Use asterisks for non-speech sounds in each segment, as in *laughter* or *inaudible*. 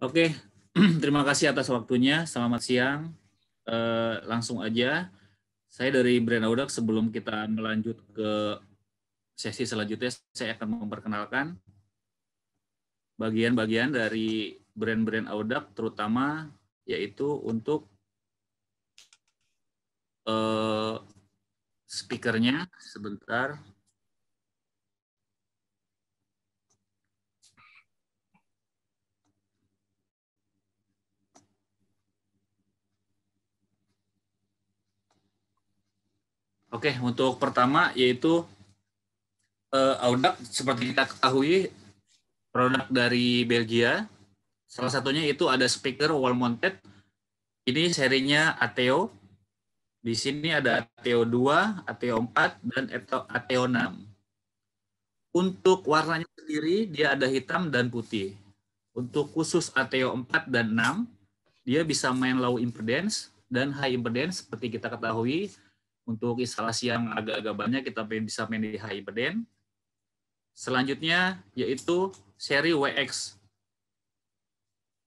Oke, *clears throat* terima kasih atas waktunya. Selamat siang. Uh, langsung aja, saya dari Brand Audax sebelum kita melanjut ke sesi selanjutnya, saya akan memperkenalkan bagian-bagian dari brand-brand Audax, terutama yaitu untuk uh, speakernya. Sebentar, Oke, untuk pertama yaitu uh, Audax seperti kita ketahui produk dari Belgia. Salah satunya itu ada speaker wall mounted. Ini serinya Ateo. Di sini ada Ateo 2, Ateo 4, dan Ateo 6. Untuk warnanya sendiri, dia ada hitam dan putih. Untuk khusus Ateo 4 dan 6, dia bisa main low impedance dan high impedance seperti kita ketahui untuk instalasi yang agak-agak banyak kita bisa main di Hyperden. Selanjutnya yaitu seri WX.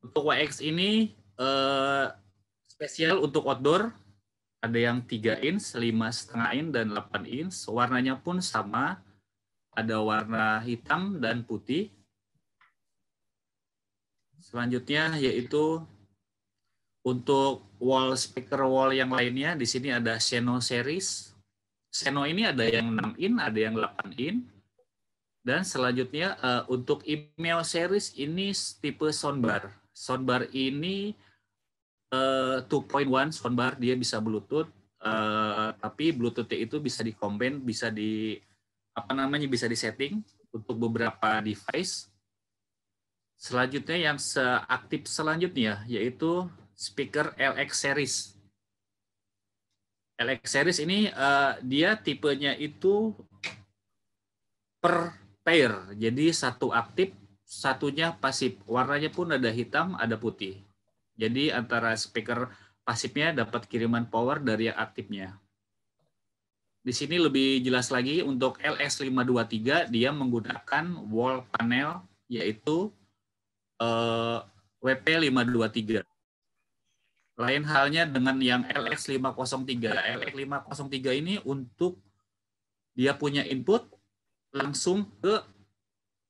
Untuk WX ini eh, spesial untuk outdoor. Ada yang 3 inch, setengah inch, dan 8 inch. Warnanya pun sama. Ada warna hitam dan putih. Selanjutnya yaitu untuk wall speaker wall yang lainnya di sini ada Seno series. Seno ini ada yang 6 in, ada yang 8 in. Dan selanjutnya eh, untuk email series ini tipe soundbar. Soundbar ini uh, eh, 2.1 soundbar dia bisa bluetooth uh, tapi bluetoothnya itu bisa dikombin, bisa di apa namanya bisa di setting untuk beberapa device. Selanjutnya yang seaktif selanjutnya yaitu speaker LX series. LX series ini uh, dia tipenya itu per pair. Jadi satu aktif, satunya pasif. Warnanya pun ada hitam, ada putih. Jadi antara speaker pasifnya dapat kiriman power dari yang aktifnya. Di sini lebih jelas lagi untuk LS523 dia menggunakan wall panel yaitu eh, WP523. Lain halnya dengan yang LX503. LX503 ini untuk dia punya input langsung ke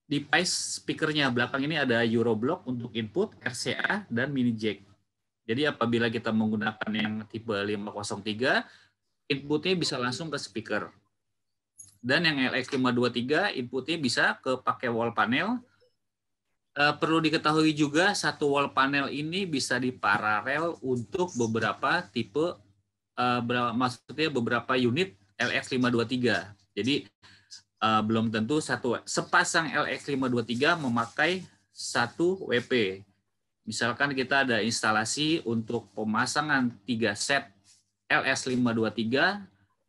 device speakernya. Belakang ini ada Euroblock untuk input, RCA, dan mini jack. Jadi apabila kita menggunakan yang tipe 503, inputnya bisa langsung ke speaker. Dan yang LX523 inputnya bisa ke pakai wall panel Uh, perlu diketahui juga satu wall panel ini bisa diparalel untuk beberapa tipe uh, eh, ber maksudnya beberapa unit LX523. Jadi uh, belum tentu satu sepasang LX523 memakai satu WP. Misalkan kita ada instalasi untuk pemasangan tiga set LS523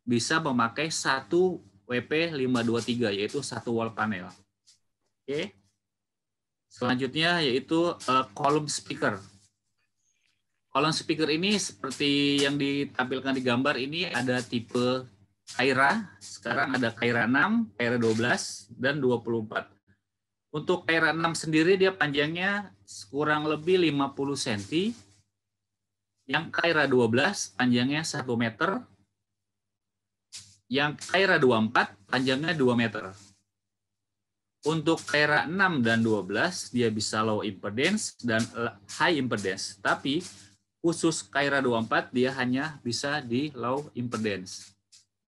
bisa memakai satu WP523 yaitu satu wall panel. Oke. Okay. Selanjutnya yaitu uh, kolom speaker. Kolom speaker ini seperti yang ditampilkan di gambar ini ada tipe Kaira. Sekarang ada Kaira 6, Kaira 12, dan 24. Untuk Kaira 6 sendiri dia panjangnya kurang lebih 50 cm. Yang Kaira 12 panjangnya 1 meter. Yang Kaira 24 panjangnya 2 meter. Untuk era 6 dan 12 dia bisa low impedance dan high impedance. Tapi khusus Kaira 24 dia hanya bisa di low impedance.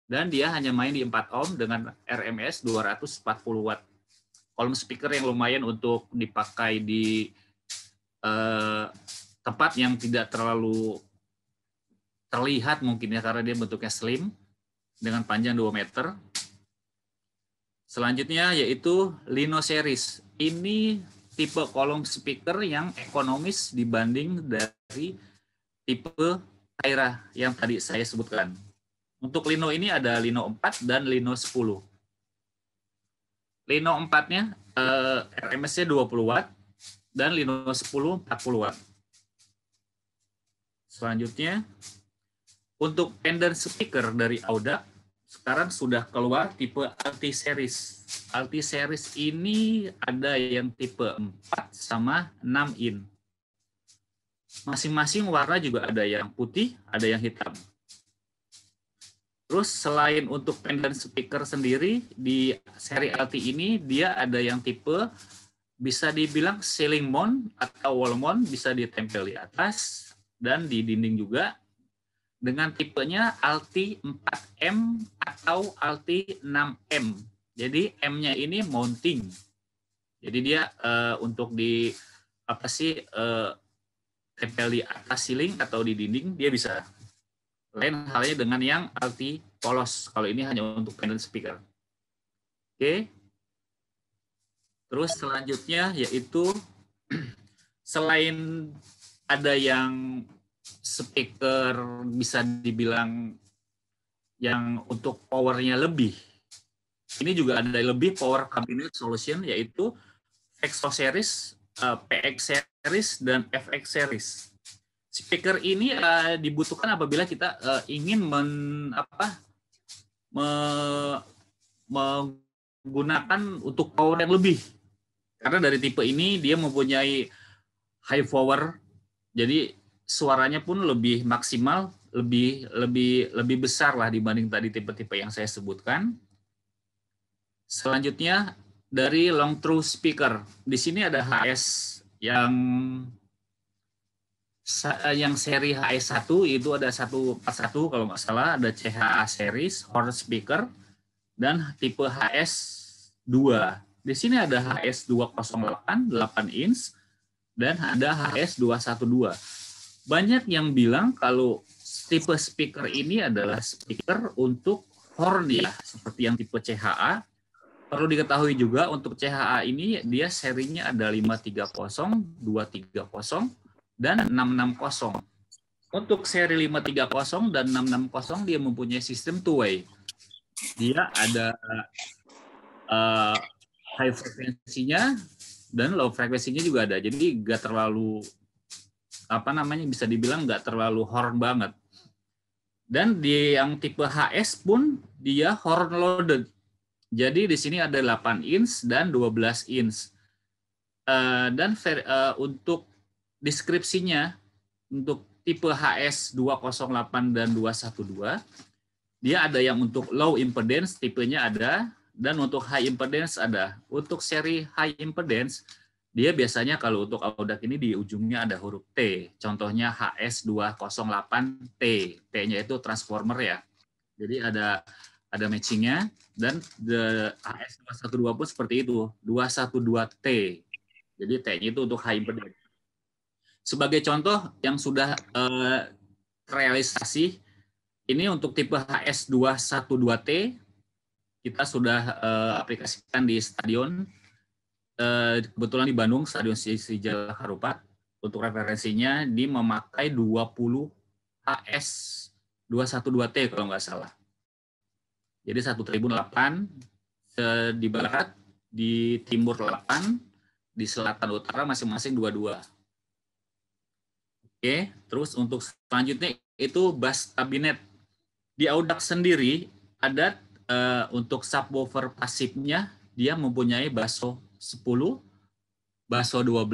Dan dia hanya main di 4 ohm dengan RMS 240 watt. Kolom speaker yang lumayan untuk dipakai di eh, tempat yang tidak terlalu terlihat mungkin ya karena dia bentuknya slim dengan panjang 2 meter Selanjutnya yaitu Lino series. Ini tipe kolom speaker yang ekonomis dibanding dari tipe Taira yang tadi saya sebutkan. Untuk Lino ini ada Lino 4 dan Lino 10. Lino 4-nya eh, RMS-nya 20 watt dan Lino 10 40 watt. Selanjutnya untuk pendant speaker dari Audac sekarang sudah keluar tipe alti series. alti series ini ada yang tipe 4 sama 6 in. Masing-masing warna juga ada yang putih, ada yang hitam. Terus selain untuk pendant speaker sendiri di seri LT ini dia ada yang tipe bisa dibilang ceiling mount atau wall mount bisa ditempel di atas dan di dinding juga dengan tipenya ALTI 4M atau ALTI 6M. Jadi M-nya ini mounting. Jadi dia uh, untuk di apa sih uh, tempel di atas siling atau di dinding dia bisa. Lain halnya dengan yang ALTI polos. Kalau ini hanya untuk panel speaker. Oke. Terus selanjutnya yaitu *clears throat* selain ada yang speaker bisa dibilang yang untuk powernya lebih. Ini juga ada lebih power cabinet solution yaitu Exo series, eh, PX series dan FX series. Speaker ini uh, dibutuhkan apabila kita uh, ingin men apa me, menggunakan untuk power yang lebih. Karena dari tipe ini dia mempunyai high power. Jadi suaranya pun lebih maksimal, lebih lebih lebih besar lah dibanding tadi tipe-tipe yang saya sebutkan. Selanjutnya dari long through speaker. Di sini ada HS yang yang seri HS1 itu ada 141 kalau nggak salah, ada CHA series, horn speaker, dan tipe HS2. Di sini ada HS208, 8 inch, dan ada HS212 banyak yang bilang kalau tipe speaker ini adalah speaker untuk horn ya, seperti yang tipe CHA. Perlu diketahui juga untuk CHA ini dia serinya ada 530, 230, dan 660. Untuk seri 530 dan 660 dia mempunyai sistem two-way. Dia ada uh, high frekuensinya dan low frekuensinya juga ada. Jadi nggak terlalu apa namanya bisa dibilang nggak terlalu horn banget. Dan di yang tipe HS pun dia horn loaded. Jadi di sini ada 8 inch dan 12 inch. Eh, dan eh, untuk deskripsinya untuk tipe HS 208 dan 212 dia ada yang untuk low impedance tipenya ada dan untuk high impedance ada. Untuk seri high impedance dia biasanya kalau untuk audak ini di ujungnya ada huruf T. Contohnya HS208T. T-nya itu transformer ya. Jadi ada ada matchingnya dan the HS212 pun seperti itu 212T jadi T-nya itu untuk high impedance sebagai contoh yang sudah uh, eh, realisasi ini untuk tipe HS212T kita sudah uh, aplikasikan di stadion Eh, kebetulan di Bandung Stadion Jalak Harupat untuk referensinya di memakai 20 HS 212T kalau nggak salah. Jadi satu tribun 8 di barat, di timur 8, di selatan utara masing-masing 22. Oke, terus untuk selanjutnya itu bus kabinet. Di Audak sendiri ada eh, untuk subwoofer pasifnya dia mempunyai baso 10, baso 12,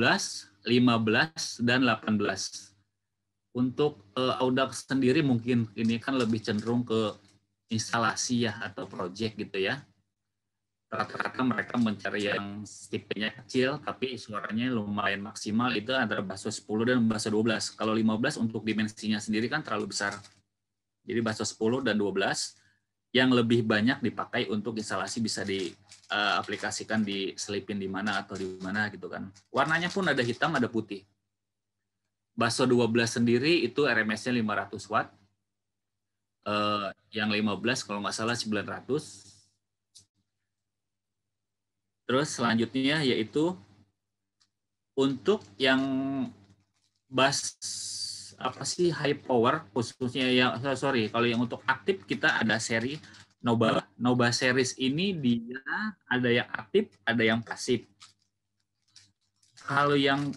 15, dan 18. Untuk uh, Audax sendiri mungkin ini kan lebih cenderung ke instalasi ya atau project gitu ya. Rata-rata mereka mencari yang tipenya kecil tapi suaranya lumayan maksimal itu antara baso 10 dan baso 12. Kalau 15 untuk dimensinya sendiri kan terlalu besar. Jadi baso 10 dan 12 yang lebih banyak dipakai untuk instalasi bisa diaplikasikan, eh, uh, selipin di mana atau di mana gitu kan. Warnanya pun ada hitam, ada putih. Baso 12 sendiri itu RMS-nya 500 watt. Uh, yang 15 kalau nggak salah 900. Terus selanjutnya yaitu untuk yang bas apa sih high power khususnya yang sorry kalau yang untuk aktif kita ada seri Nova. Nova series ini dia ada yang aktif, ada yang pasif. Kalau yang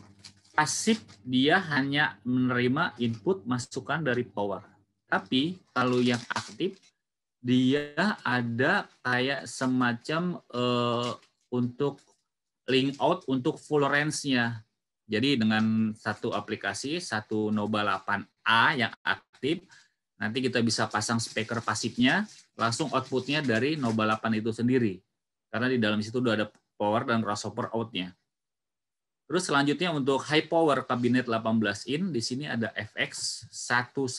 pasif dia hanya menerima input masukan dari power. Tapi kalau yang aktif dia ada kayak semacam uh, untuk link out untuk full range-nya. Jadi dengan satu aplikasi, satu Nova 8A yang aktif, nanti kita bisa pasang speaker pasifnya, langsung outputnya dari Nova 8 itu sendiri. Karena di dalam situ sudah ada power dan crossover outnya. Terus selanjutnya untuk high power kabinet 18 in, di sini ada FX 118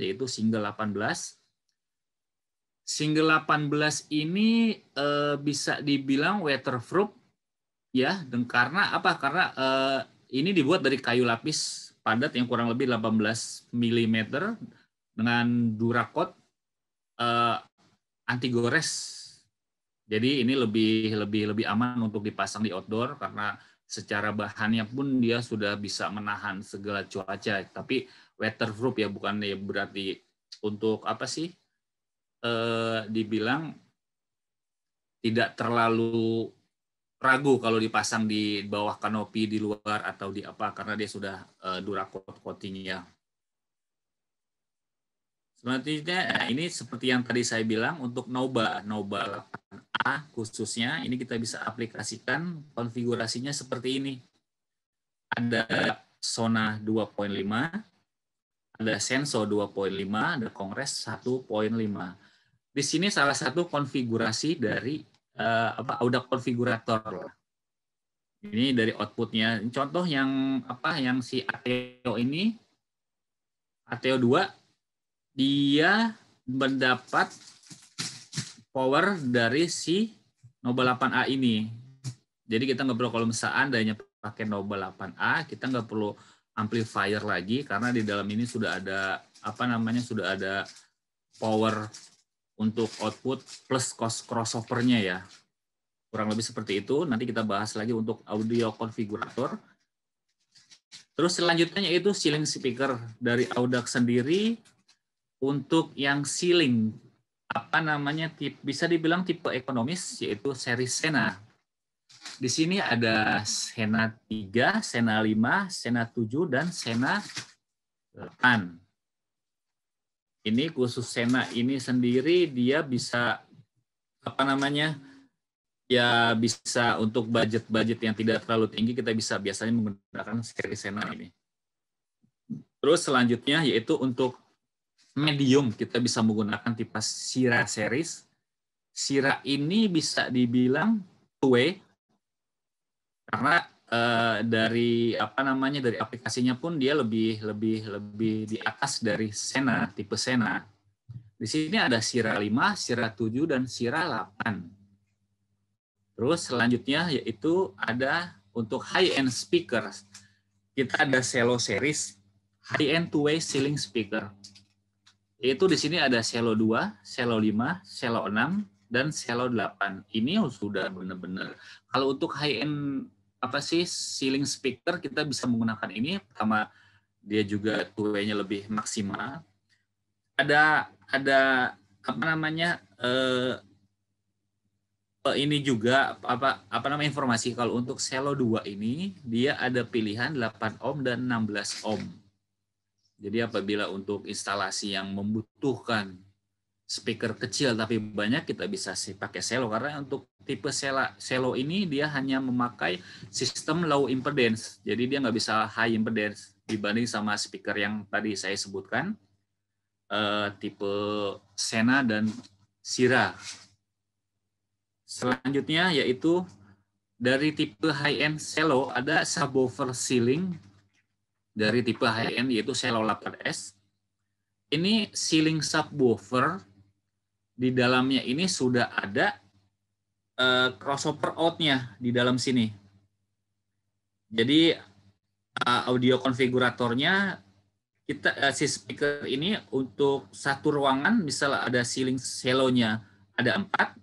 yaitu single 18. Single 18 ini eh, bisa dibilang waterproof Ya, dan karena apa? Karena uh, ini dibuat dari kayu lapis padat yang kurang lebih 18 mm dengan durakot uh, anti gores. Jadi ini lebih lebih lebih aman untuk dipasang di outdoor karena secara bahannya pun dia sudah bisa menahan segala cuaca. Tapi weatherproof ya bukan ya berarti untuk apa sih? Eh, dibilang tidak terlalu ragu kalau dipasang di bawah kanopi di luar atau di apa karena dia sudah uh, eh, durakot coating ya. Selanjutnya ini seperti yang tadi saya bilang untuk Noba, Noba 8A khususnya ini kita bisa aplikasikan konfigurasinya seperti ini. Ada zona 2.5, ada Senso 2.5, ada Kongres 1.5. Di sini salah satu konfigurasi dari uh, apa udah konfigurator ini dari outputnya contoh yang apa yang si Ateo ini Ateo 2 dia mendapat power dari si Nobel 8A ini. Jadi kita nggak perlu kalau misalnya adanya pakai Nobel 8A, kita nggak perlu amplifier lagi karena di dalam ini sudah ada apa namanya sudah ada power untuk output plus cost crossover-nya ya. Kurang lebih seperti itu. Nanti kita bahas lagi untuk audio konfigurator. Terus selanjutnya yaitu ceiling speaker dari Audax sendiri untuk yang ceiling apa namanya bisa dibilang tipe ekonomis yaitu seri Sena. Di sini ada Sena 3, Sena 5, Sena 7 dan Sena 8 ini khusus Sena ini sendiri dia bisa apa namanya ya bisa untuk budget-budget yang tidak terlalu tinggi kita bisa biasanya menggunakan seri Sena ini. Terus selanjutnya yaitu untuk medium kita bisa menggunakan tipe Sira series. Sira ini bisa dibilang two way karena uh, dari apa namanya dari aplikasinya pun dia lebih lebih lebih di atas dari Sena tipe Sena. Di sini ada Sira 5, Sira 7 dan Sira 8. Terus selanjutnya yaitu ada untuk high end speaker. Kita ada Cello series high end two way ceiling speaker. Yaitu di sini ada Cello 2, Cello 5, Cello 6 dan Cello 8. Ini sudah benar-benar kalau untuk high end apa sih ceiling speaker kita bisa menggunakan ini pertama dia juga tuenya lebih maksimal ada ada apa namanya eh, eh ini juga apa apa nama informasi kalau untuk selo 2 ini dia ada pilihan 8 ohm dan 16 ohm jadi apabila untuk instalasi yang membutuhkan speaker kecil tapi banyak kita bisa sih pakai selo karena untuk tipe sela, selo ini dia hanya memakai sistem low impedance. Jadi dia nggak bisa high impedance dibanding sama speaker yang tadi saya sebutkan. Uh, tipe Sena dan Sira. Selanjutnya yaitu dari tipe high-end selo ada subwoofer ceiling dari tipe high-end yaitu selo 8S. Ini ceiling subwoofer di dalamnya ini sudah ada Eh, crossover out-nya di dalam sini. Jadi eh, audio konfiguratornya kita eh, si speaker ini untuk satu ruangan misal ada ceiling selonya ada empat,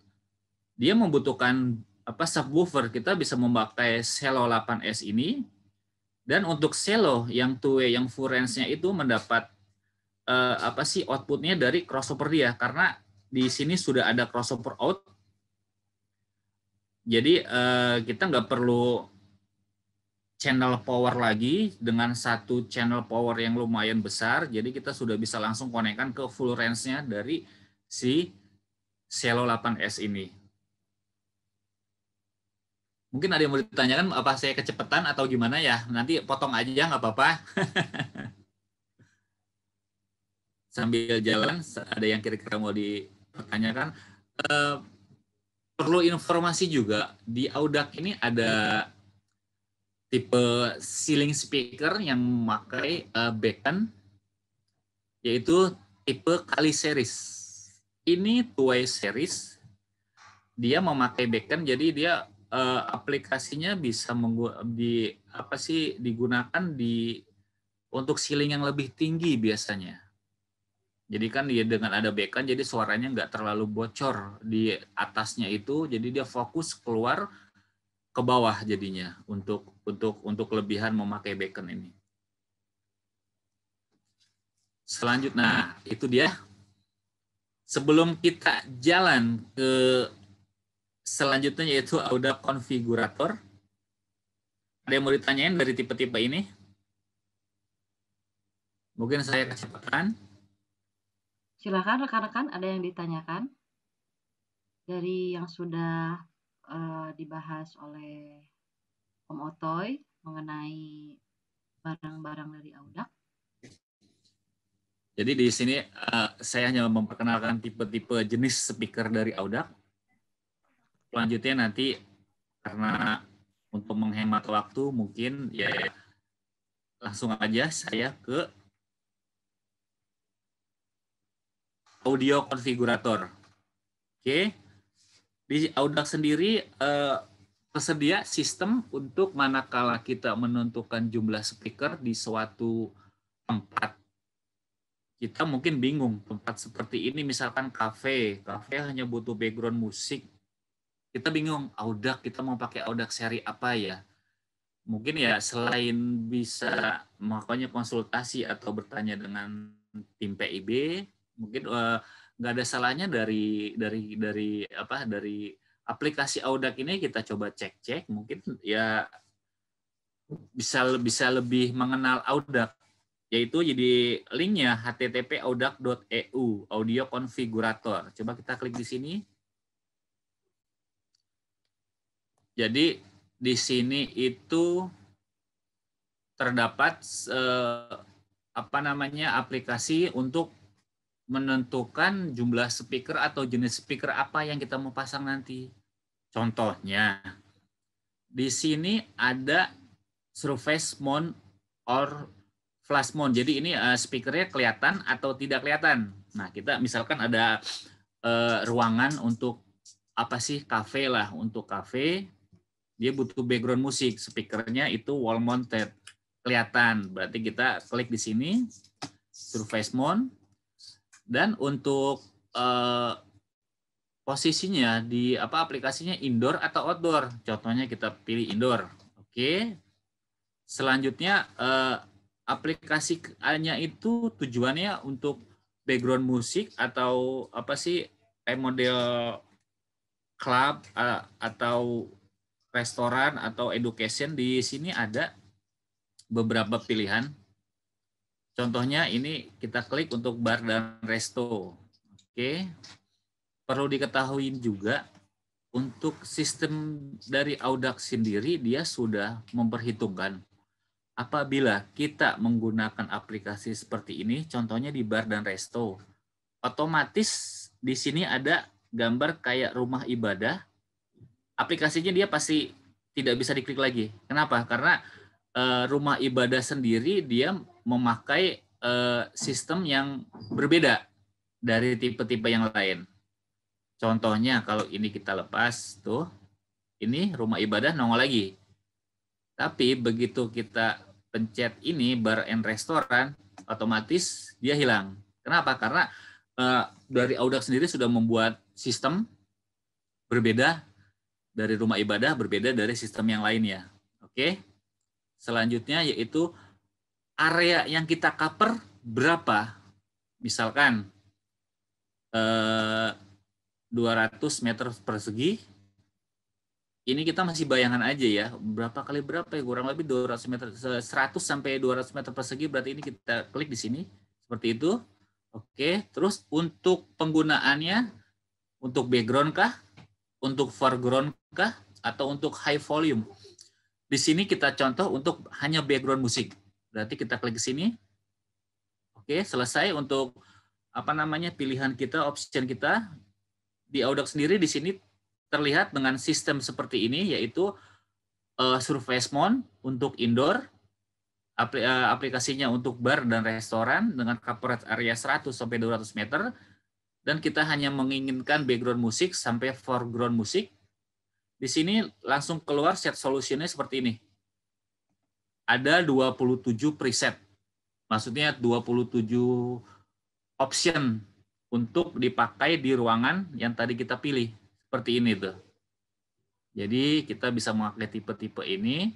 dia membutuhkan apa subwoofer kita bisa memakai selo 8S ini dan untuk selo yang two yang full nya itu mendapat eh, apa sih outputnya dari crossover dia karena di sini sudah ada crossover out jadi uh, kita nggak perlu channel power lagi dengan satu channel power yang lumayan besar. Jadi kita sudah bisa langsung konekkan ke full range-nya dari si Cielo 8S ini. Mungkin ada yang mau ditanyakan apa saya kecepatan atau gimana ya. Nanti potong aja nggak apa-apa. *laughs* Sambil jalan ada yang kira-kira mau ditanyakan. uh, eh, perlu informasi juga di Audak ini ada tipe ceiling speaker yang memakai uh, beacon yaitu tipe kali series. Ini two series. Dia memakai beacon jadi dia uh, aplikasinya bisa di apa sih digunakan di untuk ceiling yang lebih tinggi biasanya. Jadi kan dia dengan ada bekan jadi suaranya nggak terlalu bocor di atasnya itu jadi dia fokus keluar ke bawah jadinya untuk untuk untuk kelebihan memakai beacon ini. Selanjutnya, nah, itu dia. Sebelum kita jalan ke selanjutnya yaitu Auda konfigurator. Ada yang mau ditanyain dari tipe-tipe ini? Mungkin saya kasih Silakan rekan-rekan ada yang ditanyakan dari yang sudah uh, dibahas oleh Om Otoy mengenai barang-barang dari Audak. Jadi di sini uh, saya hanya memperkenalkan tipe-tipe jenis speaker dari Audak. Selanjutnya nanti karena untuk menghemat waktu mungkin ya langsung aja saya ke audio konfigurator. Oke. Okay. Di Audax sendiri eh, tersedia sistem untuk manakala kita menentukan jumlah speaker di suatu tempat. Kita mungkin bingung tempat seperti ini misalkan kafe, kafe hanya butuh background musik. Kita bingung Audax kita mau pakai Audax seri apa ya? Mungkin ya selain bisa makanya konsultasi atau bertanya dengan tim PIB, mungkin eh, nggak uh, ada salahnya dari dari dari apa dari aplikasi Audac ini kita coba cek-cek mungkin ya bisa bisa lebih mengenal Audac yaitu jadi linknya http audak.eu audio konfigurator coba kita klik di sini jadi di sini itu terdapat eh, apa namanya aplikasi untuk menentukan jumlah speaker atau jenis speaker apa yang kita mau pasang nanti. Contohnya, di sini ada surface mount or flash mount. Jadi ini eh, speakernya kelihatan atau tidak kelihatan. Nah, kita misalkan ada uh, ruangan untuk apa sih kafe lah, untuk kafe dia butuh background musik, speakernya itu wall mounted. Kelihatan, berarti kita klik di sini surface mount dan untuk uh, posisinya di apa aplikasinya indoor atau outdoor. Contohnya kita pilih indoor. Oke. Selanjutnya aplikasi eh, aplikasinya itu tujuannya untuk background musik atau apa sih kayak model club uh, atau restoran atau education di sini ada beberapa pilihan Contohnya ini kita klik untuk bar dan resto. Oke. Perlu diketahui juga untuk sistem dari Audax sendiri dia sudah memperhitungkan apabila kita menggunakan aplikasi seperti ini, contohnya di bar dan resto, otomatis di sini ada gambar kayak rumah ibadah. Aplikasinya dia pasti tidak bisa diklik lagi. Kenapa? Karena eh, rumah ibadah sendiri dia memakai uh, sistem yang berbeda dari tipe-tipe yang lain. Contohnya kalau ini kita lepas tuh, ini rumah ibadah nongol lagi. Tapi begitu kita pencet ini bar and restoran, otomatis dia hilang. Kenapa? Karena uh, dari Audax sendiri sudah membuat sistem berbeda dari rumah ibadah, berbeda dari sistem yang lainnya. Oke. Selanjutnya yaitu area yang kita cover berapa? Misalkan eh, 200 meter persegi. Ini kita masih bayangan aja ya, berapa kali berapa ya, kurang lebih 200 meter, 100 sampai 200 meter persegi, berarti ini kita klik di sini, seperti itu. Oke, terus untuk penggunaannya, untuk background kah, untuk foreground kah, atau untuk high volume. Di sini kita contoh untuk hanya background musik. Berarti kita klik ke sini. Oke, selesai untuk apa namanya pilihan kita, option kita. Di Audax sendiri di sini terlihat dengan sistem seperti ini, yaitu uh, Surface Mount untuk indoor, eh, aplikasinya untuk bar dan restoran dengan coverage area 100 sampai 200 meter dan kita hanya menginginkan background musik sampai foreground musik. Di sini langsung keluar set solutionnya seperti ini ada 27 preset. Maksudnya 27 option untuk dipakai di ruangan yang tadi kita pilih. Seperti ini tuh. Jadi kita bisa memakai tipe-tipe ini.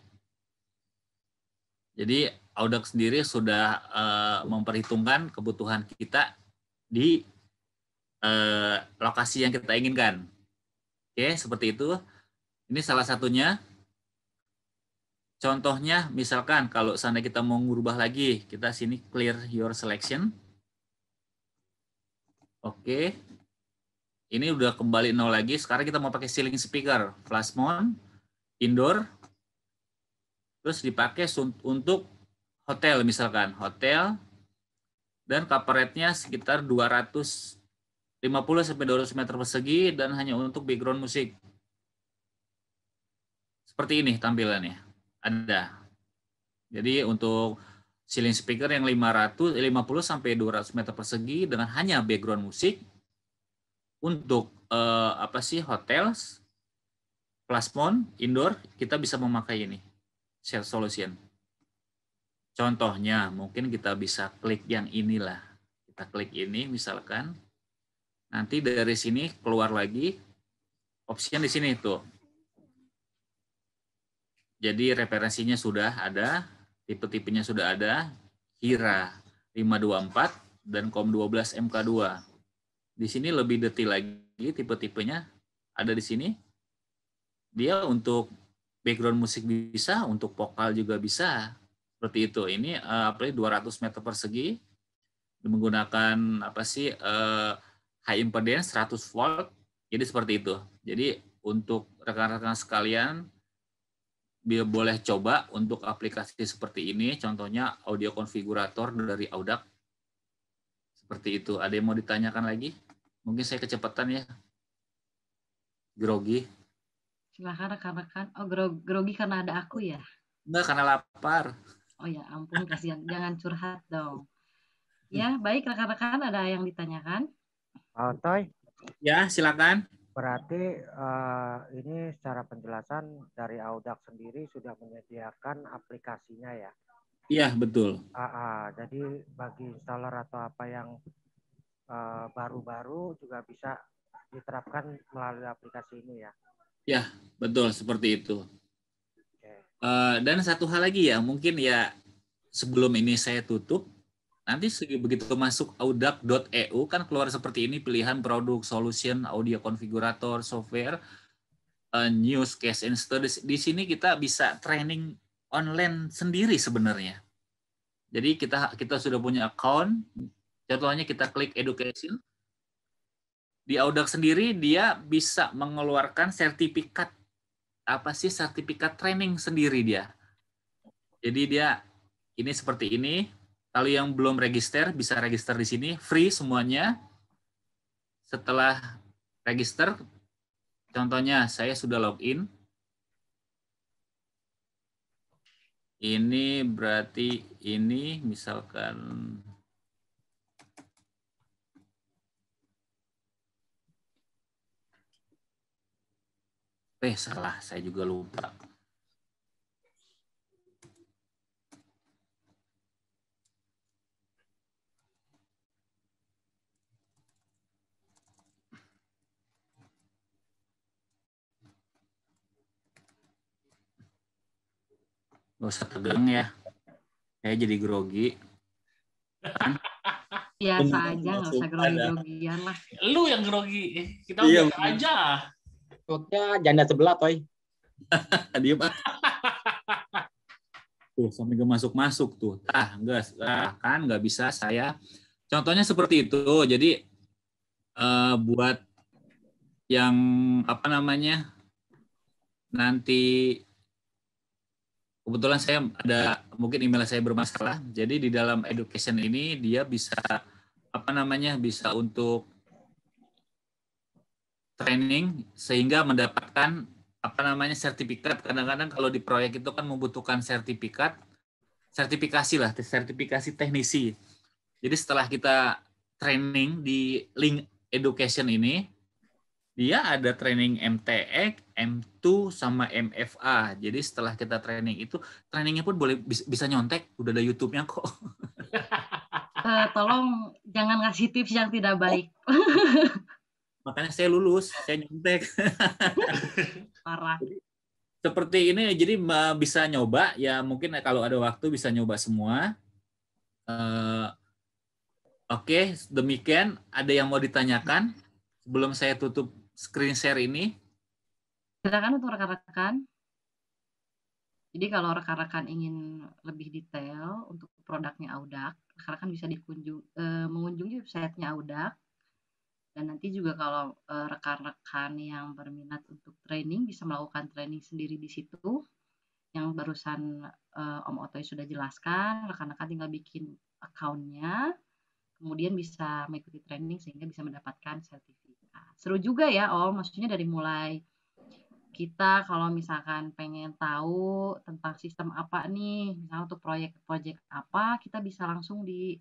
Jadi Audax sendiri sudah uh, memperhitungkan kebutuhan kita di uh, lokasi yang kita inginkan. Oke, seperti itu. Ini salah satunya Contohnya misalkan kalau seandainya kita mau ngubah lagi, kita sini clear your selection. Oke. Ini udah kembali nol lagi. Sekarang kita mau pakai ceiling speaker, plasmon, indoor. Terus dipakai untuk hotel misalkan, hotel dan coveretnya sekitar 250 200 meter persegi dan hanya untuk background musik. Seperti ini tampilannya. Ada. Jadi untuk ceiling speaker yang 500 50 eh, sampai 200 meter persegi dengan hanya background musik untuk eh, apa sih hotels plasmon indoor kita bisa memakai ini share solution contohnya mungkin kita bisa klik yang inilah kita klik ini misalkan nanti dari sini keluar lagi option di sini tuh jadi referensinya sudah ada, tipe-tipenya sudah ada, Hira 524 dan COM12 MK2. Di sini lebih detail lagi tipe-tipenya ada di sini. Dia untuk background musik bisa, untuk vokal juga bisa. Seperti itu. Ini apa uh, 200 meter persegi menggunakan apa sih uh, high impedance 100 volt. Jadi seperti itu. Jadi untuk rekan-rekan sekalian boleh coba untuk aplikasi seperti ini, contohnya audio konfigurator dari Audac. Seperti itu. Ada yang mau ditanyakan lagi? Mungkin saya kecepatan ya. Grogi. Silahkan rekan-rekan. Oh, grogi karena ada aku ya? Enggak, karena lapar. Oh ya, ampun kasihan. Jangan curhat dong. Ya, baik rekan-rekan ada yang ditanyakan? Oh, Toy. Ya, silakan. Berarti uh, ini secara penjelasan dari Audax sendiri sudah menyediakan aplikasinya ya? Iya betul. Uh, uh, jadi bagi installer atau apa yang eh, baru-baru uh, juga bisa diterapkan melalui aplikasi ini ya? Ya betul seperti itu. Okay. Uh, eh, dan satu hal lagi ya mungkin ya sebelum ini saya tutup Nanti begitu masuk audac.eu kan keluar seperti ini pilihan produk, solution, audio konfigurator, software, eh, news, case and studies. Di sini kita bisa training online sendiri sebenarnya. Jadi kita kita sudah punya account, contohnya kita klik education. Di Audax sendiri dia bisa mengeluarkan sertifikat apa sih sertifikat training sendiri dia. Jadi dia ini seperti ini, kalau yang belum register, bisa register di sini, free semuanya. Setelah register, contohnya saya sudah login. Ini berarti ini misalkan Eh, salah, saya juga lupa. Gak usah tegang ya. Saya jadi grogi. Kan? Biasa aja, gak usah grogi-grogian lah. Lu yang grogi. Kita iya, biasa aja. Maksudnya janda sebelah, Toy. *laughs* Dia ah. tuh, sampai gak masuk-masuk tuh. Tah, enggak, ah, kan nggak bisa saya. Contohnya seperti itu. Jadi uh, buat yang apa namanya nanti kebetulan saya ada mungkin email saya bermasalah. Jadi di dalam education ini dia bisa apa namanya bisa untuk training sehingga mendapatkan apa namanya sertifikat. Kadang-kadang kalau di proyek itu kan membutuhkan sertifikat, sertifikasi lah, sertifikasi teknisi. Jadi setelah kita training di link education ini, dia ada training MTX, M2 sama MFA. Jadi setelah kita training itu, trainingnya pun boleh bisa nyontek, udah ada YouTube-nya kok. *laughs* Eh, tolong jangan ngasih tips yang tidak baik. *laughs* Makanya saya lulus, saya nyontek. *laughs* Parah. seperti ini jadi bisa nyoba ya mungkin kalau ada waktu bisa nyoba semua. Uh, Oke, okay, demikian ada yang mau ditanyakan sebelum saya tutup screen share ini? Silakan untuk rekan-rekan. Jadi kalau rekan-rekan ingin lebih detail untuk produknya Audak, rekan-rekan bisa dikunjung, eh, mengunjungi website-nya Audak. Dan nanti juga kalau eh, rekan-rekan yang berminat untuk training bisa melakukan training sendiri di situ. Yang barusan eh, Om Otoy sudah jelaskan, rekan-rekan tinggal bikin akunnya, kemudian bisa mengikuti training sehingga bisa mendapatkan sertifikat seru juga ya Om. Oh, maksudnya dari mulai kita kalau misalkan pengen tahu tentang sistem apa nih, misalnya untuk proyek-proyek apa, kita bisa langsung di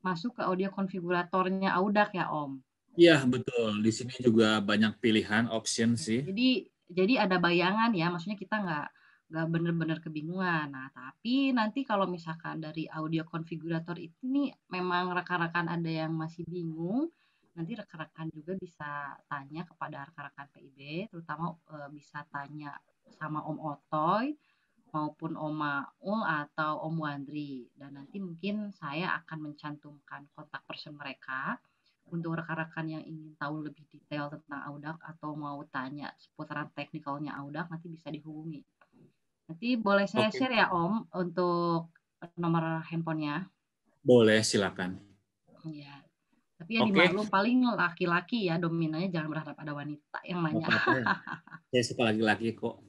masuk ke audio konfiguratornya Audak ya Om. Iya betul. Di sini juga banyak pilihan option sih. Jadi jadi ada bayangan ya, maksudnya kita nggak nggak bener-bener kebingungan. Nah, tapi nanti kalau misalkan dari audio konfigurator ini, memang rekan-rekan ada yang masih bingung, nanti rekan-rekan juga bisa tanya kepada rekan-rekan PIB, terutama e, bisa tanya sama Om Otoy maupun Om Maul atau Om Wandri. Dan nanti mungkin saya akan mencantumkan kontak person mereka untuk rekan-rekan yang ingin tahu lebih detail tentang Audak atau mau tanya seputaran teknikalnya Audak nanti bisa dihubungi. Nanti boleh saya okay. share ya Om untuk nomor handphonenya? Boleh, silakan. Ya, tapi yang okay. dimaklum paling laki-laki ya dominannya jangan berharap ada wanita yang banyak. Ya. *laughs* Saya suka laki-laki kok.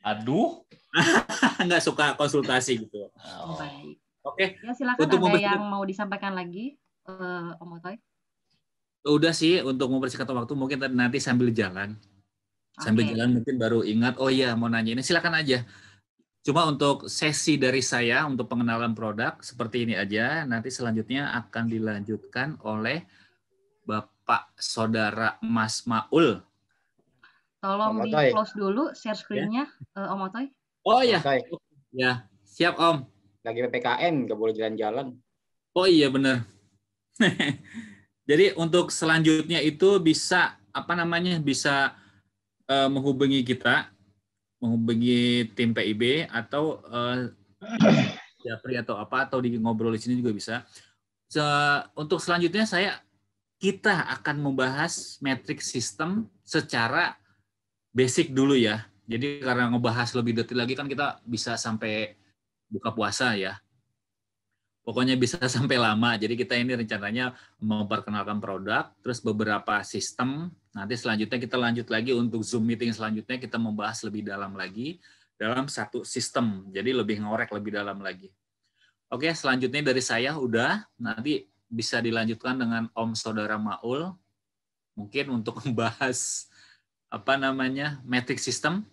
Aduh, *laughs* nggak suka konsultasi gitu. Oh. Baik. Oke. Okay. Ya silakan untuk ada yang mau disampaikan lagi, uh, Om Otoy. Udah sih untuk mempersingkat waktu mungkin nanti sambil jalan. Okay. Sambil jalan mungkin baru ingat, oh iya mau nanya ini silakan aja. Cuma untuk sesi dari saya untuk pengenalan produk seperti ini aja. Nanti selanjutnya akan dilanjutkan oleh Bapak Saudara Mas Maul. Tolong di close dulu share screen-nya ya. Eh, Om Otoy. Oh iya. Ya, siap Om. Lagi ppkn nggak boleh jalan-jalan. Oh iya benar. *laughs* Jadi untuk selanjutnya itu bisa apa namanya? Bisa uh, menghubungi kita menghubungi tim PIB atau uh, atau apa atau di ngobrol di sini juga bisa. So, untuk selanjutnya saya kita akan membahas metrik sistem secara basic dulu ya. Jadi karena ngebahas lebih detail lagi kan kita bisa sampai buka puasa ya. Pokoknya bisa sampai lama. Jadi kita ini rencananya memperkenalkan produk, terus beberapa sistem Nanti selanjutnya kita lanjut lagi untuk Zoom meeting selanjutnya kita membahas lebih dalam lagi dalam satu sistem. Jadi lebih ngorek lebih dalam lagi. Oke, selanjutnya dari saya udah. Nanti bisa dilanjutkan dengan Om Saudara Maul mungkin untuk *laughs* membahas apa namanya metric system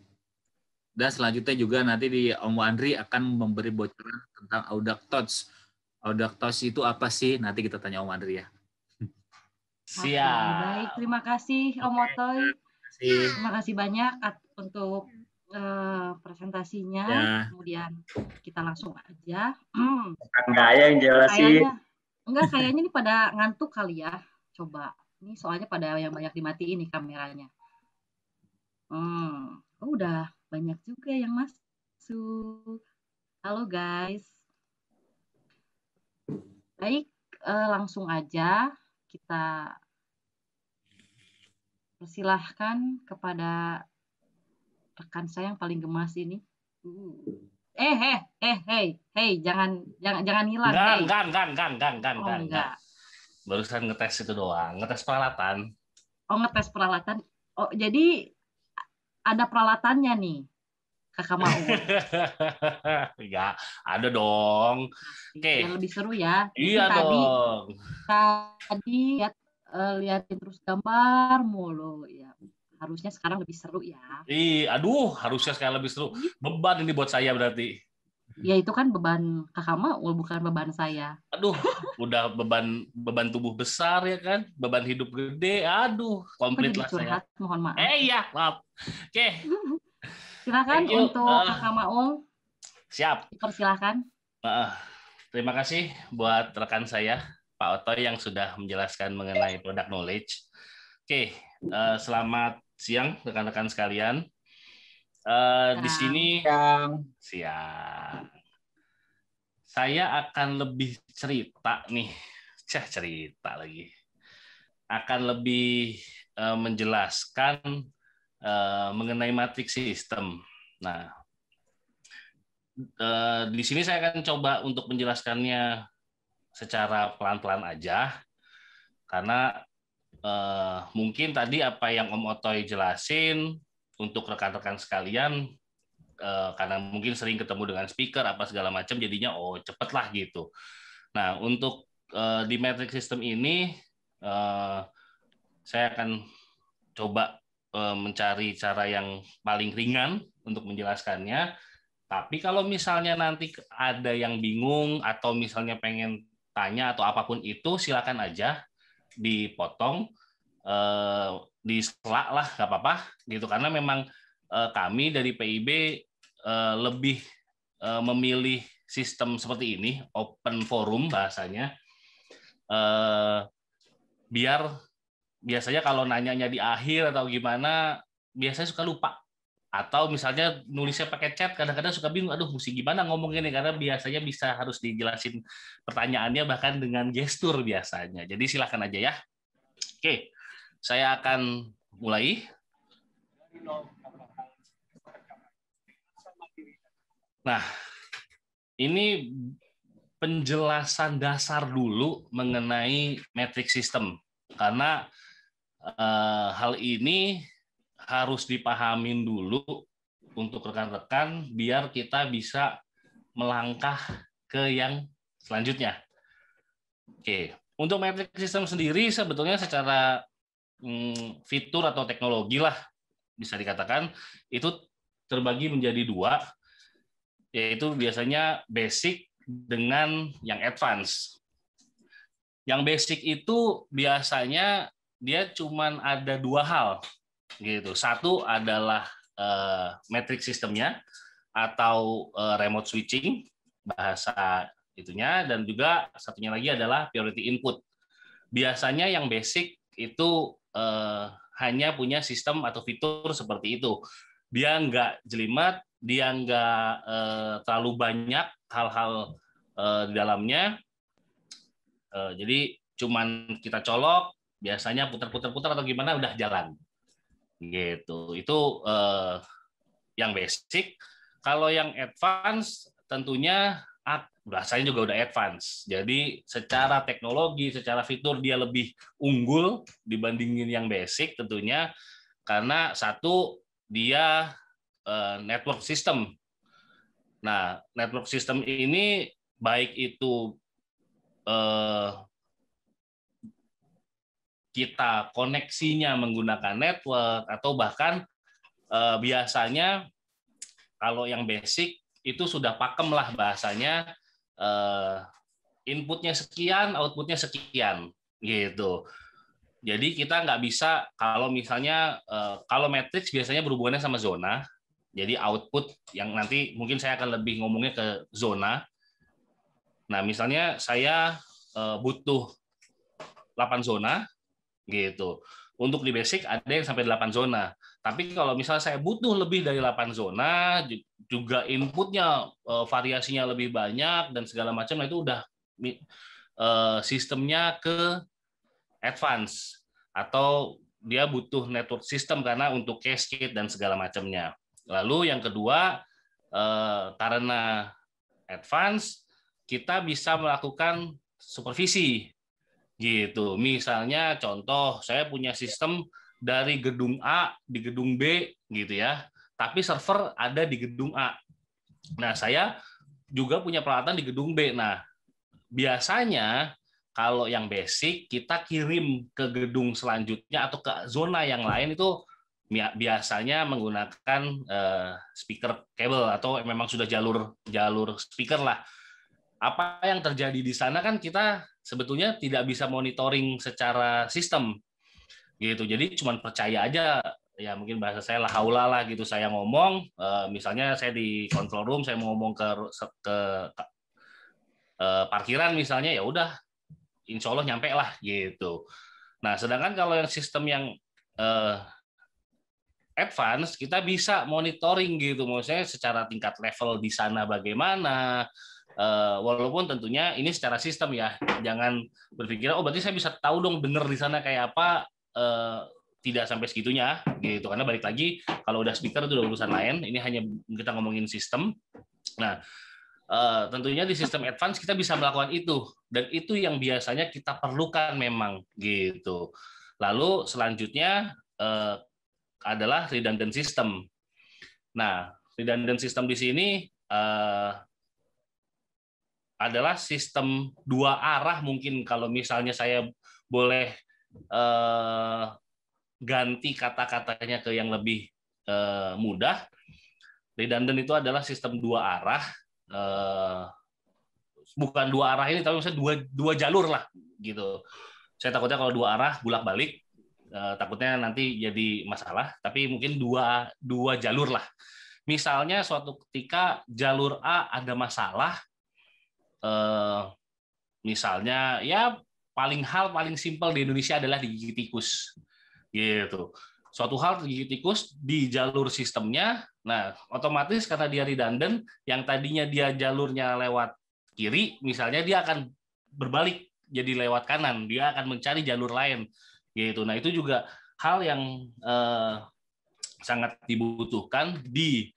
dan selanjutnya juga nanti di Om Andri akan memberi bocoran tentang audak Touch. audak Touch itu apa sih? Nanti kita tanya Om Andri ya. Siap. Okay, baik, terima kasih Om okay. Otoy. Terima kasih. banyak untuk uh, presentasinya. Ya. Kemudian kita langsung aja. Hmm. ya yang jelasin. enggak, kayaknya ini pada ngantuk kali ya. Coba. Ini soalnya pada yang banyak dimatiin nih kameranya. Hmm. Oh, udah banyak juga yang masuk. Halo guys. Baik, uh, langsung aja kita Silahkan kepada rekan saya yang paling gemas ini. Hmm. Eh, eh, eh, hey, hey, jangan, jangan, jangan hilang. Gan, hey. gan, gan, gan, gan, gan, oh, gan. Enggak. Barusan ngetes itu doang, ngetes peralatan. Oh, ngetes peralatan. Oh, jadi ada peralatannya nih kakak mau. ya, *laughs* ada dong. Oke. Okay. Yang lebih seru ya. Iya tadi, dong. Tadi, tadi ya uh, liatin terus gambar mulu ya harusnya sekarang lebih seru ya Ih, aduh harusnya sekarang lebih seru iya. beban ini buat saya berarti ya itu kan beban kakak mah bukan beban saya aduh udah beban beban tubuh besar ya kan beban hidup gede aduh komplit lah saya mohon maaf eh iya maaf oke okay. silakan untuk uh, kakak Maul siap persilahkan uh, ah, terima kasih buat rekan saya Pak Oto yang sudah menjelaskan mengenai product knowledge. Oke, uh, selamat siang rekan-rekan sekalian. Uh, di sini siang. siang. Saya akan lebih cerita nih, cah cerita lagi. Akan lebih uh, menjelaskan uh, mengenai matrix system. Nah, di sini saya akan coba untuk menjelaskannya secara pelan-pelan aja karena eh, mungkin tadi apa yang Om Otoy jelasin untuk rekan-rekan sekalian eh, karena mungkin sering ketemu dengan speaker apa segala macam jadinya oh cepet gitu. Nah untuk eh, di metric system ini eh, saya akan coba eh, mencari cara yang paling ringan untuk menjelaskannya. Tapi kalau misalnya nanti ada yang bingung atau misalnya pengen tanya atau apapun itu silakan aja dipotong eh, di selak lah nggak apa-apa gitu karena memang eh, kami dari PIB eh, lebih eh, memilih sistem seperti ini open forum bahasanya eh, biar biasanya kalau nanyanya di akhir atau gimana biasanya suka lupa atau misalnya nulisnya pakai chat kadang-kadang suka bingung aduh mesti gimana ngomongnya nih karena biasanya bisa harus dijelasin pertanyaannya bahkan dengan gestur biasanya jadi silahkan aja ya oke saya akan mulai nah ini penjelasan dasar dulu mengenai metric system karena uh, hal ini harus dipahamin dulu untuk rekan-rekan biar kita bisa melangkah ke yang selanjutnya. Oke, untuk metric system sendiri sebetulnya secara mm, fitur atau teknologi lah bisa dikatakan itu terbagi menjadi dua, yaitu biasanya basic dengan yang advance. Yang basic itu biasanya dia cuman ada dua hal gitu. Satu adalah uh, metric sistemnya atau uh, remote switching bahasa itunya dan juga satunya lagi adalah priority input. Biasanya yang basic itu uh, hanya punya sistem atau fitur seperti itu. Dia nggak jelimet, dia nggak uh, terlalu banyak hal-hal uh, di dalamnya. Uh, jadi cuman kita colok, biasanya putar-putar-putar atau gimana udah jalan gitu itu uh, yang basic kalau yang advance tentunya bahasanya juga udah advance jadi secara teknologi secara fitur dia lebih unggul dibandingin yang basic tentunya karena satu dia uh, network system nah network system ini baik itu uh, kita koneksinya menggunakan network atau bahkan eh, biasanya kalau yang basic itu sudah pakem lah bahasanya eh, inputnya sekian outputnya sekian gitu jadi kita nggak bisa kalau misalnya eh, kalau matrix biasanya berhubungannya sama zona jadi output yang nanti mungkin saya akan lebih ngomongnya ke zona. Nah, misalnya saya eh, butuh 8 zona, gitu. Untuk di basic ada yang sampai 8 zona. Tapi kalau misalnya saya butuh lebih dari 8 zona, juga inputnya eh, variasinya lebih banyak dan segala macam, nah itu udah eh, sistemnya ke advance atau dia butuh network system karena untuk cascade dan segala macamnya. Lalu yang kedua, eh, karena advance, kita bisa melakukan supervisi gitu. Misalnya contoh saya punya sistem dari gedung A di gedung B gitu ya, tapi server ada di gedung A. Nah saya juga punya peralatan di gedung B. Nah biasanya kalau yang basic kita kirim ke gedung selanjutnya atau ke zona yang lain itu biasanya menggunakan eh, speaker kabel atau memang sudah jalur jalur speaker lah apa yang terjadi di sana kan kita sebetulnya tidak bisa monitoring secara sistem gitu jadi cuma percaya aja ya mungkin bahasa saya lah haula lah gitu saya ngomong eh, misalnya saya di control room saya mau ngomong ke ke, ke eh, parkiran misalnya ya udah insya Allah nyampe lah gitu nah sedangkan kalau yang sistem yang eh, advance kita bisa monitoring gitu maksudnya secara tingkat level di sana bagaimana Uh, walaupun tentunya ini secara sistem ya, jangan berpikir oh berarti saya bisa tahu dong bener di sana kayak apa uh, tidak sampai segitunya gitu karena balik lagi kalau udah speaker itu udah urusan lain ini hanya kita ngomongin sistem nah uh, tentunya di sistem advance kita bisa melakukan itu dan itu yang biasanya kita perlukan memang gitu lalu selanjutnya uh, adalah redundant system nah redundant system di sini uh, adalah sistem dua arah mungkin kalau misalnya saya boleh eh, ganti kata-katanya ke yang lebih eh, mudah. Redundant itu adalah sistem dua arah. Eh, bukan dua arah ini tapi maksudnya dua dua jalur lah gitu. Saya takutnya kalau dua arah bolak-balik eh, takutnya nanti jadi masalah, tapi mungkin dua dua jalur lah. Misalnya suatu ketika jalur A ada masalah, eh, misalnya ya paling hal paling simpel di Indonesia adalah digigit tikus gitu suatu hal digigit tikus di jalur sistemnya nah otomatis karena dia redundant yang tadinya dia jalurnya lewat kiri misalnya dia akan berbalik jadi lewat kanan dia akan mencari jalur lain gitu nah itu juga hal yang eh, sangat dibutuhkan di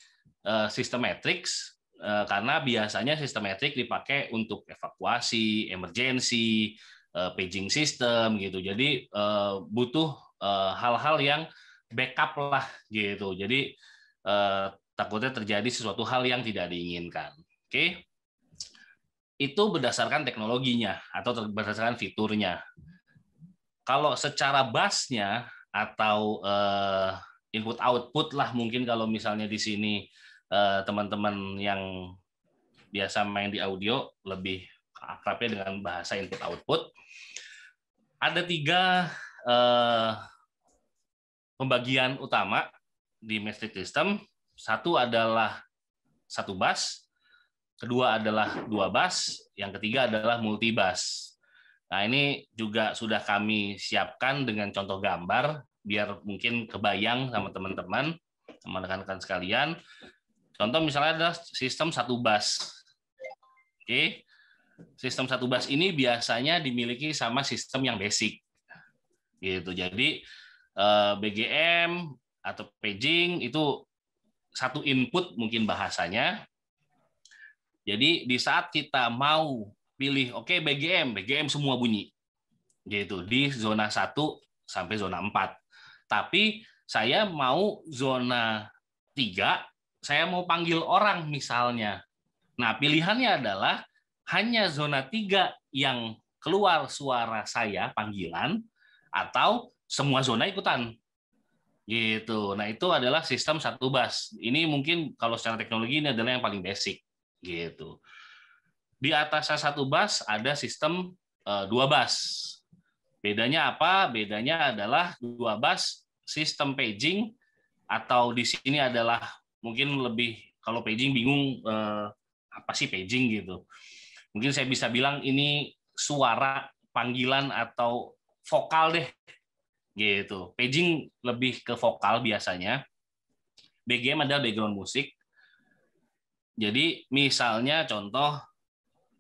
eh, sistem matrix Eh, karena biasanya sistem metrik dipakai untuk evakuasi, emergensi, eh, paging system gitu. Jadi eh, butuh hal-hal yang backup lah gitu. Jadi takutnya terjadi sesuatu hal yang tidak diinginkan. Oke. Itu berdasarkan teknologinya atau berdasarkan fiturnya. Kalau secara basnya atau input output lah mungkin kalau misalnya di sini Eh, teman-teman yang biasa main di audio lebih akrabnya dengan bahasa input output. Ada tiga uh, pembagian utama di metric system. Satu adalah satu bus, kedua adalah dua bus, yang ketiga adalah multi bus. Nah, ini juga sudah kami siapkan dengan contoh gambar biar mungkin kebayang sama teman-teman, teman-teman sekalian. Contoh misalnya ada sistem satu bus. Oke. Sistem satu bus ini biasanya dimiliki sama sistem yang basic. Gitu. Jadi eh, BGM atau paging itu satu input mungkin bahasanya. Jadi di saat kita mau pilih oke okay, BGM, BGM semua bunyi. Gitu di zona 1 sampai zona 4. Tapi saya mau zona 3 saya mau panggil orang misalnya. Nah, pilihannya adalah hanya zona 3 yang keluar suara saya panggilan atau semua zona ikutan. Gitu. Nah, itu adalah sistem satu bus. Ini mungkin kalau secara teknologi ini adalah yang paling basic gitu. Di atasnya satu bus ada sistem eh, dua bus. Bedanya apa? Bedanya adalah dua bus sistem paging atau di sini adalah mungkin lebih kalau paging bingung eh, apa sih paging gitu. Mungkin saya bisa bilang ini suara panggilan atau vokal deh gitu. Paging lebih ke vokal biasanya. BGM adalah background musik. Jadi misalnya contoh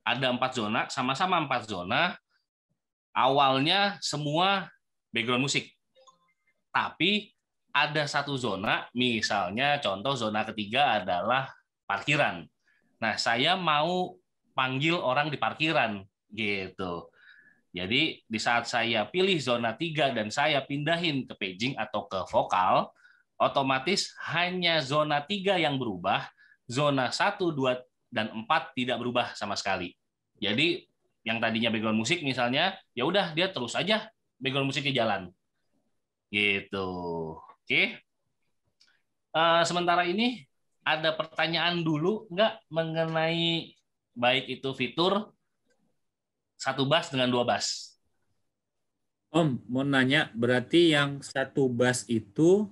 ada empat zona, sama-sama empat zona. Awalnya semua background musik, tapi ada satu zona, misalnya contoh zona ketiga adalah parkiran. Nah, saya mau panggil orang di parkiran gitu. Jadi di saat saya pilih zona tiga dan saya pindahin ke paging atau ke vokal, otomatis hanya zona tiga yang berubah, zona satu, dua dan empat tidak berubah sama sekali. Jadi yang tadinya background musik misalnya, ya udah dia terus aja background musiknya jalan. Gitu. Oke. Uh, sementara ini ada pertanyaan dulu nggak mengenai baik itu fitur satu bus dengan dua bus? Om, mau nanya, berarti yang satu bus itu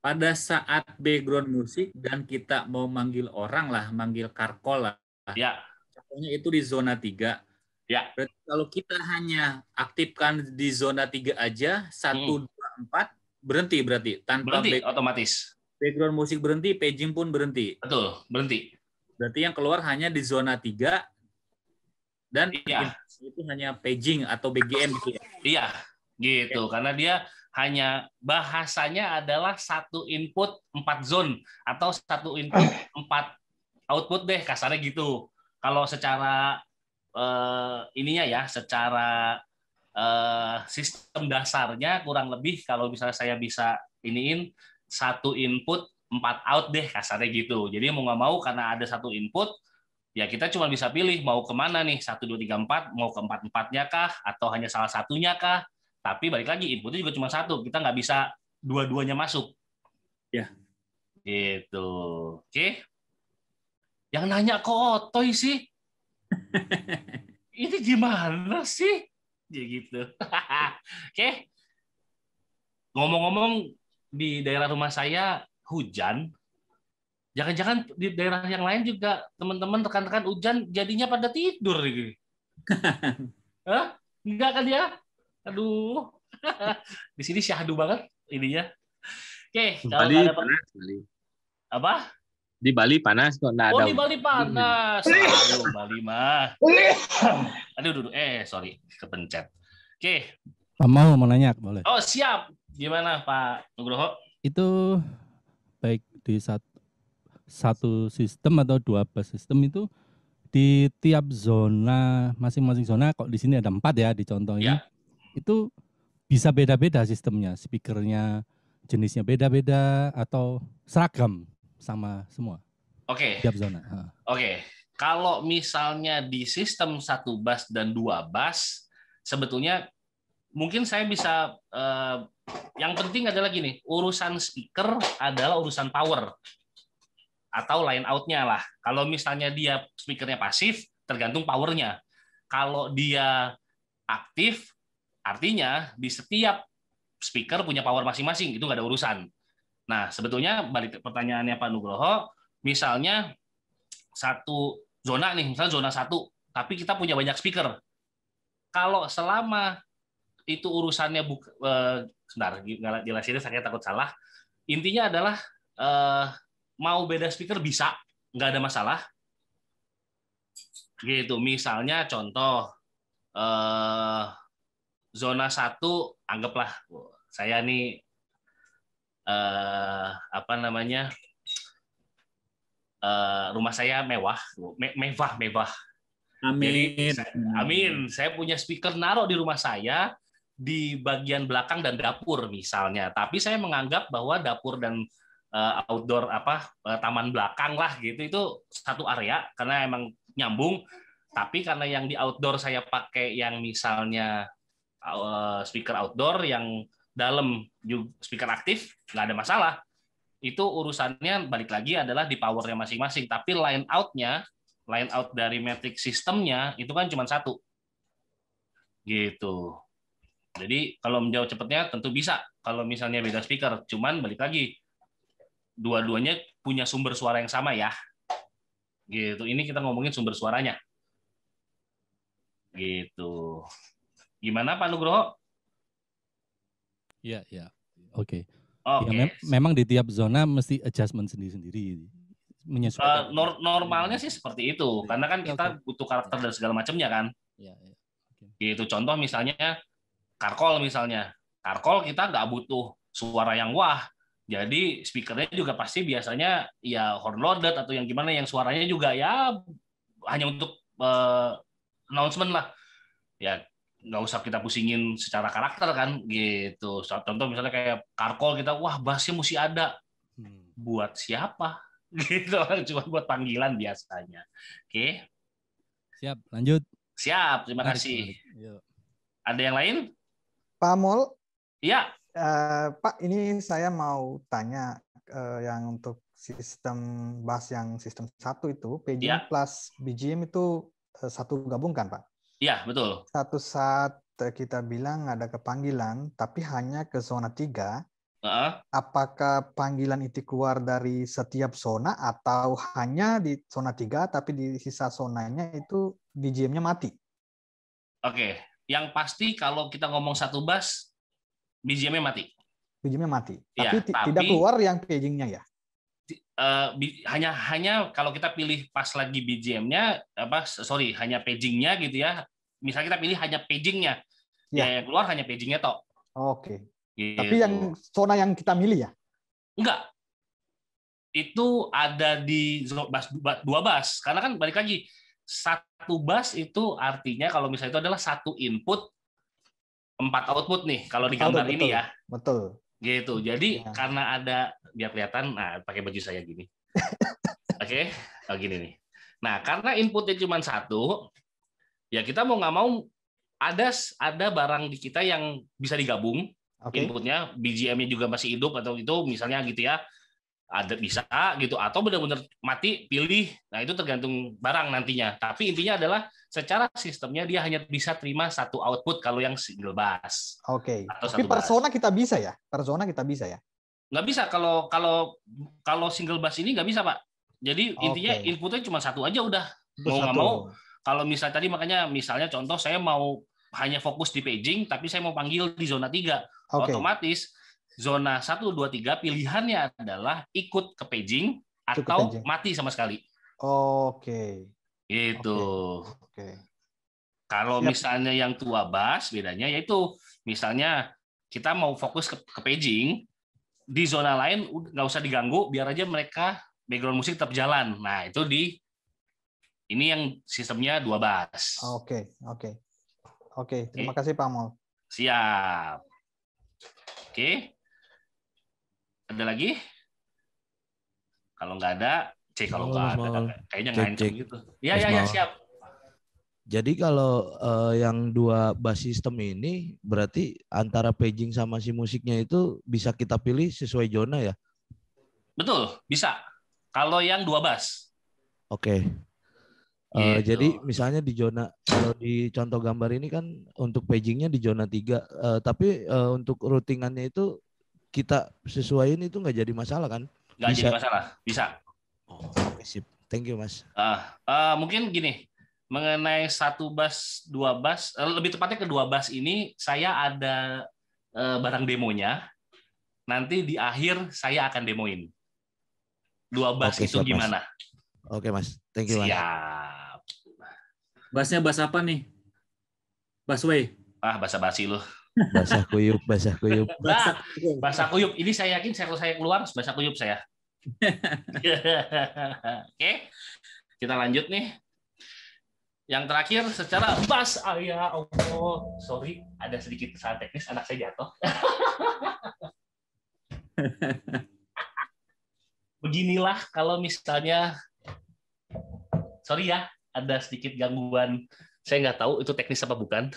pada saat background musik dan kita mau manggil orang lah, manggil karkol lah. Ya. Contohnya itu di zona tiga. Ya. Berarti kalau kita hanya aktifkan di zona tiga aja, satu hmm. 2, 4, berhenti berarti tanpa berhenti back, otomatis background musik berhenti paging pun berhenti betul berhenti berarti yang keluar hanya di zona 3 dan iya. itu hanya paging atau BGM gitu ya iya gitu okay. karena dia hanya bahasanya adalah satu input empat zone atau satu input ah. empat output deh kasarnya gitu kalau secara eh, ininya ya secara uh, sistem dasarnya kurang lebih kalau misalnya saya bisa iniin satu input empat out deh kasarnya gitu. Jadi mau nggak mau karena ada satu input ya kita cuma bisa pilih mau kemana nih satu dua tiga empat mau ke empat empatnya kah atau hanya salah satunya kah? Tapi balik lagi inputnya juga cuma satu kita nggak bisa dua-duanya masuk. Ya. Gitu. Oke. Yang nanya kok Otoy sih? *laughs* Ini gimana sih? ya gitu *laughs* oke okay. ngomong-ngomong di daerah rumah saya hujan jangan-jangan di daerah yang lain juga teman-teman rekan-rekan hujan jadinya pada tidur gitu *laughs* Hah? enggak kan ya aduh *laughs* di sini syahdu banget ininya oke okay, kalau ada panas, apa di Bali panas kok oh, ada. Oh di Bali panas. Aduh Bali mah. Aduh duduk. Eh sorry kepencet. Oke. Okay. mau mau nanya boleh. Oh siap. Gimana Pak Nugroho? Itu baik di satu satu sistem atau dua bus sistem itu di tiap zona masing-masing zona kok di sini ada empat ya di contohnya yeah. itu bisa beda-beda sistemnya speakernya jenisnya beda-beda atau seragam sama semua. Oke. Okay. Tiap zona. Oke. Okay. Kalau misalnya di sistem satu bus dan dua bus, sebetulnya mungkin saya bisa eh, yang penting adalah gini, urusan speaker adalah urusan power atau line outnya lah. Kalau misalnya dia speakernya pasif, tergantung powernya. Kalau dia aktif, artinya di setiap speaker punya power masing-masing, itu nggak ada urusan. Nah, sebetulnya balik ke pertanyaannya Pak Nugroho, misalnya satu zona nih, misalnya zona satu, tapi kita punya banyak speaker. Kalau selama itu urusannya buka, eh, sebentar, jelasinnya saya takut salah. Intinya adalah eh, mau beda speaker bisa, nggak ada masalah. Gitu, misalnya contoh eh, zona satu, anggaplah saya nih uh, apa namanya uh, rumah saya mewah, me mewah mewah. Amin. Jadi, saya, amin. Saya punya speaker naruh di rumah saya di bagian belakang dan dapur misalnya. Tapi saya menganggap bahwa dapur dan uh, outdoor apa uh, taman belakang lah gitu itu satu area karena emang nyambung. Tapi karena yang di outdoor saya pakai yang misalnya speaker outdoor yang dalam speaker aktif nggak ada masalah itu urusannya balik lagi adalah di powernya masing-masing tapi line outnya line out dari metric sistemnya itu kan cuma satu gitu jadi kalau menjawab cepatnya tentu bisa kalau misalnya beda speaker cuman balik lagi dua-duanya punya sumber suara yang sama ya gitu ini kita ngomongin sumber suaranya gitu gimana Pak Nugroho Iya, iya. Oke. Oke. Ya, mem memang di tiap zona mesti adjustment sendiri-sendiri Uh, nor normalnya sih seperti itu. Ya. Karena kan iya, kita okay. butuh karakter dan segala macamnya kan. Iya, iya. Okay. Gitu contoh misalnya karkol misalnya. Karkol kita nggak butuh suara yang wah. Jadi speakernya juga pasti biasanya ya horn loaded atau yang gimana yang suaranya juga ya hanya untuk uh, announcement lah. Ya nggak usah kita pusingin secara karakter kan gitu contoh misalnya kayak karkol kita wah bassnya mesti ada hmm. buat siapa *laughs* gitu kan, cuma buat panggilan biasanya oke okay. siap lanjut siap terima Mari, kasih yuk. Iya. ada yang lain Pak Mol iya uh, Pak ini saya mau tanya uh, yang untuk sistem bass yang sistem satu itu pj ya. plus BGM itu eh, satu gabungkan Pak Iya, betul. Satu saat eh, kita bilang ada kepanggilan, tapi hanya ke zona tiga. Uh-huh. Apakah panggilan itu keluar dari setiap zona atau hanya di zona tiga, tapi di sisa zonanya itu BGM-nya mati? Oke, okay. yang pasti kalau kita ngomong satu bus, BGM-nya mati. BGM-nya mati. Iya, tapi, tapi tidak keluar yang paging-nya ya? uh, hanya hanya kalau kita pilih pas lagi BGM-nya apa sorry hanya paging-nya gitu ya. Misal kita pilih hanya paging-nya. Ya. ya yang keluar hanya paging-nya toh. Oke. Gitu. Tapi yang zona yang kita milih ya? Enggak. Itu ada di bus, dua bas Karena kan balik lagi satu bas itu artinya kalau misalnya itu adalah satu input empat output nih kalau di gambar ini ya. Betul. Gitu. Jadi ya. karena ada biar kelihatan nah pakai baju saya gini *laughs* oke okay? oh, gini nih nah karena inputnya cuma satu ya kita mau nggak mau ada ada barang di kita yang bisa digabung okay. inputnya BGM-nya juga masih hidup atau itu misalnya gitu ya ada bisa gitu atau benar-benar mati pilih nah itu tergantung barang nantinya tapi intinya adalah secara sistemnya dia hanya bisa terima satu output kalau yang single bass. oke okay. tapi persona bus. kita bisa ya persona kita bisa ya nggak bisa kalau kalau kalau single bus ini nggak bisa pak jadi okay. intinya inputnya cuma satu aja udah Itu mau nggak mau kalau misalnya tadi makanya misalnya contoh saya mau hanya fokus di paging tapi saya mau panggil di zona tiga okay. otomatis zona satu dua tiga pilihannya adalah ikut ke paging atau ke paging. mati sama sekali. Oke. Okay. Itu. Oke. Okay. Okay. Kalau misalnya yang tua bas bedanya yaitu misalnya kita mau fokus ke, ke paging di zona lain nggak usah diganggu biar aja mereka background musik tetap jalan nah itu di ini yang sistemnya dua bass oke okay, oke okay. oke okay, terima okay. kasih Pak Mol siap oke okay. ada lagi kalau nggak ada cek kalau nggak ada kayaknya ngancam gitu ya ya ya siap jadi kalau uh, yang dua bass system ini berarti antara paging sama si musiknya itu bisa kita pilih sesuai zona ya? Betul, bisa. Kalau yang dua bass. Oke. Okay. Uh, eh, gitu. Jadi misalnya di zona kalau di contoh gambar ini kan untuk pagingnya di zona tiga, uh, tapi uh, untuk routingannya itu kita sesuaiin itu nggak jadi masalah kan? Nggak jadi masalah, bisa. Oh, okay, sip, thank you mas. Uh, uh, mungkin gini, mengenai satu bus, dua bus, eh, lebih tepatnya kedua bus ini saya ada eh, barang demonya. Nanti di akhir saya akan demoin. Dua bus Oke, itu siap, gimana? Mas. Oke, Mas. Thank you, Mas. Siap. Basnya bas apa nih? way Ah, bahasa basi loh. Basah kuyup, basah kuyup. Nah, *laughs* basah kuyup. Ini saya yakin kalau saya keluar basah kuyup saya. *laughs* *laughs* Oke. Kita lanjut nih. Yang terakhir secara bas, ah, ya Allah, sorry, ada sedikit kesalahan teknis, anak saya jatuh. *laughs* Beginilah kalau misalnya, sorry ya, ada sedikit gangguan. Saya nggak tahu itu teknis apa bukan.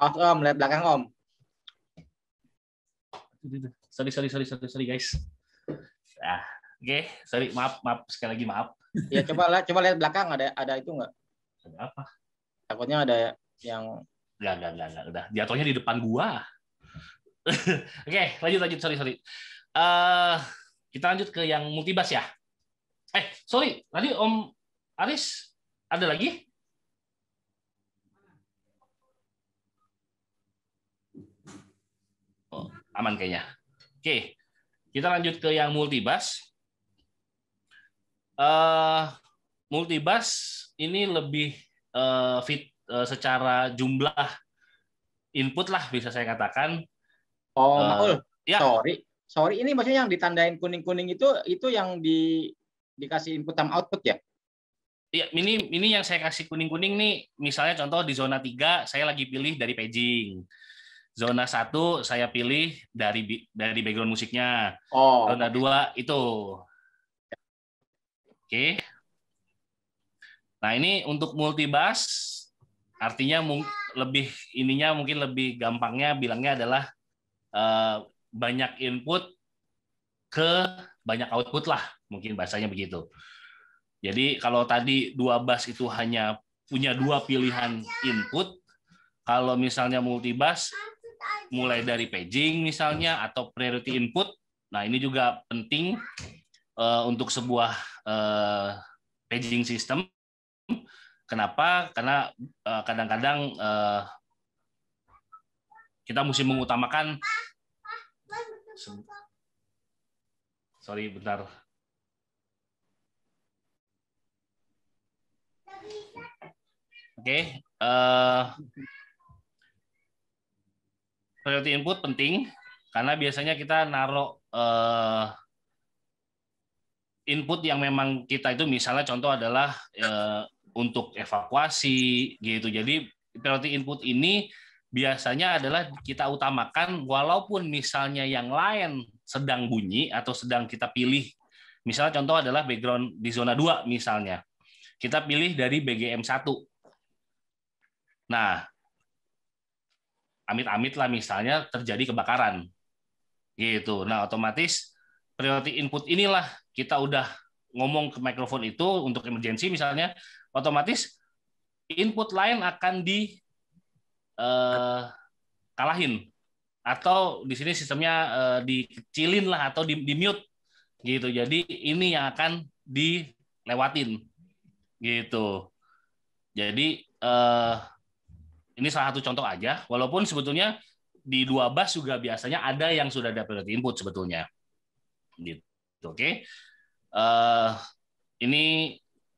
Oh, om, lihat belakang om. Sorry, sorry, sorry, sorry, sorry guys. Ah, Oke, okay. sorry, maaf, maaf sekali lagi maaf. Ya coba lah, coba lihat belakang ada ada itu nggak? ada apa takutnya ada yang nggak nggak nggak enggak udah jatuhnya di depan gua *laughs* oke okay, lanjut lanjut sorry sorry uh, kita lanjut ke yang multibas ya eh sorry tadi om Aris ada lagi oh, aman kayaknya oke okay. kita lanjut ke yang multibas uh, eh, multibus ini lebih uh, fit uh, secara jumlah input lah bisa saya katakan. Oh, uh, Maul. Ya. Sorry. Sorry, ini maksudnya yang ditandain kuning-kuning itu itu yang di dikasih input sama output ya? Iya, ini ini yang saya kasih kuning-kuning nih. Misalnya contoh di zona 3 saya lagi pilih dari paging. Zona 1 saya pilih dari dari background musiknya. Oh. Zona 2 itu. Oke. Okay. Nah, ini untuk multi bus artinya lebih ininya mungkin lebih gampangnya bilangnya adalah eh, banyak input ke banyak output lah, mungkin bahasanya begitu. Jadi kalau tadi dua bus itu hanya punya dua pilihan input, kalau misalnya multi bus mulai dari paging misalnya atau priority input. Nah, ini juga penting uh, untuk sebuah uh, paging system Kenapa? Karena eh, kadang-kadang uh, kita mesti mengutamakan sorry bentar oke okay. uh, eh, priority input penting karena biasanya kita naruh uh, input yang memang kita itu misalnya contoh adalah uh, untuk evakuasi gitu. Jadi priority input ini biasanya adalah kita utamakan walaupun misalnya yang lain sedang bunyi atau sedang kita pilih. Misalnya contoh adalah background di zona 2 misalnya. Kita pilih dari BGM 1. Nah, amit-amit lah misalnya terjadi kebakaran. Gitu. Nah, otomatis priority input inilah kita udah ngomong ke mikrofon itu untuk emergency misalnya otomatis input lain akan di uh, kalahin atau di sini sistemnya uh, dikecilin lah atau di, di mute gitu. Jadi ini yang akan dilewatin gitu. Jadi uh, ini salah satu contoh aja. Walaupun sebetulnya di dua bus juga biasanya ada yang sudah ada priority input sebetulnya. Gitu. Oke. Okay. Uh, ini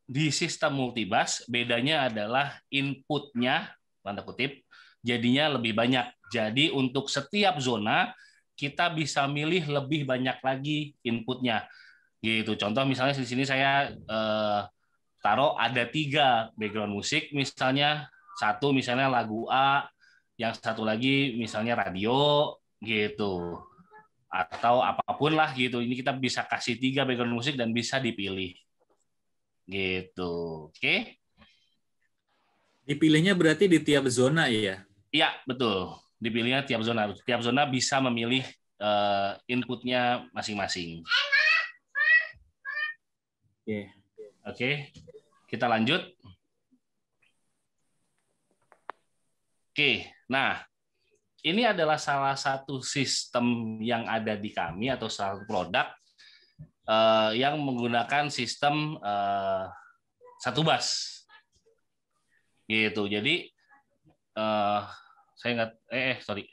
di sistem multibus bedanya adalah inputnya tanda kutip jadinya lebih banyak. Jadi untuk setiap zona kita bisa milih lebih banyak lagi inputnya. Gitu. Contoh misalnya di sini saya eh, taruh ada tiga background musik misalnya satu misalnya lagu A, yang satu lagi misalnya radio gitu atau apapun lah gitu. Ini kita bisa kasih tiga background musik dan bisa dipilih gitu. Oke. Dipilihnya berarti di tiap zona ya? Iya, betul. Dipilihnya tiap zona. Tiap zona bisa memilih eh, inputnya masing-masing. Oke. Oke. Kita lanjut. Oke. Nah, ini adalah salah satu sistem yang ada di kami atau salah satu produk uh, yang menggunakan sistem uh, satu bus gitu jadi uh, saya ingat eh, eh sorry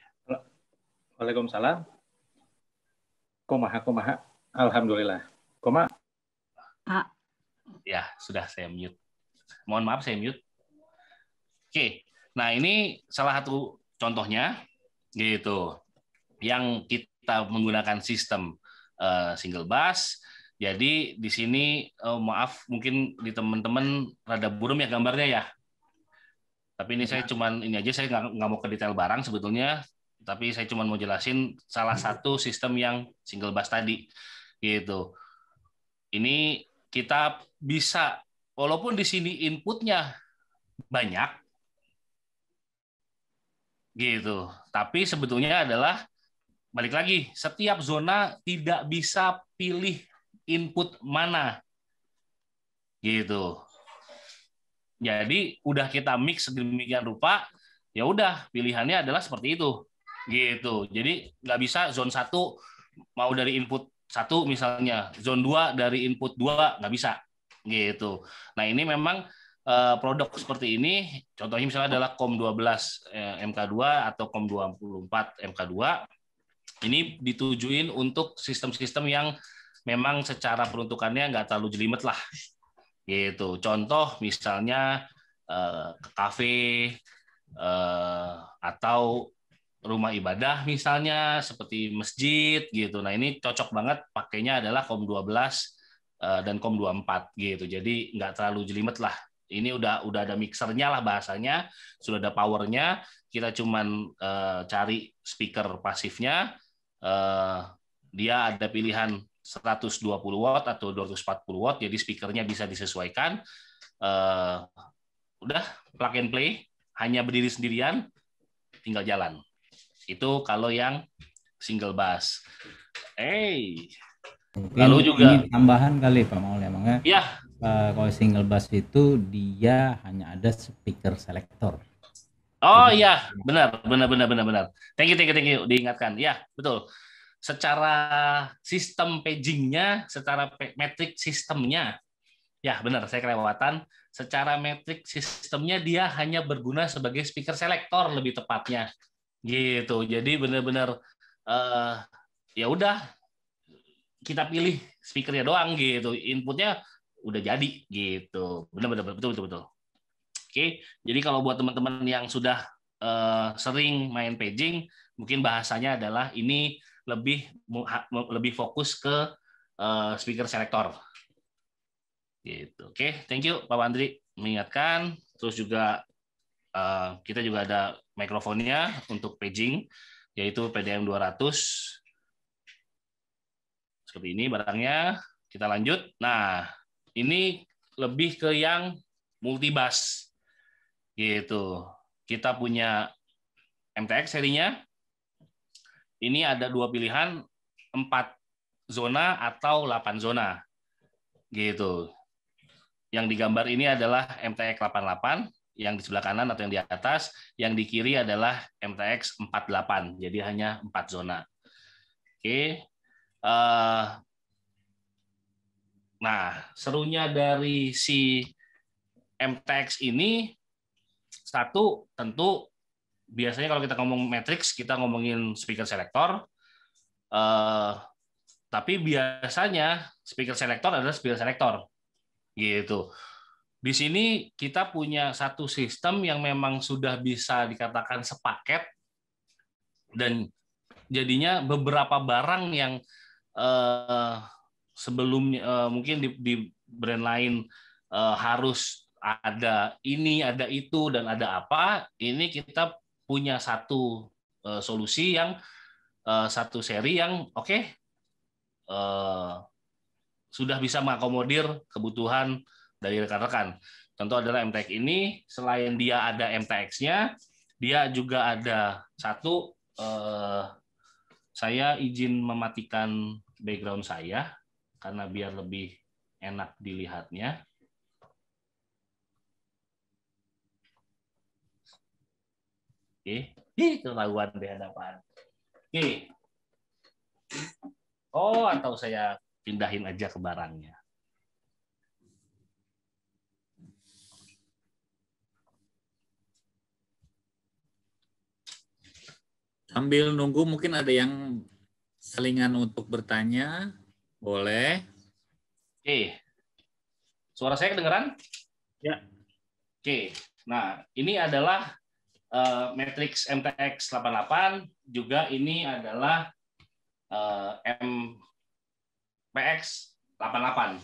Waalaikumsalam komaha komaha alhamdulillah koma A. ya sudah saya mute mohon maaf saya mute oke nah ini salah satu contohnya gitu yang kita menggunakan sistem Eh, single bass. Jadi di sini oh, maaf mungkin di teman-teman rada buram ya gambarnya ya. Tapi ini saya iya. cuma ini aja saya nggak mau ke detail barang sebetulnya, tapi saya cuma mau jelasin salah satu sistem yang single bass tadi gitu. Ini kita bisa walaupun di sini inputnya banyak gitu, tapi sebetulnya adalah balik lagi, setiap zona tidak bisa pilih input mana. Gitu. Jadi udah kita mix sedemikian rupa, ya udah pilihannya adalah seperti itu. Gitu. Jadi nggak bisa zone 1 mau dari input satu misalnya, zone 2 dari input 2 nggak bisa. Gitu. Nah, ini memang eh, produk seperti ini, contohnya misalnya adalah COM12 eh, MK2 atau COM24 MK2 ini ditujuin untuk sistem-sistem yang memang secara peruntukannya nggak terlalu jelimet lah. Gitu. Contoh misalnya eh, ke kafe eh, atau rumah ibadah misalnya seperti masjid gitu. Nah, ini cocok banget pakainya adalah kom 12 belas eh, dan kom 24 gitu. Jadi nggak terlalu jelimet lah. Ini udah udah ada mixernya lah bahasanya, sudah ada powernya. Kita cuman cari speaker pasifnya, eh, dia ada pilihan 120 watt atau 240 watt, jadi speakernya bisa disesuaikan. Eh, udah plug and play, hanya berdiri sendirian, tinggal jalan. Itu kalau yang single bass. Hey. Mungkin Lalu juga ini tambahan kali Pak Maul emangnya. Ya. Uh, kalau single bass itu dia hanya ada speaker selector. Oh iya, benar, benar, benar, benar, benar. Thank you, thank you, thank you. Diingatkan. Ya, betul. Secara sistem pagingnya, secara metrik sistemnya, ya benar, saya kelewatan. Secara metrik sistemnya dia hanya berguna sebagai speaker selector lebih tepatnya, gitu. Jadi benar-benar uh, ya udah kita pilih speakernya doang gitu. Inputnya udah jadi gitu. Benar-benar betul betul. betul. Oke, jadi kalau buat teman-teman yang sudah uh, sering main paging, mungkin bahasanya adalah ini lebih lebih fokus ke uh, speaker selector. Gitu. Oke, thank you Pak Andri mengingatkan. Terus juga uh, kita juga ada mikrofonnya untuk paging, yaitu PDM 200. Seperti ini barangnya. Kita lanjut. Nah, ini lebih ke yang multibass Gitu. Kita punya MTX serinya. Ini ada dua pilihan, empat zona atau delapan zona. Gitu. Yang digambar ini adalah MTX 88, yang di sebelah kanan atau yang di atas, yang di kiri adalah MTX 48. Jadi hanya empat zona. Oke. Eh, nah, serunya dari si MTX ini satu, tentu biasanya kalau kita ngomong matrix, kita ngomongin speaker selector. Uh, tapi biasanya speaker selector adalah speaker selector. Gitu. Di sini kita punya satu sistem yang memang sudah bisa dikatakan sepaket dan jadinya beberapa barang yang eh, sebelumnya eh, mungkin di, di brand lain eh, harus ada ini, ada itu, dan ada apa, ini kita punya satu uh, solusi yang uh, satu seri yang oke okay, uh, eh, sudah bisa mengakomodir kebutuhan dari rekan-rekan. Contoh adalah MTX ini, selain dia ada MTX-nya, dia juga ada satu. Uh, saya izin mematikan background saya karena biar lebih enak dilihatnya. Oke, okay. ketahuan di hadapan. Oke. Okay. Oh, atau saya pindahin aja ke barangnya. Sambil nunggu mungkin ada yang selingan untuk bertanya. Boleh. Oke. Okay. Suara saya kedengeran? Ya. Oke. Nah, ini adalah Eh, matrix MTX 88 juga ini adalah uh, MPX 88.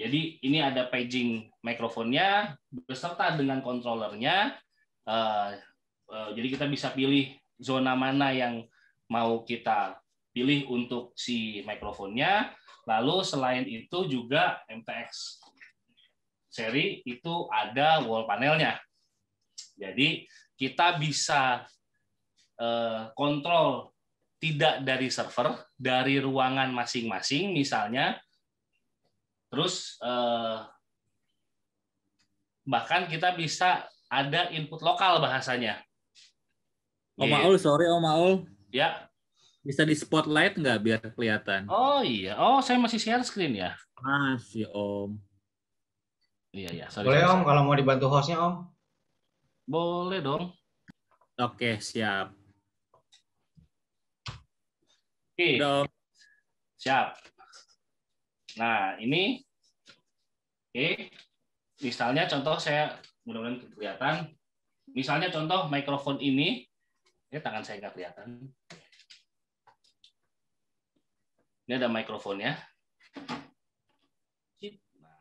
Jadi ini ada paging mikrofonnya beserta dengan kontrolernya. Eh, eh, jadi kita bisa pilih zona mana yang mau kita pilih untuk si mikrofonnya. Lalu selain itu juga MTX seri itu ada wall panelnya. Jadi kita bisa eh, kontrol tidak dari server, dari ruangan masing-masing misalnya. Terus eh, bahkan kita bisa ada input lokal bahasanya. Om iya. Aul, sorry Om Aul. Ya. Bisa di spotlight nggak biar kelihatan? Oh iya. Oh, saya masih share screen ya. Masih Om. Iya, iya. Sorry, Boleh Om, kalau mau dibantu hostnya Om. Boleh dong. Oke, siap. Oke. Dong. Siap. Nah, ini oke. Misalnya contoh saya mudah-mudahan kelihatan. Misalnya contoh mikrofon ini, ini tangan saya nggak kelihatan. Ini ada mikrofonnya. Nah.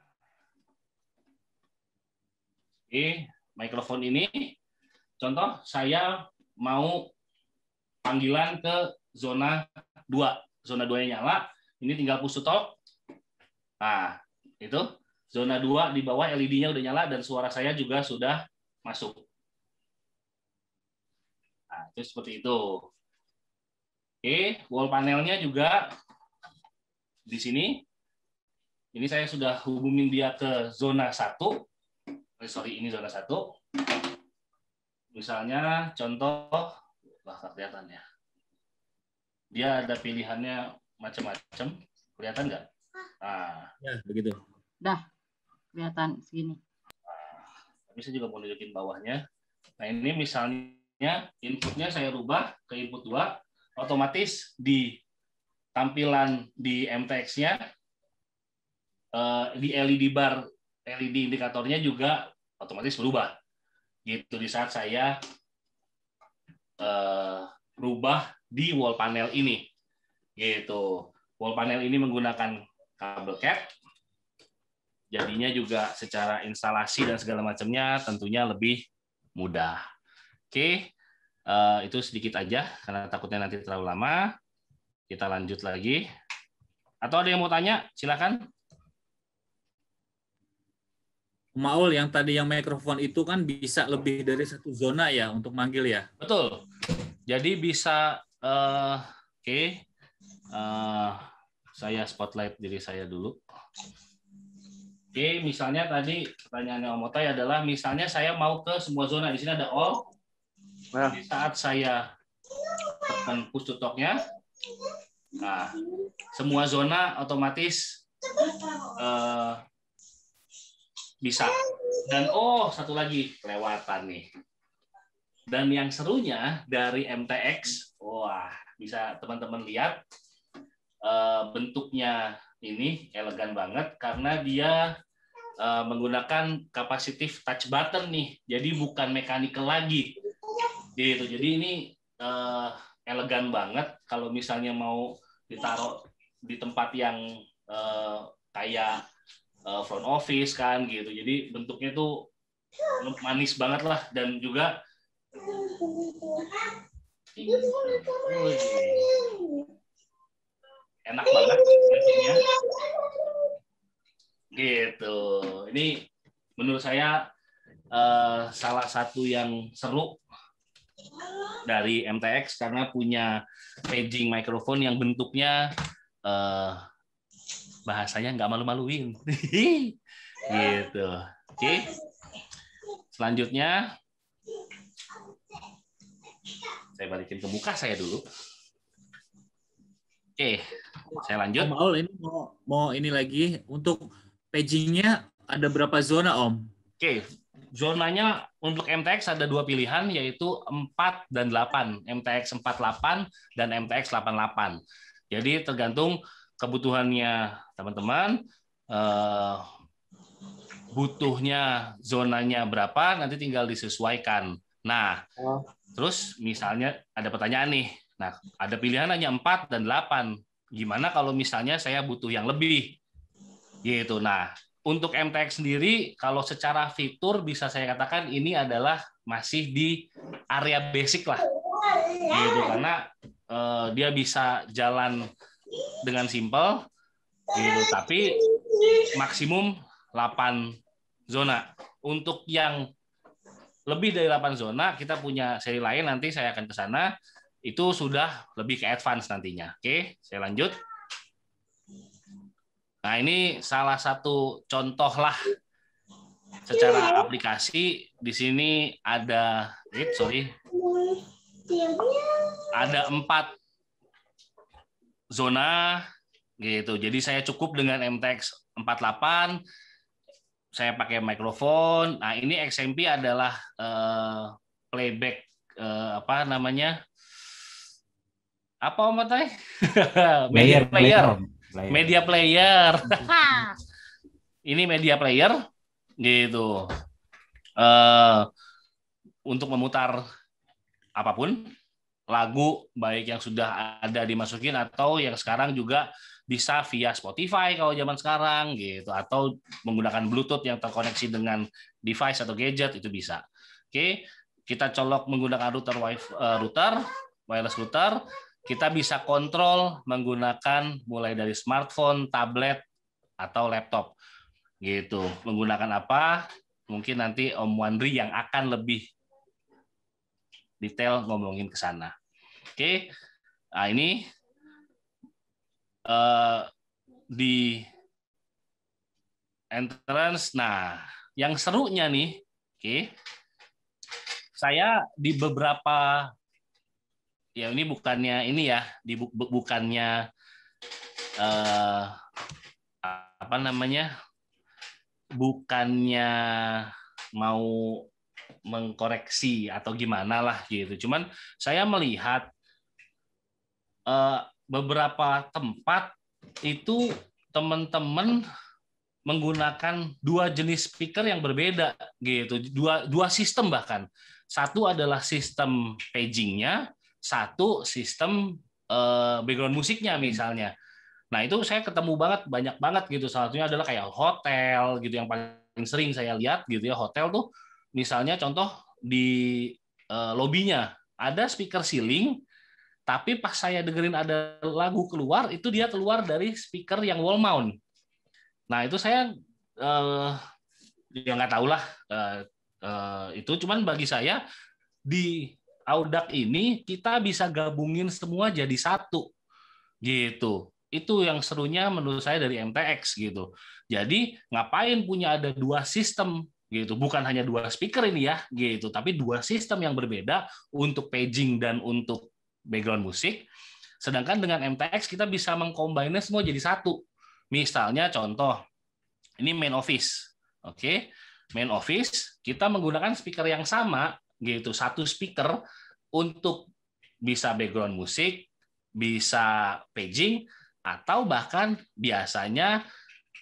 Oke, mikrofon ini. Contoh, saya mau panggilan ke zona 2. Zona 2-nya nyala, ini tinggal push to talk. Nah, itu zona 2 di bawah LED-nya udah nyala dan suara saya juga sudah masuk. Nah, itu seperti itu. Oke, wall panelnya juga di sini. Ini saya sudah hubungin dia ke zona 1 oh, sorry ini zona satu misalnya contoh wah kelihatan ya dia ada pilihannya macam-macam kelihatan nggak nah ya begitu dah kelihatan sini. nah, bisa juga mau nunjukin bawahnya nah ini misalnya inputnya saya rubah ke input 2 otomatis di tampilan di MTX-nya eh, di LED bar LED indikatornya juga otomatis berubah. Gitu di saat saya eh, rubah di wall panel ini. Gitu. Wall panel ini menggunakan kabel cat. Jadinya juga secara instalasi dan segala macamnya tentunya lebih mudah. Oke, eh, itu sedikit aja karena takutnya nanti terlalu lama. Kita lanjut lagi. Atau ada yang mau tanya? Silakan. Maul yang tadi yang mikrofon itu kan bisa lebih dari satu zona ya untuk manggil ya. Betul. Jadi bisa uh, oke. Okay. Uh, eh, saya spotlight diri saya dulu. Oke, okay, misalnya tadi pertanyaannya Om Otay adalah misalnya saya mau ke semua zona di sini ada all. Nah. Di saat saya tekan push to talk-nya, nah semua zona otomatis uh, bisa. Dan oh, satu lagi kelewatan nih. Dan yang serunya dari MTX, wah, bisa teman-teman lihat eh, bentuknya ini elegan banget karena dia eh, menggunakan kapasitif touch button nih. Jadi bukan mechanical lagi. Gitu. Jadi ini eh, elegan banget kalau misalnya mau ditaruh di tempat yang kayak uh, front office kan gitu. Jadi bentuknya tuh manis banget lah dan juga iya. enak banget rasanya gitu ini menurut saya uh, salah satu yang seru dari MTX karena punya paging microphone yang bentuknya uh, bahasanya nggak malu-maluin *laughs* gitu oke selanjutnya saya balikin ke muka saya dulu oke saya lanjut Om Aul ini mau mau ini lagi untuk pagingnya ada berapa zona Om oke okay. zonanya untuk MTX ada dua pilihan yaitu 4 dan 8 MTX 48 dan MTX 88 jadi tergantung kebutuhannya teman-teman, eh, butuhnya zonanya berapa, nanti tinggal disesuaikan. Nah, oh. terus misalnya ada pertanyaan nih, nah ada pilihan hanya 4 dan 8. Gimana kalau misalnya saya butuh yang lebih? Gitu. Nah, untuk MTX sendiri, kalau secara fitur bisa saya katakan ini adalah masih di area basic lah, gitu karena eh, dia bisa jalan dengan simple gitu tapi maksimum 8 zona untuk yang lebih dari 8 zona kita punya seri lain nanti saya akan ke sana itu sudah lebih ke advance nantinya oke saya lanjut nah ini salah satu contoh lah secara aplikasi di sini ada eh, sorry ada empat zona gitu. Jadi saya cukup dengan MTX 48 saya pakai mikrofon. Nah, ini XMP adalah uh, playback uh, apa namanya? Apa Om Tay? *laughs* media player. player. Media player. *laughs* ini media player gitu. Uh, untuk memutar apapun lagu baik yang sudah ada dimasukin atau yang sekarang juga bisa via Spotify kalau zaman sekarang gitu atau menggunakan Bluetooth yang terkoneksi dengan device atau gadget itu bisa. Oke, kita colok menggunakan router wifi eh, router wireless router, kita bisa kontrol menggunakan mulai dari smartphone, tablet atau laptop. Gitu. Menggunakan apa? Mungkin nanti Om Wandri yang akan lebih detail ngomongin ke sana. Oke. Nah, ini uh, di entrance. Nah, yang serunya nih, oke. Okay, saya di beberapa ya ini bukannya ini ya, di bu, bukannya uh, apa namanya? bukannya mau mengkoreksi atau gimana lah gitu. Cuman saya melihat eh, beberapa tempat itu teman-teman menggunakan dua jenis speaker yang berbeda gitu. Dua dua sistem bahkan. Satu adalah sistem pagingnya, satu sistem uh, background musiknya misalnya. Nah, itu saya ketemu banget banyak banget gitu. Salah satunya adalah kayak hotel gitu yang paling sering saya lihat gitu ya hotel tuh misalnya contoh di uh, eh, lobbynya ada speaker ceiling, tapi pas saya dengerin ada lagu keluar, itu dia keluar dari speaker yang wall mount. Nah itu saya uh, ya nggak tahu lah uh, eh, uh, itu, cuman bagi saya di Audak ini kita bisa gabungin semua jadi satu gitu. Itu yang serunya menurut saya dari MTX gitu. Jadi ngapain punya ada dua sistem gitu bukan hanya dua speaker ini ya gitu tapi dua sistem yang berbeda untuk paging dan untuk background musik sedangkan dengan MTX kita bisa mengkombinasi semua jadi satu misalnya contoh ini main office oke okay? main office kita menggunakan speaker yang sama gitu satu speaker untuk bisa background musik bisa paging atau bahkan biasanya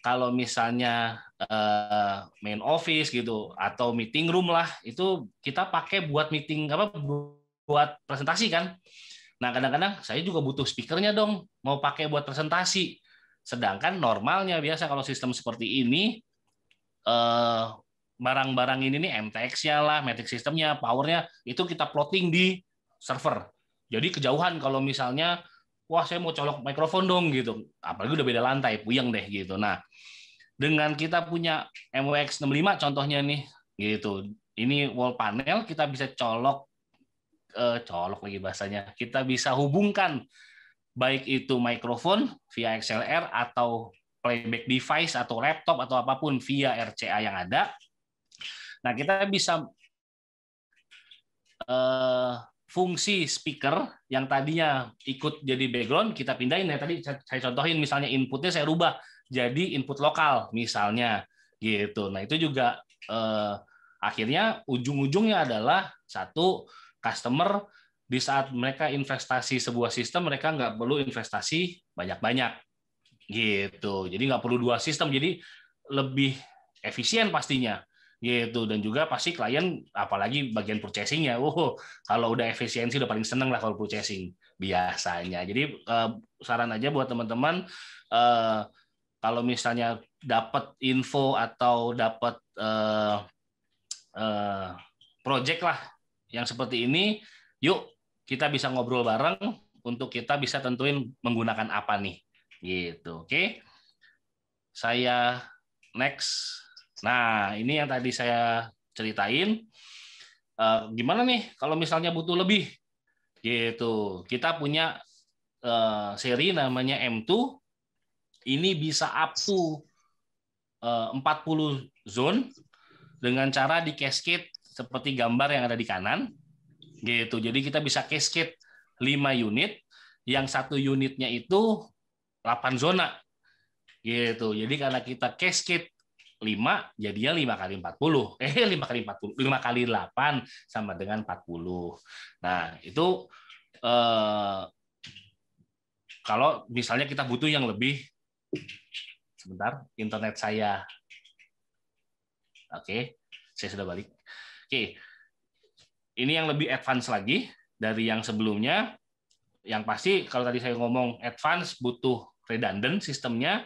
kalau misalnya Eh, main office gitu atau meeting room lah itu kita pakai buat meeting apa buat presentasi kan. Nah kadang-kadang saya juga butuh speakernya dong mau pakai buat presentasi. Sedangkan normalnya biasa kalau sistem seperti ini eh, barang-barang ini nih MTX-nya lah, metric sistemnya, powernya itu kita plotting di server. Jadi kejauhan kalau misalnya wah saya mau colok mikrofon dong gitu, apalagi udah beda lantai, puyeng deh gitu. Nah dengan kita punya MWX 65 contohnya nih gitu ini wall panel kita bisa colok eh, colok lagi bahasanya kita bisa hubungkan baik itu mikrofon via XLR atau playback device atau laptop atau apapun via RCA yang ada nah kita bisa eh, fungsi speaker yang tadinya ikut jadi background kita pindahin ya tadi saya contohin misalnya inputnya saya rubah jadi input lokal misalnya gitu. Nah itu juga eh, akhirnya ujung-ujungnya adalah satu customer di saat mereka investasi sebuah sistem mereka nggak perlu investasi banyak-banyak gitu. Jadi nggak perlu dua sistem. Jadi lebih efisien pastinya gitu dan juga pasti klien apalagi bagian purchasingnya oh, kalau udah efisiensi udah paling seneng lah kalau purchasing biasanya jadi eh, saran aja buat teman-teman eh, kalau misalnya dapat info atau dapat uh, eh, uh, eh, project lah yang seperti ini, yuk kita bisa ngobrol bareng untuk kita bisa tentuin menggunakan apa nih. Gitu, oke. Okay? Saya next. Nah, ini yang tadi saya ceritain. Uh, gimana nih kalau misalnya butuh lebih? Gitu. Kita punya uh, seri namanya M2 ini bisa up to 40 eh, zone dengan cara di cascade seperti gambar yang ada di kanan. Gitu. Jadi kita bisa cascade 5 unit, yang satu unitnya itu 8 zona. Gitu. Jadi karena kita cascade 5, jadinya 5 kali 40. Eh, 5 *laughs* kali 40. 5 kali 8 sama dengan 40. Nah, itu eh, kalau misalnya kita butuh yang lebih Sebentar, internet saya. Oke, saya sudah balik. Oke, ini yang lebih advance lagi dari yang sebelumnya. Yang pasti kalau tadi saya ngomong advance butuh redundant sistemnya.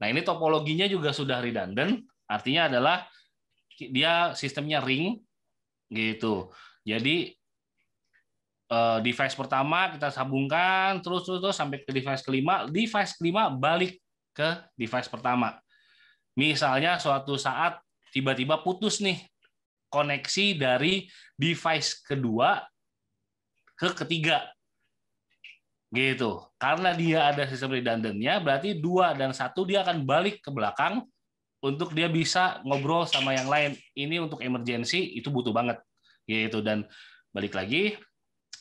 Nah ini topologinya juga sudah redundant. Artinya adalah dia sistemnya ring gitu. Jadi eh, device pertama kita sambungkan terus terus, terus sampai ke device kelima. Device kelima balik ke device pertama. Misalnya suatu saat tiba-tiba putus nih koneksi dari device kedua ke ketiga. Gitu. Karena dia ada sistem redundannya, berarti dua dan satu dia akan balik ke belakang untuk dia bisa ngobrol sama yang lain. Ini untuk emergency itu butuh banget. Gitu dan balik lagi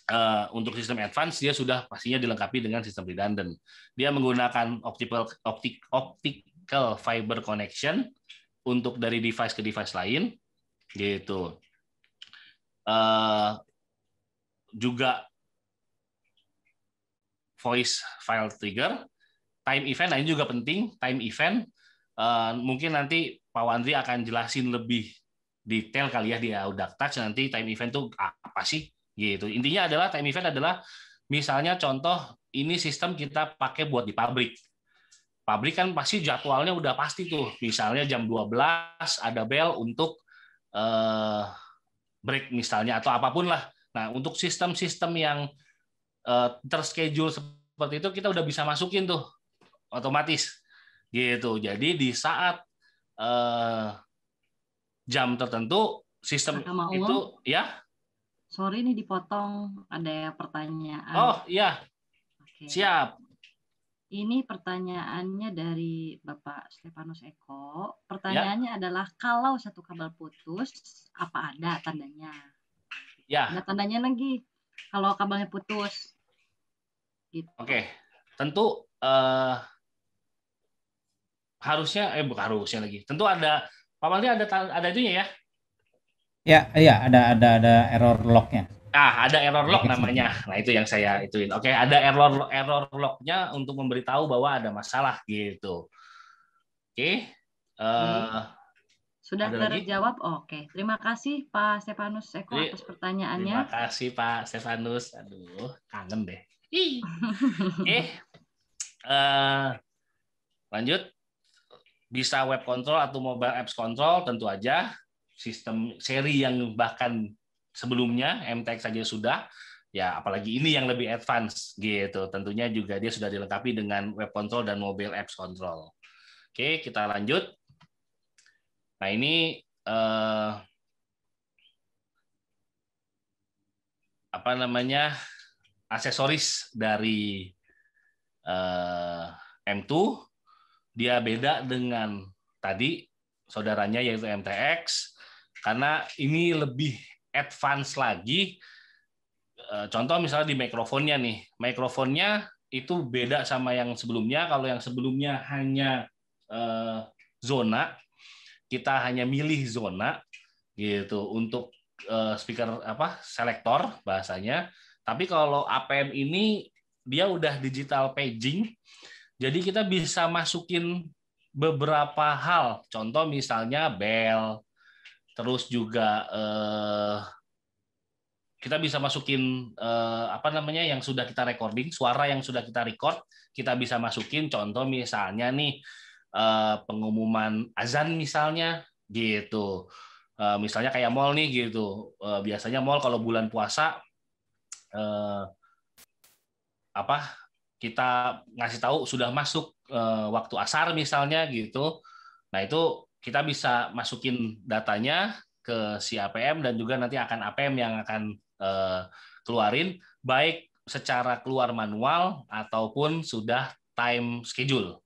Eh, untuk sistem advance dia sudah pastinya dilengkapi dengan sistem redundant. Dia menggunakan optical optik optical fiber connection untuk dari device ke device lain gitu. Uh, juga voice file trigger, time event nah ini juga penting, time event uh, mungkin nanti Pak Wandri akan jelasin lebih detail kali ya di Audactax nanti time event tuh apa sih Gitu. Intinya adalah time event adalah misalnya contoh ini sistem kita pakai buat di pabrik. Pabrik kan pasti jadwalnya udah pasti tuh. Misalnya jam 12 ada bel untuk eh, break misalnya atau apapun lah. Nah, untuk sistem-sistem yang eh, terschedule seperti itu kita udah bisa masukin tuh otomatis. Gitu. Jadi di saat eh, jam tertentu sistem itu ya Sorry ini dipotong, ada pertanyaan. Oh iya, Oke. siap. Ini pertanyaannya dari Bapak Stefanus Eko. Pertanyaannya ya. adalah kalau satu kabel putus, apa ada tandanya? Ya. Ada tandanya lagi kalau kabelnya putus. Gitu. Oke, tentu uh, harusnya eh bukan harusnya lagi. Tentu ada Pak Mali ada ada itunya ya Ya, iya ada ada ada error lognya. Ah, ada error log namanya. Nah, itu yang saya ituin. Oke, ada error error lognya untuk memberitahu bahwa ada masalah gitu. Oke. Uh, Sudah terjawab? Oke. Terima kasih Pak Stefanus Eko Jadi, iya. atas pertanyaannya. Terima kasih Pak Stefanus. Aduh, kangen deh. Ih. *laughs* Oke. Uh, lanjut. Bisa web control atau mobile apps control tentu aja sistem seri yang bahkan sebelumnya MTX saja sudah ya apalagi ini yang lebih advance gitu tentunya juga dia sudah dilengkapi dengan web control dan mobile apps control oke kita lanjut nah ini eh, apa namanya aksesoris dari eh, M2 dia beda dengan tadi saudaranya yaitu MTX karena ini lebih advance lagi. Eh, contoh misalnya di mikrofonnya nih. Mikrofonnya itu beda sama yang sebelumnya. Kalau yang sebelumnya hanya eh, zona, kita hanya milih zona gitu untuk eh, speaker apa selektor bahasanya. Tapi kalau APM ini dia udah digital paging, jadi kita bisa masukin beberapa hal. Contoh misalnya bell terus juga eh, kita bisa masukin eh, apa namanya yang sudah kita recording, suara yang sudah kita record, kita bisa masukin contoh misalnya nih eh, pengumuman azan misalnya gitu. Eh, misalnya kayak mall nih gitu. Eh, biasanya mall kalau bulan puasa eh, apa kita ngasih tahu sudah masuk eh, waktu asar misalnya gitu. Nah, itu kita bisa masukin datanya ke si APM dan juga nanti akan APM yang akan eh, keluarin baik secara keluar manual ataupun sudah time schedule.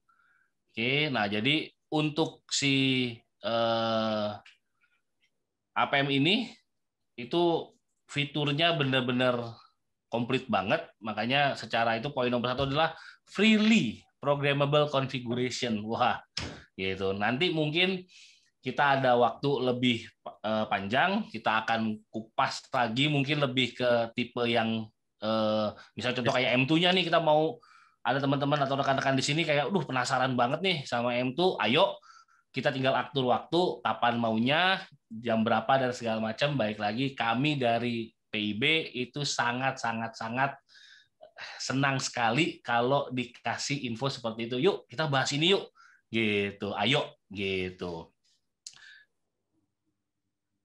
Oke, nah jadi untuk si eh, APM ini itu fiturnya benar-benar komplit banget, makanya secara itu poin nomor satu adalah freely programmable configuration. Wah, gitu. Nanti mungkin kita ada waktu lebih uh, panjang, kita akan kupas lagi mungkin lebih ke tipe yang uh, eh, misalnya contoh kayak M2-nya nih kita mau ada teman-teman atau rekan-rekan di sini kayak, aduh penasaran banget nih sama M2, ayo kita tinggal atur waktu kapan maunya, jam berapa dan segala macam. Baik lagi kami dari PIB itu sangat-sangat-sangat eh, senang sekali kalau dikasih info seperti itu. Yuk kita bahas ini yuk gitu ayo gitu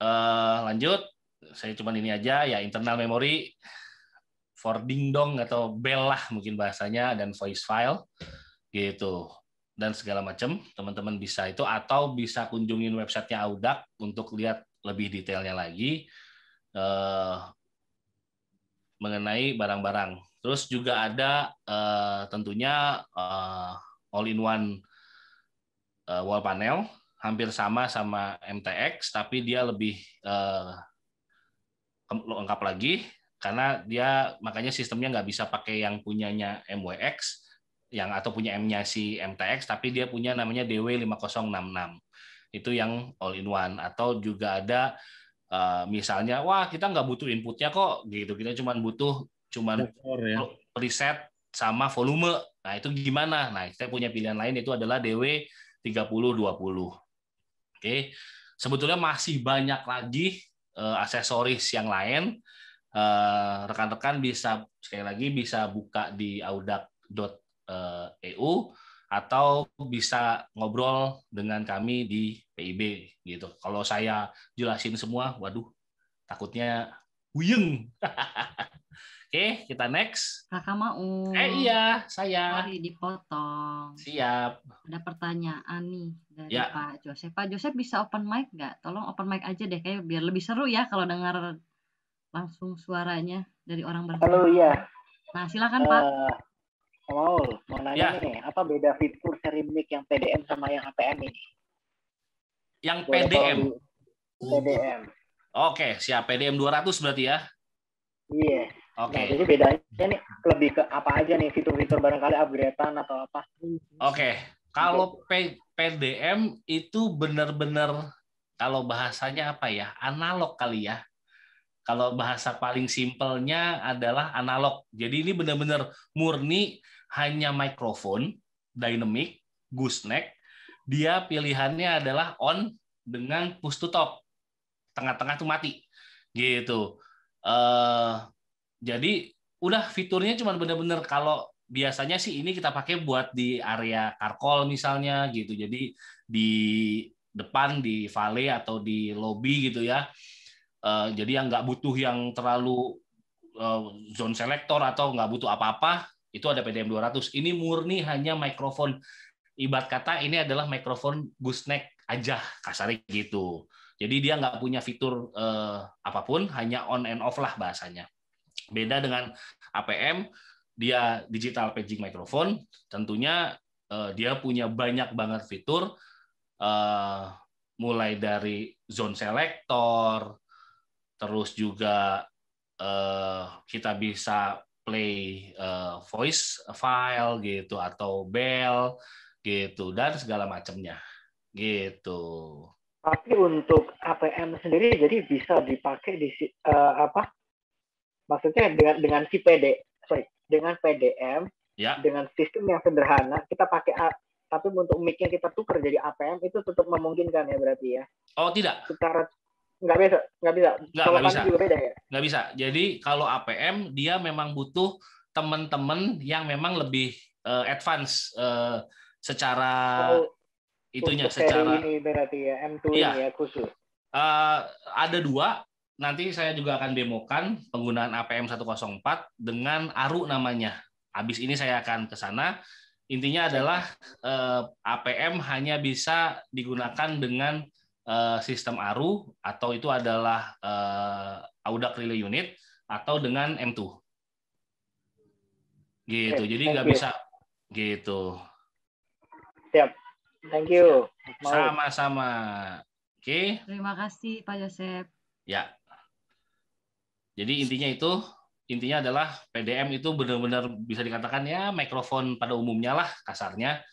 uh, lanjut saya cuma ini aja ya internal memory for ding dong atau bell lah mungkin bahasanya dan voice file gitu dan segala macam teman-teman bisa itu atau bisa kunjungin websitenya Audak untuk lihat lebih detailnya lagi uh, mengenai barang-barang terus juga ada uh, tentunya uh, all in one uh, wall panel hampir sama sama MTX tapi dia lebih uh, lengkap lagi karena dia makanya sistemnya nggak bisa pakai yang punyanya MWX yang atau punya M-nya si MTX tapi dia punya namanya DW5066 itu yang all in one atau juga ada uh, misalnya wah kita nggak butuh inputnya kok gitu kita cuma butuh cuman ya. sama volume nah itu gimana nah kita punya pilihan lain itu adalah DW 30 20. Oke. Sebetulnya masih banyak lagi eh, aksesoris yang lain. Eh, rekan-rekan bisa sekali lagi bisa buka di eu eh, e atau bisa ngobrol dengan kami di PIB gitu. Kalau saya jelasin semua, waduh, takutnya buyeng. *laughs* Oke, kita next. Kakak mau. Eh iya, saya. Sorry, dipotong. Siap. Ada pertanyaan nih dari ya. Pak Joseph. Pak Joseph bisa open mic nggak? Tolong open mic aja deh, kayak biar lebih seru ya kalau dengar langsung suaranya dari orang berbeda. Halo, iya. Nah, silakan uh, Pak. Eh, mau, mau nanya ya. nih, apa beda fitur seri mic yang PDM sama yang APM ini? Yang Boleh PDM. PDM. Oke, siap. PDM 200 berarti ya? Iya. Yeah. Oke. Okay. Nah, jadi bedanya nih lebih ke apa aja nih fitur-fitur barangkali upgradean atau apa? Oke. Okay. Kalau P PDM itu benar-benar kalau bahasanya apa ya? Analog kali ya. Kalau bahasa paling simpelnya adalah analog. Jadi ini benar-benar murni hanya mikrofon, dynamic, gooseneck. Dia pilihannya adalah on dengan push to talk. Tengah-tengah tuh mati. Gitu. Uh, jadi udah fiturnya cuma bener-bener kalau biasanya sih ini kita pakai buat di area karkol misalnya gitu. Jadi di depan di vale atau di lobby gitu ya. Eh, jadi yang nggak butuh yang terlalu eh, zone selector atau nggak butuh apa-apa itu ada PDM 200. Ini murni hanya mikrofon. Ibarat kata ini adalah mikrofon gusnek aja kasarik gitu. Jadi dia nggak punya fitur eh, apapun, hanya on and off lah bahasanya. Beda dengan APM, dia digital paging microphone, tentunya uh, dia punya banyak banget fitur uh, mulai dari zone selector, terus juga uh, kita bisa play uh, voice file gitu atau bell gitu dan segala macamnya gitu. Tapi untuk APM sendiri jadi bisa dipakai di uh, apa maksudnya dengan dengan si PD sorry dengan PDM ya. dengan sistem yang sederhana kita pakai A, tapi untuk mic-nya kita tukar jadi APM itu tetap memungkinkan ya berarti ya oh tidak secara nggak bisa nggak bisa nggak, nggak bisa juga beda ya nggak bisa jadi kalau APM dia memang butuh teman-teman yang memang lebih uh, advance uh, secara oh, itunya secara ini berarti ya M2 iya. ya khusus uh, ada dua nanti saya juga akan demokan penggunaan APM 104 dengan ARU namanya. Habis ini saya akan ke sana. Intinya adalah eh, APM hanya bisa digunakan dengan eh, sistem ARU atau itu adalah eh, Audak Relay Unit atau dengan M2. Gitu. Jadi nggak bisa gitu. Siap. Thank you. Sama-sama. Oke. Okay. Terima kasih Pak Yosep. Ya, jadi intinya itu intinya adalah PDM itu benar-benar bisa dikatakan ya mikrofon pada umumnya lah kasarnya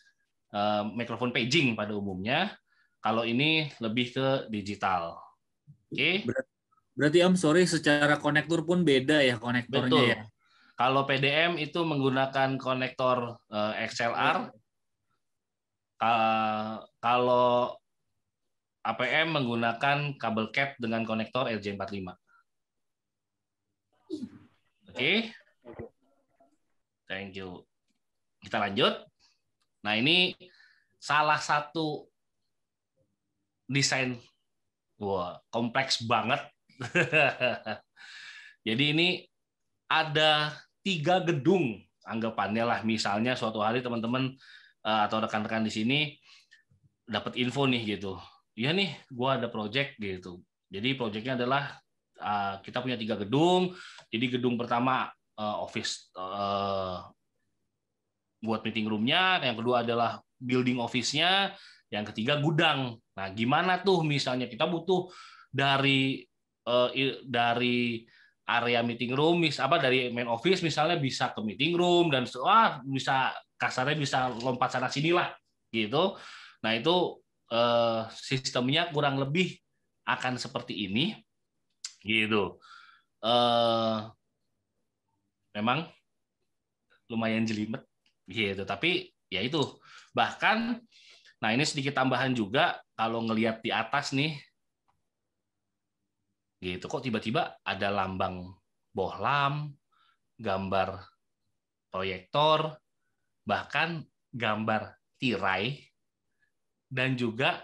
eh, mikrofon paging pada umumnya. Kalau ini lebih ke digital. Oke. Okay? Berarti Om sorry secara konektor pun beda ya konektornya Betul. ya. Kalau PDM itu menggunakan konektor eh, XLR. kalau APM menggunakan kabel cat dengan konektor RJ45. Oke. Okay. Thank you. Kita lanjut. Nah, ini salah satu desain wah, kompleks banget. *laughs* Jadi ini ada tiga gedung anggapannya lah misalnya suatu hari teman-teman eh, atau rekan-rekan di sini dapat info nih gitu. Iya nih, gua ada project gitu. Jadi proyeknya adalah Eh, kita punya tiga gedung. Jadi gedung pertama eh, office eh, buat meeting roomnya, yang kedua adalah building office-nya, yang ketiga gudang. Nah, gimana tuh misalnya kita butuh dari dari area meeting room, mis apa dari main office misalnya bisa ke meeting room dan wah bisa kasarnya bisa lompat sana sinilah gitu. Nah itu sistemnya kurang lebih akan seperti ini gitu eh, memang lumayan jelimet gitu tapi ya itu bahkan nah ini sedikit tambahan juga kalau ngelihat di atas nih gitu kok tiba-tiba ada lambang bohlam gambar proyektor bahkan gambar tirai dan juga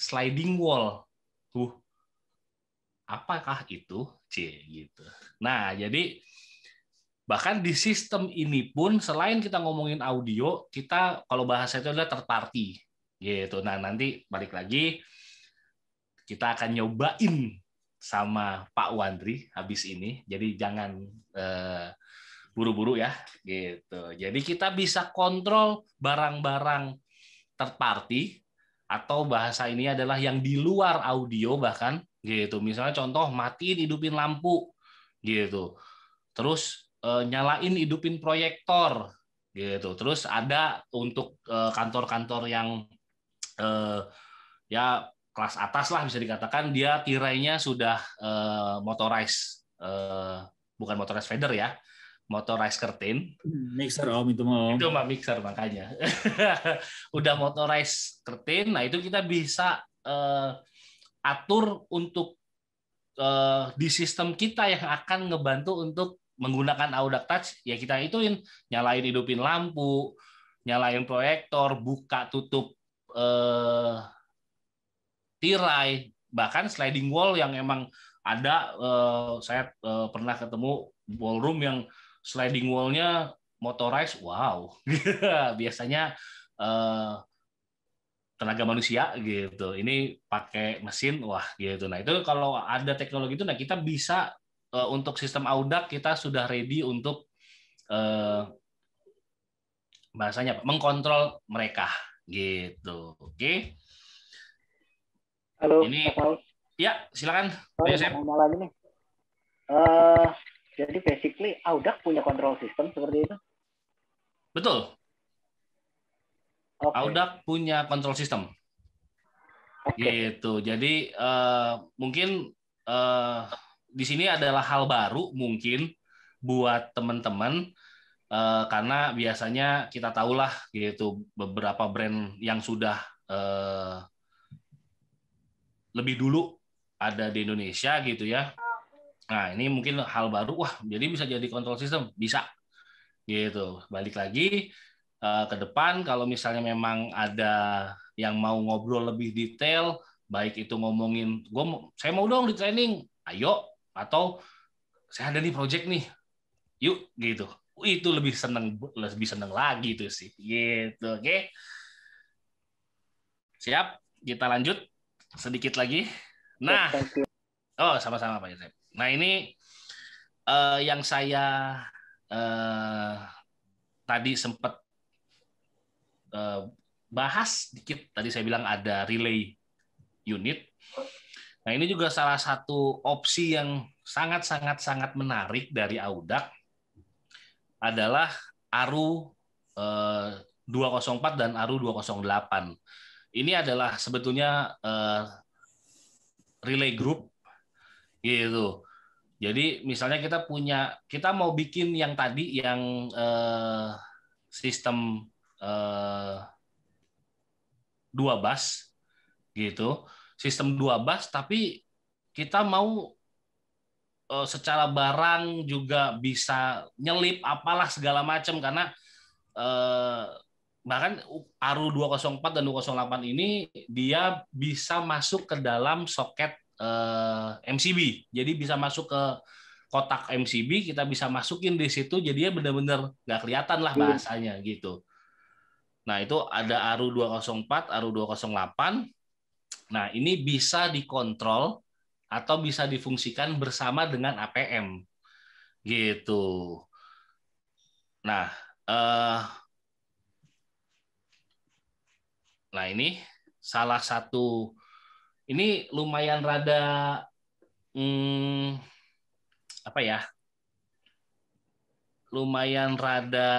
sliding wall. Uh, apakah itu C gitu. Nah, jadi bahkan di sistem ini pun selain kita ngomongin audio, kita kalau bahasa itu adalah third party gitu. Nah, nanti balik lagi kita akan nyobain sama Pak Wandri habis ini. Jadi jangan buru eh, buru-buru ya gitu. Jadi kita bisa kontrol barang-barang third party atau bahasa ini adalah yang di luar audio bahkan gitu. Misalnya contoh matiin hidupin lampu gitu. Terus eh, nyalain hidupin proyektor gitu. Terus ada untuk eh, kantor-kantor yang eh, ya kelas atas lah bisa dikatakan dia tirainya sudah motorized bukan motorized feather ya motorized curtain. Hmm, mixer om itu mau. Itu mah mixer makanya. *laughs* Udah motorized curtain, nah itu kita bisa uh, atur untuk uh, di sistem kita yang akan ngebantu untuk menggunakan Audax Touch, ya kita ituin, nyalain hidupin lampu, nyalain proyektor, buka tutup uh, tirai, bahkan sliding wall yang emang ada uh, saya uh, pernah ketemu ballroom yang sliding wall-nya motorized, wow. *laughs* Biasanya eh, tenaga manusia gitu. Ini pakai mesin, wah gitu. Nah, itu kalau ada teknologi itu nah kita bisa eh, untuk sistem audak kita sudah ready untuk uh, bahasanya mengkontrol mereka gitu. Oke. Okay. Halo. Ini Halo. Ya, silakan. Oh, ya, mau lagi nih. Uh, jadi basically Audax punya kontrol sistem seperti itu. Betul. Okay. Audax punya kontrol sistem. Okay. Gitu. Jadi uh, mungkin uh, di sini adalah hal baru mungkin buat teman-teman uh, karena biasanya kita tahulah gitu beberapa brand yang sudah uh, lebih dulu ada di Indonesia gitu ya Nah, ini mungkin hal baru. Wah, jadi bisa jadi kontrol sistem? Bisa. Gitu. Balik lagi eh, ke depan kalau misalnya memang ada yang mau ngobrol lebih detail, baik itu ngomongin gue saya mau dong di training, ayo atau saya ada nih project nih. Yuk gitu. Itu lebih seneng lebih seneng lagi itu sih. Gitu, oke. Okay? Siap, kita lanjut sedikit lagi. Nah, oh sama-sama Pak Yusuf. Nah ini uh, yang saya uh, tadi sempat uh, eh, bahas dikit. Tadi saya bilang ada relay unit. Nah ini juga salah satu opsi yang sangat-sangat-sangat menarik dari Audak adalah ARU 204 dan ARU 208. Ini adalah sebetulnya relay group gitu. Jadi misalnya kita punya kita mau bikin yang tadi yang uh, sistem uh, dua bus gitu, sistem dua bus tapi kita mau uh, secara barang juga bisa nyelip apalah segala macam karena uh, bahkan ARU 204 dan 208 ini dia bisa masuk ke dalam soket uh, eh, MCB. Jadi bisa masuk ke kotak MCB, kita bisa masukin di situ, jadi ya benar-benar nggak kelihatan lah hmm. bahasanya hmm. gitu. Nah itu ada ARU 204, ARU 208. Nah ini bisa dikontrol atau bisa difungsikan bersama dengan APM gitu. Nah, eh, nah ini salah satu ini lumayan rada hmm, apa ya lumayan rada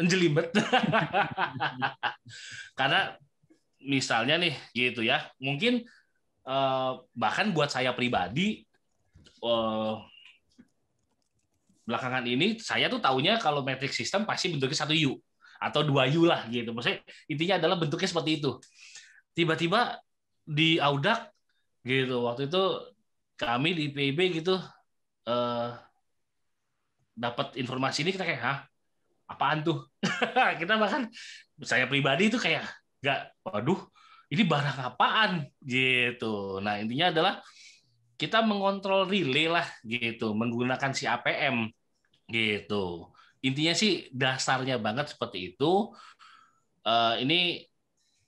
menjelibet eh, ya. *laughs* Karena misalnya nih gitu ya, mungkin uh, bahkan buat saya pribadi uh, belakangan ini saya tuh taunya kalau metric system pasti bentuknya satu U atau dua u lah gitu. Maksudnya intinya adalah bentuknya seperti itu. Tiba-tiba di Audak gitu waktu itu kami di PIB gitu eh, dapat informasi ini kita kayak hah apaan tuh *laughs* kita bahkan saya pribadi itu kayak nggak waduh ini barang apaan gitu nah intinya adalah kita mengontrol relay lah gitu menggunakan si APM gitu intinya sih dasarnya banget seperti itu. Uh, ini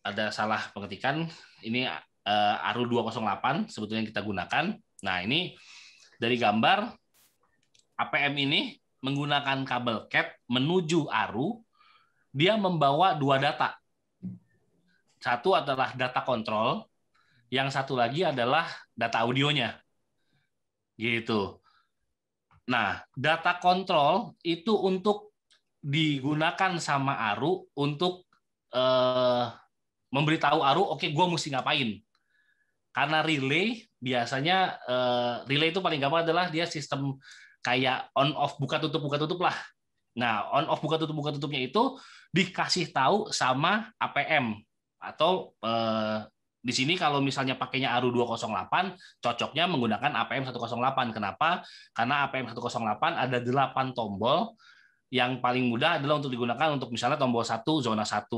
ada salah pengetikan. Ini uh, ARU 208 sebetulnya yang kita gunakan. Nah, ini dari gambar APM ini menggunakan kabel cat menuju ARU, dia membawa dua data. Satu adalah data kontrol, yang satu lagi adalah data audionya. Gitu. Nah, data kontrol itu untuk digunakan sama Aru untuk eh, memberitahu Aru, oke, okay, gue mesti ngapain. Karena relay biasanya eh, relay itu paling gampang adalah dia sistem kayak on off buka tutup buka tutup lah. Nah, on off buka tutup buka tutupnya itu dikasih tahu sama APM atau eh, di sini kalau misalnya pakainya ARU 208, cocoknya menggunakan APM 108. Kenapa? Karena APM 108 ada 8 tombol yang paling mudah adalah untuk digunakan untuk misalnya tombol 1 zona 1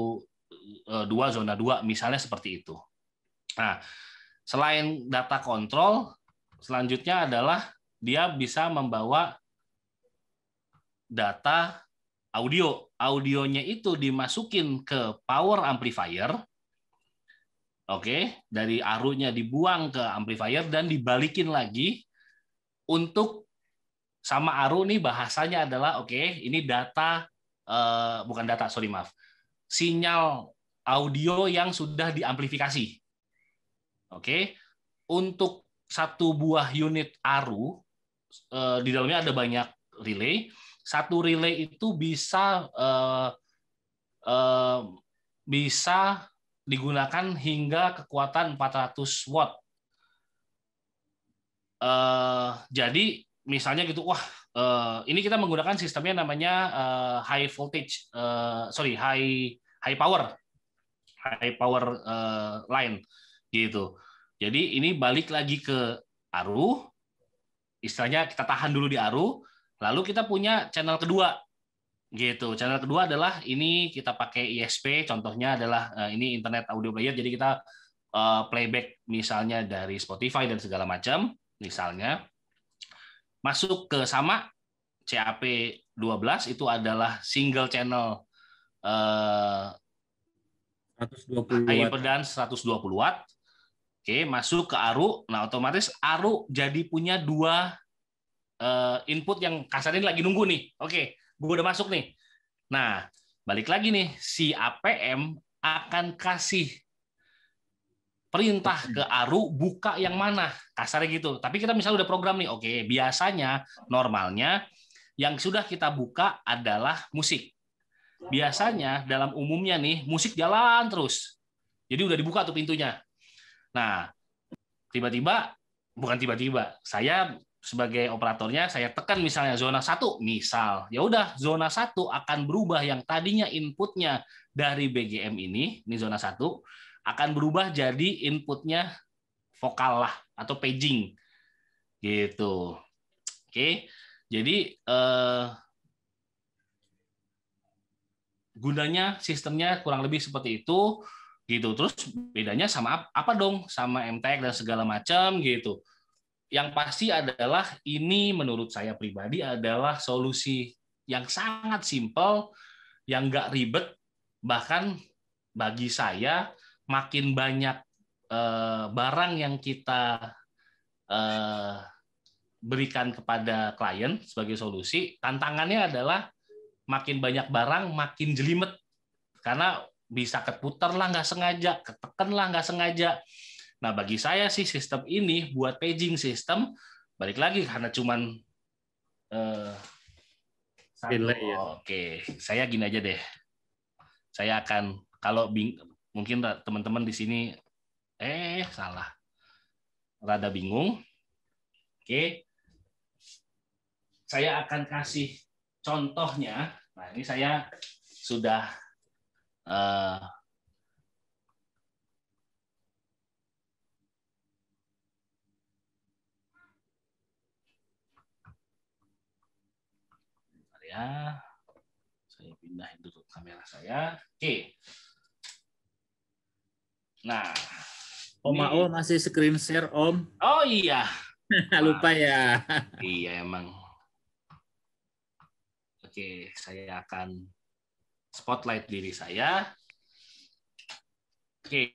2 e, zona 2 misalnya seperti itu. Nah, selain data kontrol, selanjutnya adalah dia bisa membawa data audio. Audionya itu dimasukin ke power amplifier Oke, dari arunya dibuang ke amplifier dan dibalikin lagi untuk sama aru nih bahasanya adalah oke, ini data uh, bukan data, sorry maaf. Sinyal audio yang sudah diamplifikasi. Oke. Untuk satu buah unit aru uh, di dalamnya ada banyak relay. Satu relay itu bisa uh, uh, bisa digunakan hingga kekuatan 400 watt. Uh, jadi misalnya gitu, wah uh, ini kita menggunakan sistemnya namanya uh, high voltage, uh, sorry high high power, high power uh, line gitu. Jadi ini balik lagi ke aru, istilahnya kita tahan dulu di aru, lalu kita punya channel kedua Gitu. Channel kedua adalah ini kita pakai ISP, contohnya adalah eh, ini internet audio player, jadi kita eh, playback misalnya dari Spotify dan segala macam, misalnya. Masuk ke sama CAP 12 itu adalah single channel uh, eh, 120 dua 120 watt. Oke, masuk ke ARU. Nah, otomatis ARU jadi punya dua input yang kasarnya lagi nunggu nih. Oke, gue udah masuk nih. Nah, balik lagi nih, si APM akan kasih perintah ke Aru buka yang mana kasarnya gitu. Tapi kita misalnya udah program nih, oke okay, biasanya normalnya yang sudah kita buka adalah musik. Biasanya dalam umumnya nih musik jalan terus, jadi udah dibuka tuh pintunya. Nah tiba-tiba bukan tiba-tiba, saya sebagai operatornya saya tekan misalnya zona satu misal ya udah zona satu akan berubah yang tadinya inputnya dari BGM ini ini zona satu akan berubah jadi inputnya vokal lah atau paging gitu oke jadi eh, gunanya sistemnya kurang lebih seperti itu gitu terus bedanya sama apa dong sama MTEK dan segala macam gitu yang pasti adalah ini menurut saya pribadi adalah solusi yang sangat simpel, yang nggak ribet, bahkan bagi saya makin banyak eh, barang yang kita eh, berikan kepada klien sebagai solusi, tantangannya adalah makin banyak barang makin jelimet karena bisa keputar lah nggak sengaja, ketekan lah nggak sengaja Nah, bagi saya sih sistem ini buat paging sistem balik lagi karena cuman eh, Inlay, ya. Oke, saya gini aja deh. Saya akan kalau bing, mungkin teman-teman di sini eh salah. Rada bingung. Oke. Saya akan kasih contohnya. Nah, ini saya sudah eh, saya. Saya pindahin dulu kamera saya. Oke. Nah. Om ini... Aul masih screen share, Om. Oh iya. *laughs* Lupa nah, ya. iya emang. Oke, saya akan spotlight diri saya. Oke,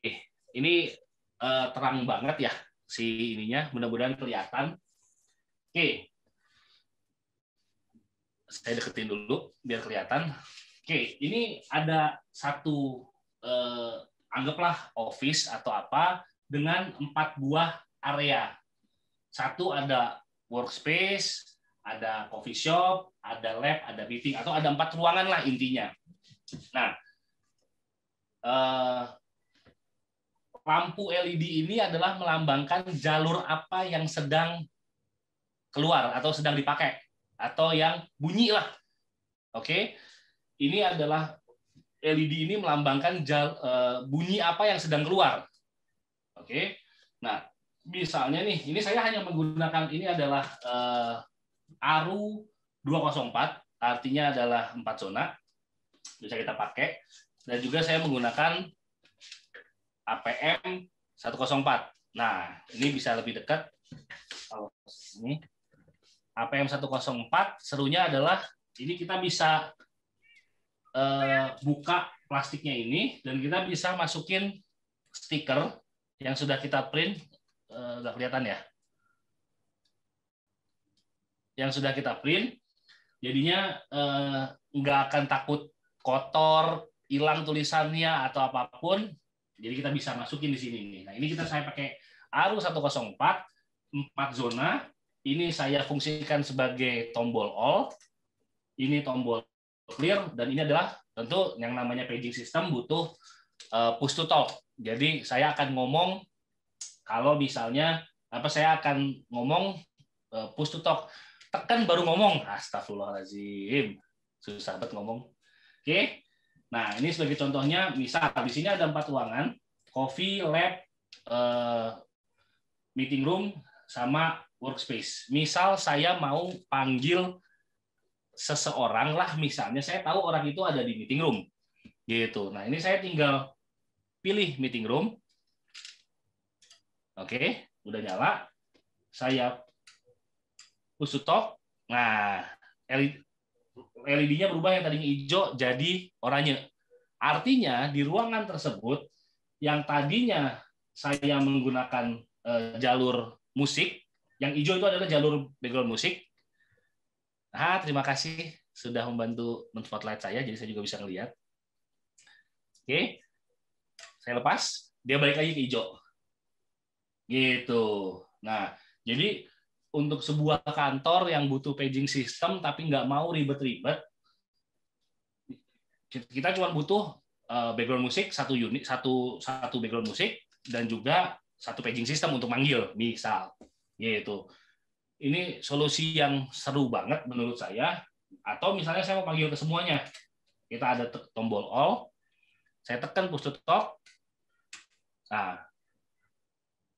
ini uh, terang banget ya si ininya. Mudah-mudahan kelihatan. Oke, saya deketin dulu biar kelihatan. Oke, ini ada satu eh, anggaplah office atau apa dengan empat buah area. Satu ada workspace, ada coffee shop, ada lab, ada meeting, atau ada empat ruangan lah intinya. Nah, eh, lampu LED ini adalah melambangkan jalur apa yang sedang keluar atau sedang dipakai atau yang bunyi lah. Oke. Okay? Ini adalah LED ini melambangkan jal, eh, bunyi apa yang sedang keluar. Oke. Okay? Nah, misalnya nih, ini saya hanya menggunakan ini adalah e, ARU 204, artinya adalah empat zona bisa kita pakai dan juga saya menggunakan APM 104. Nah, ini bisa lebih dekat kalau ini APM 104 serunya adalah ini kita bisa uh, buka plastiknya ini dan kita bisa masukin stiker yang sudah kita print eh, nggak kelihatan ya yang sudah kita print jadinya enggak eh, nggak akan takut kotor hilang tulisannya atau apapun jadi kita bisa masukin di sini nih nah ini kita saya pakai arus 104 4 zona ini saya fungsikan sebagai tombol all, ini tombol clear, dan ini adalah tentu yang namanya paging system butuh eh, push to talk. Jadi saya akan ngomong kalau misalnya apa saya akan ngomong eh, push to talk. Tekan baru ngomong. Astagfirullahalazim. Susah banget ngomong. Oke. Nah, ini sebagai contohnya misal di sini ada empat ruangan, coffee, lab, eh, meeting room sama workspace. Misal saya mau panggil seseorang lah misalnya saya tahu orang itu ada di meeting room gitu. Nah, ini saya tinggal pilih meeting room. Oke, udah nyala. Saya push to talk. Nah, LED-nya berubah yang tadinya hijau jadi oranye. Artinya di ruangan tersebut yang tadinya saya menggunakan eh, jalur musik yang hijau itu adalah jalur background musik. Nah, terima kasih sudah membantu men-spotlight saya, jadi saya juga bisa ngelihat. Oke, saya lepas, dia balik lagi ke hijau. Gitu. Nah, jadi untuk sebuah kantor yang butuh paging system tapi nggak mau ribet-ribet, kita cuma butuh eh, background musik satu unit, satu satu background musik dan juga satu paging system untuk manggil, misal yaitu ini solusi yang seru banget menurut saya atau misalnya saya mau panggil ke semuanya kita ada tombol all saya tekan push to talk nah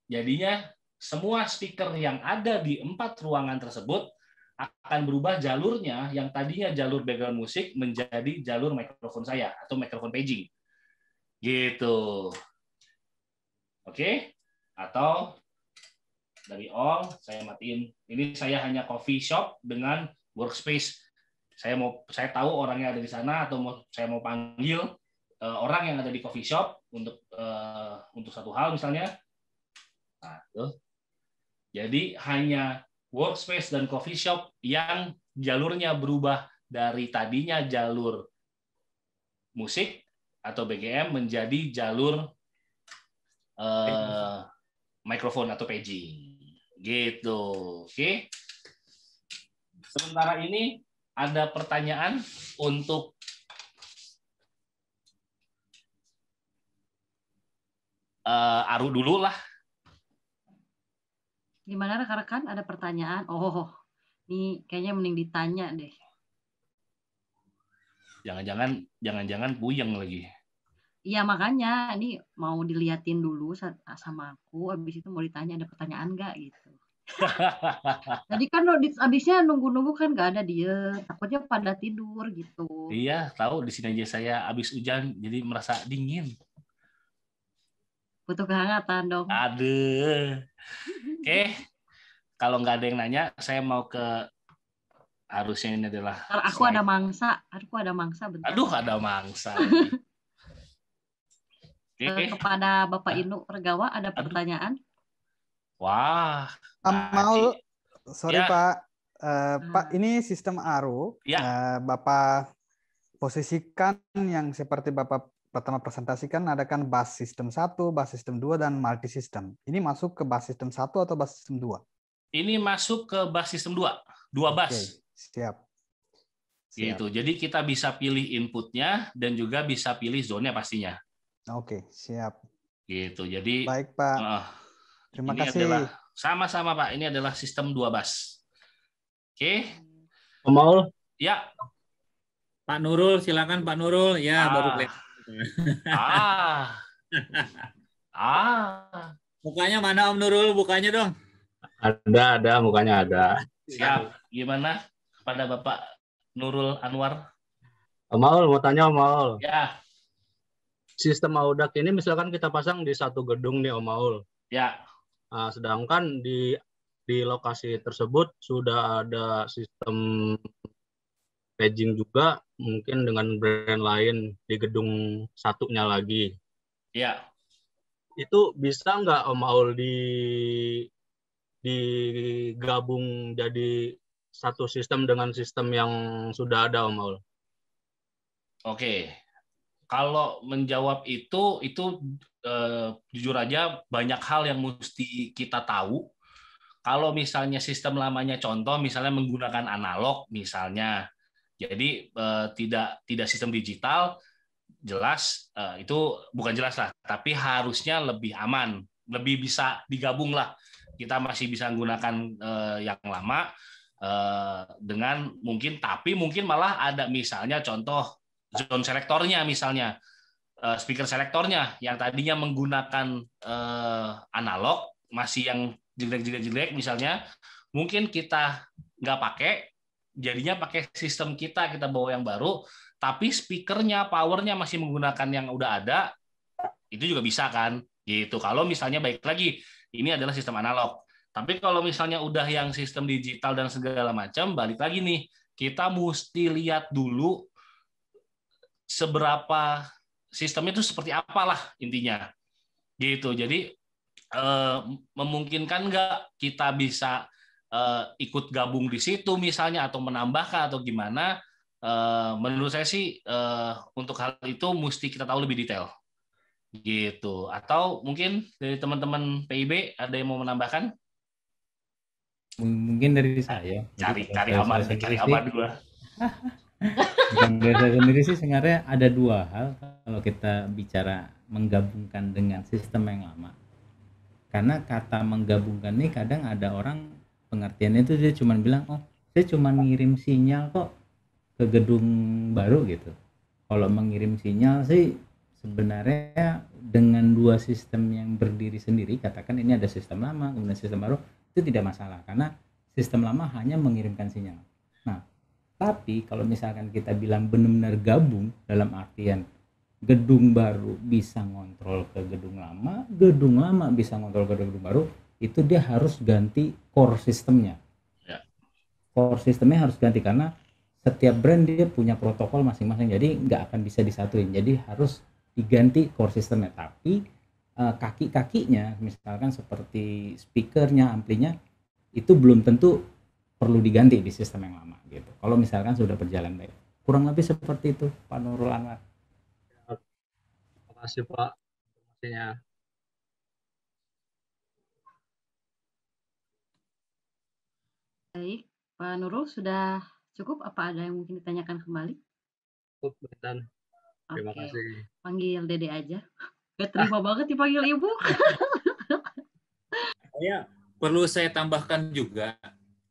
jadinya semua speaker yang ada di empat ruangan tersebut akan berubah jalurnya yang tadinya jalur background musik menjadi jalur mikrofon saya atau mikrofon paging gitu oke atau dari all saya matiin ini saya hanya coffee shop dengan workspace saya mau saya tahu orangnya ada di sana atau mau, saya mau panggil uh, orang yang ada di coffee shop untuk uh, untuk satu hal misalnya nah, tuh. jadi hanya workspace dan coffee shop yang jalurnya berubah dari tadinya jalur musik atau BGM menjadi jalur uh, eh, mikrofon atau paging Gitu. Oke. Sementara ini ada pertanyaan untuk uh, Aru dulu lah. Gimana rekan-rekan? Ada pertanyaan? Oh, ini kayaknya mending ditanya deh. Jangan-jangan, jangan-jangan puyeng lagi. Iya makanya ini mau diliatin dulu sama aku, Abis itu mau ditanya ada pertanyaan nggak gitu. *laughs* Jadi kan abisnya nunggu-nunggu kan nggak ada dia, takutnya pada tidur gitu. Iya tahu di sini aja saya abis hujan jadi merasa dingin. Butuh kehangatan dong. Aduh. Oke, kalau nggak ada yang nanya, saya mau ke harusnya ini adalah. Kalau aku ada mangsa, aku ada mangsa bentar. Aduh ada mangsa. *laughs* Okay. Eh, kepada Bapak nah. Inu Pergawa ada pertanyaan? Wah. Nah, mau, sorry ya. Pak. Uh, Pak, ini sistem ARU. Ya. Uh, Bapak posisikan yang seperti Bapak pertama presentasikan ada kan bus sistem 1, bus sistem 2, dan multi sistem. Ini masuk ke bus sistem 1 atau bus sistem 2? Ini masuk ke bus sistem 2, dua bus. Okay. Siap. Siap. Gitu. Jadi kita bisa pilih inputnya dan juga bisa pilih zonnya pastinya. Oke, siap. Gitu. Jadi Baik, Pak. Uh, Terima ini kasih. Adalah, sama-sama, Pak. Ini adalah sistem dua bas. Oke. Okay. Maul. Ya. Pak Nurul, silakan Pak Nurul. Ya, ah. baru Ah. ah. Mukanya mana Om Nurul? Bukanya dong. Ada, ada, mukanya ada. Siap. Gimana pada Bapak Nurul Anwar? Maul, mau tanya Om Maul. Ya sistem audak ini misalkan kita pasang di satu gedung nih Om Aul. Ya. Nah, sedangkan di di lokasi tersebut sudah ada sistem paging juga mungkin dengan brand lain di gedung satunya lagi. Ya. Itu bisa nggak Om Aul di digabung jadi satu sistem dengan sistem yang sudah ada Om Aul? Oke kalau menjawab itu itu eh, jujur aja banyak hal yang mesti kita tahu. Kalau misalnya sistem lamanya contoh misalnya menggunakan analog misalnya. Jadi eh, tidak tidak sistem digital jelas eh, itu bukan jelas lah, tapi harusnya lebih aman, lebih bisa digabung lah. Kita masih bisa menggunakan eh, yang lama eh, dengan mungkin tapi mungkin malah ada misalnya contoh zone selektornya misalnya eh, speaker selektornya yang tadinya menggunakan eh, analog masih yang jelek-jelek-jelek misalnya mungkin kita nggak pakai jadinya pakai sistem kita kita bawa yang baru tapi speakernya powernya masih menggunakan yang udah ada itu juga bisa kan gitu kalau misalnya baik lagi ini adalah sistem analog tapi kalau misalnya udah yang sistem digital dan segala macam balik lagi nih kita mesti lihat dulu seberapa sistem itu seperti apalah intinya gitu jadi eh, memungkinkan nggak kita bisa eh, ikut gabung di situ misalnya atau menambahkan atau gimana eh, menurut saya sih eh, untuk hal itu mesti kita tahu lebih detail gitu atau mungkin dari teman-teman PIB ada yang mau menambahkan mungkin dari saya cari Jadi, cari aman cari aman dulu. *laughs* Desa sendiri sih sebenarnya ada dua hal kalau kita bicara menggabungkan dengan sistem yang lama. Karena kata menggabungkan ini kadang ada orang pengertiannya itu dia cuma bilang, oh saya cuma ngirim sinyal kok ke gedung baru gitu. Kalau mengirim sinyal sih sebenarnya dengan dua sistem yang berdiri sendiri, katakan ini ada sistem lama kemudian sistem baru, itu tidak masalah karena sistem lama hanya mengirimkan sinyal tapi kalau misalkan kita bilang benar-benar gabung dalam artian gedung baru bisa ngontrol ke gedung lama, gedung lama bisa ngontrol ke gedung baru, itu dia harus ganti core sistemnya. Ya. Core sistemnya harus ganti karena setiap brand dia punya protokol masing-masing, jadi nggak akan bisa disatuin. Jadi harus diganti core sistemnya. Tapi eh, kaki-kakinya, misalkan seperti speakernya, amplinya, itu belum tentu perlu diganti di sistem yang lama gitu. Kalau misalkan sudah berjalan baik, kurang lebih seperti itu Pak Nurul Anwar. terima kasih Pak informasinya. Baik, Pak Nurul sudah cukup apa ada yang mungkin ditanyakan kembali? Cukup, dan terima Oke. kasih. Panggil Dede aja. Gak terima ah. banget dipanggil Ibu. ya, perlu saya tambahkan juga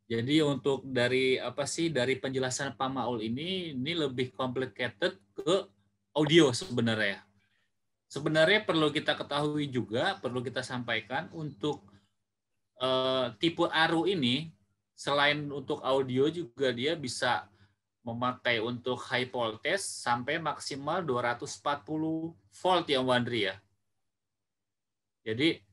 jadi untuk dari apa sih dari penjelasan Pak Maul ini ini lebih complicated ke audio sebenarnya. Sebenarnya perlu kita ketahui juga, perlu kita sampaikan untuk uh, tipe aru ini selain untuk audio juga dia bisa memakai untuk high voltage sampai maksimal 240 volt yang Wandri ya. Jadi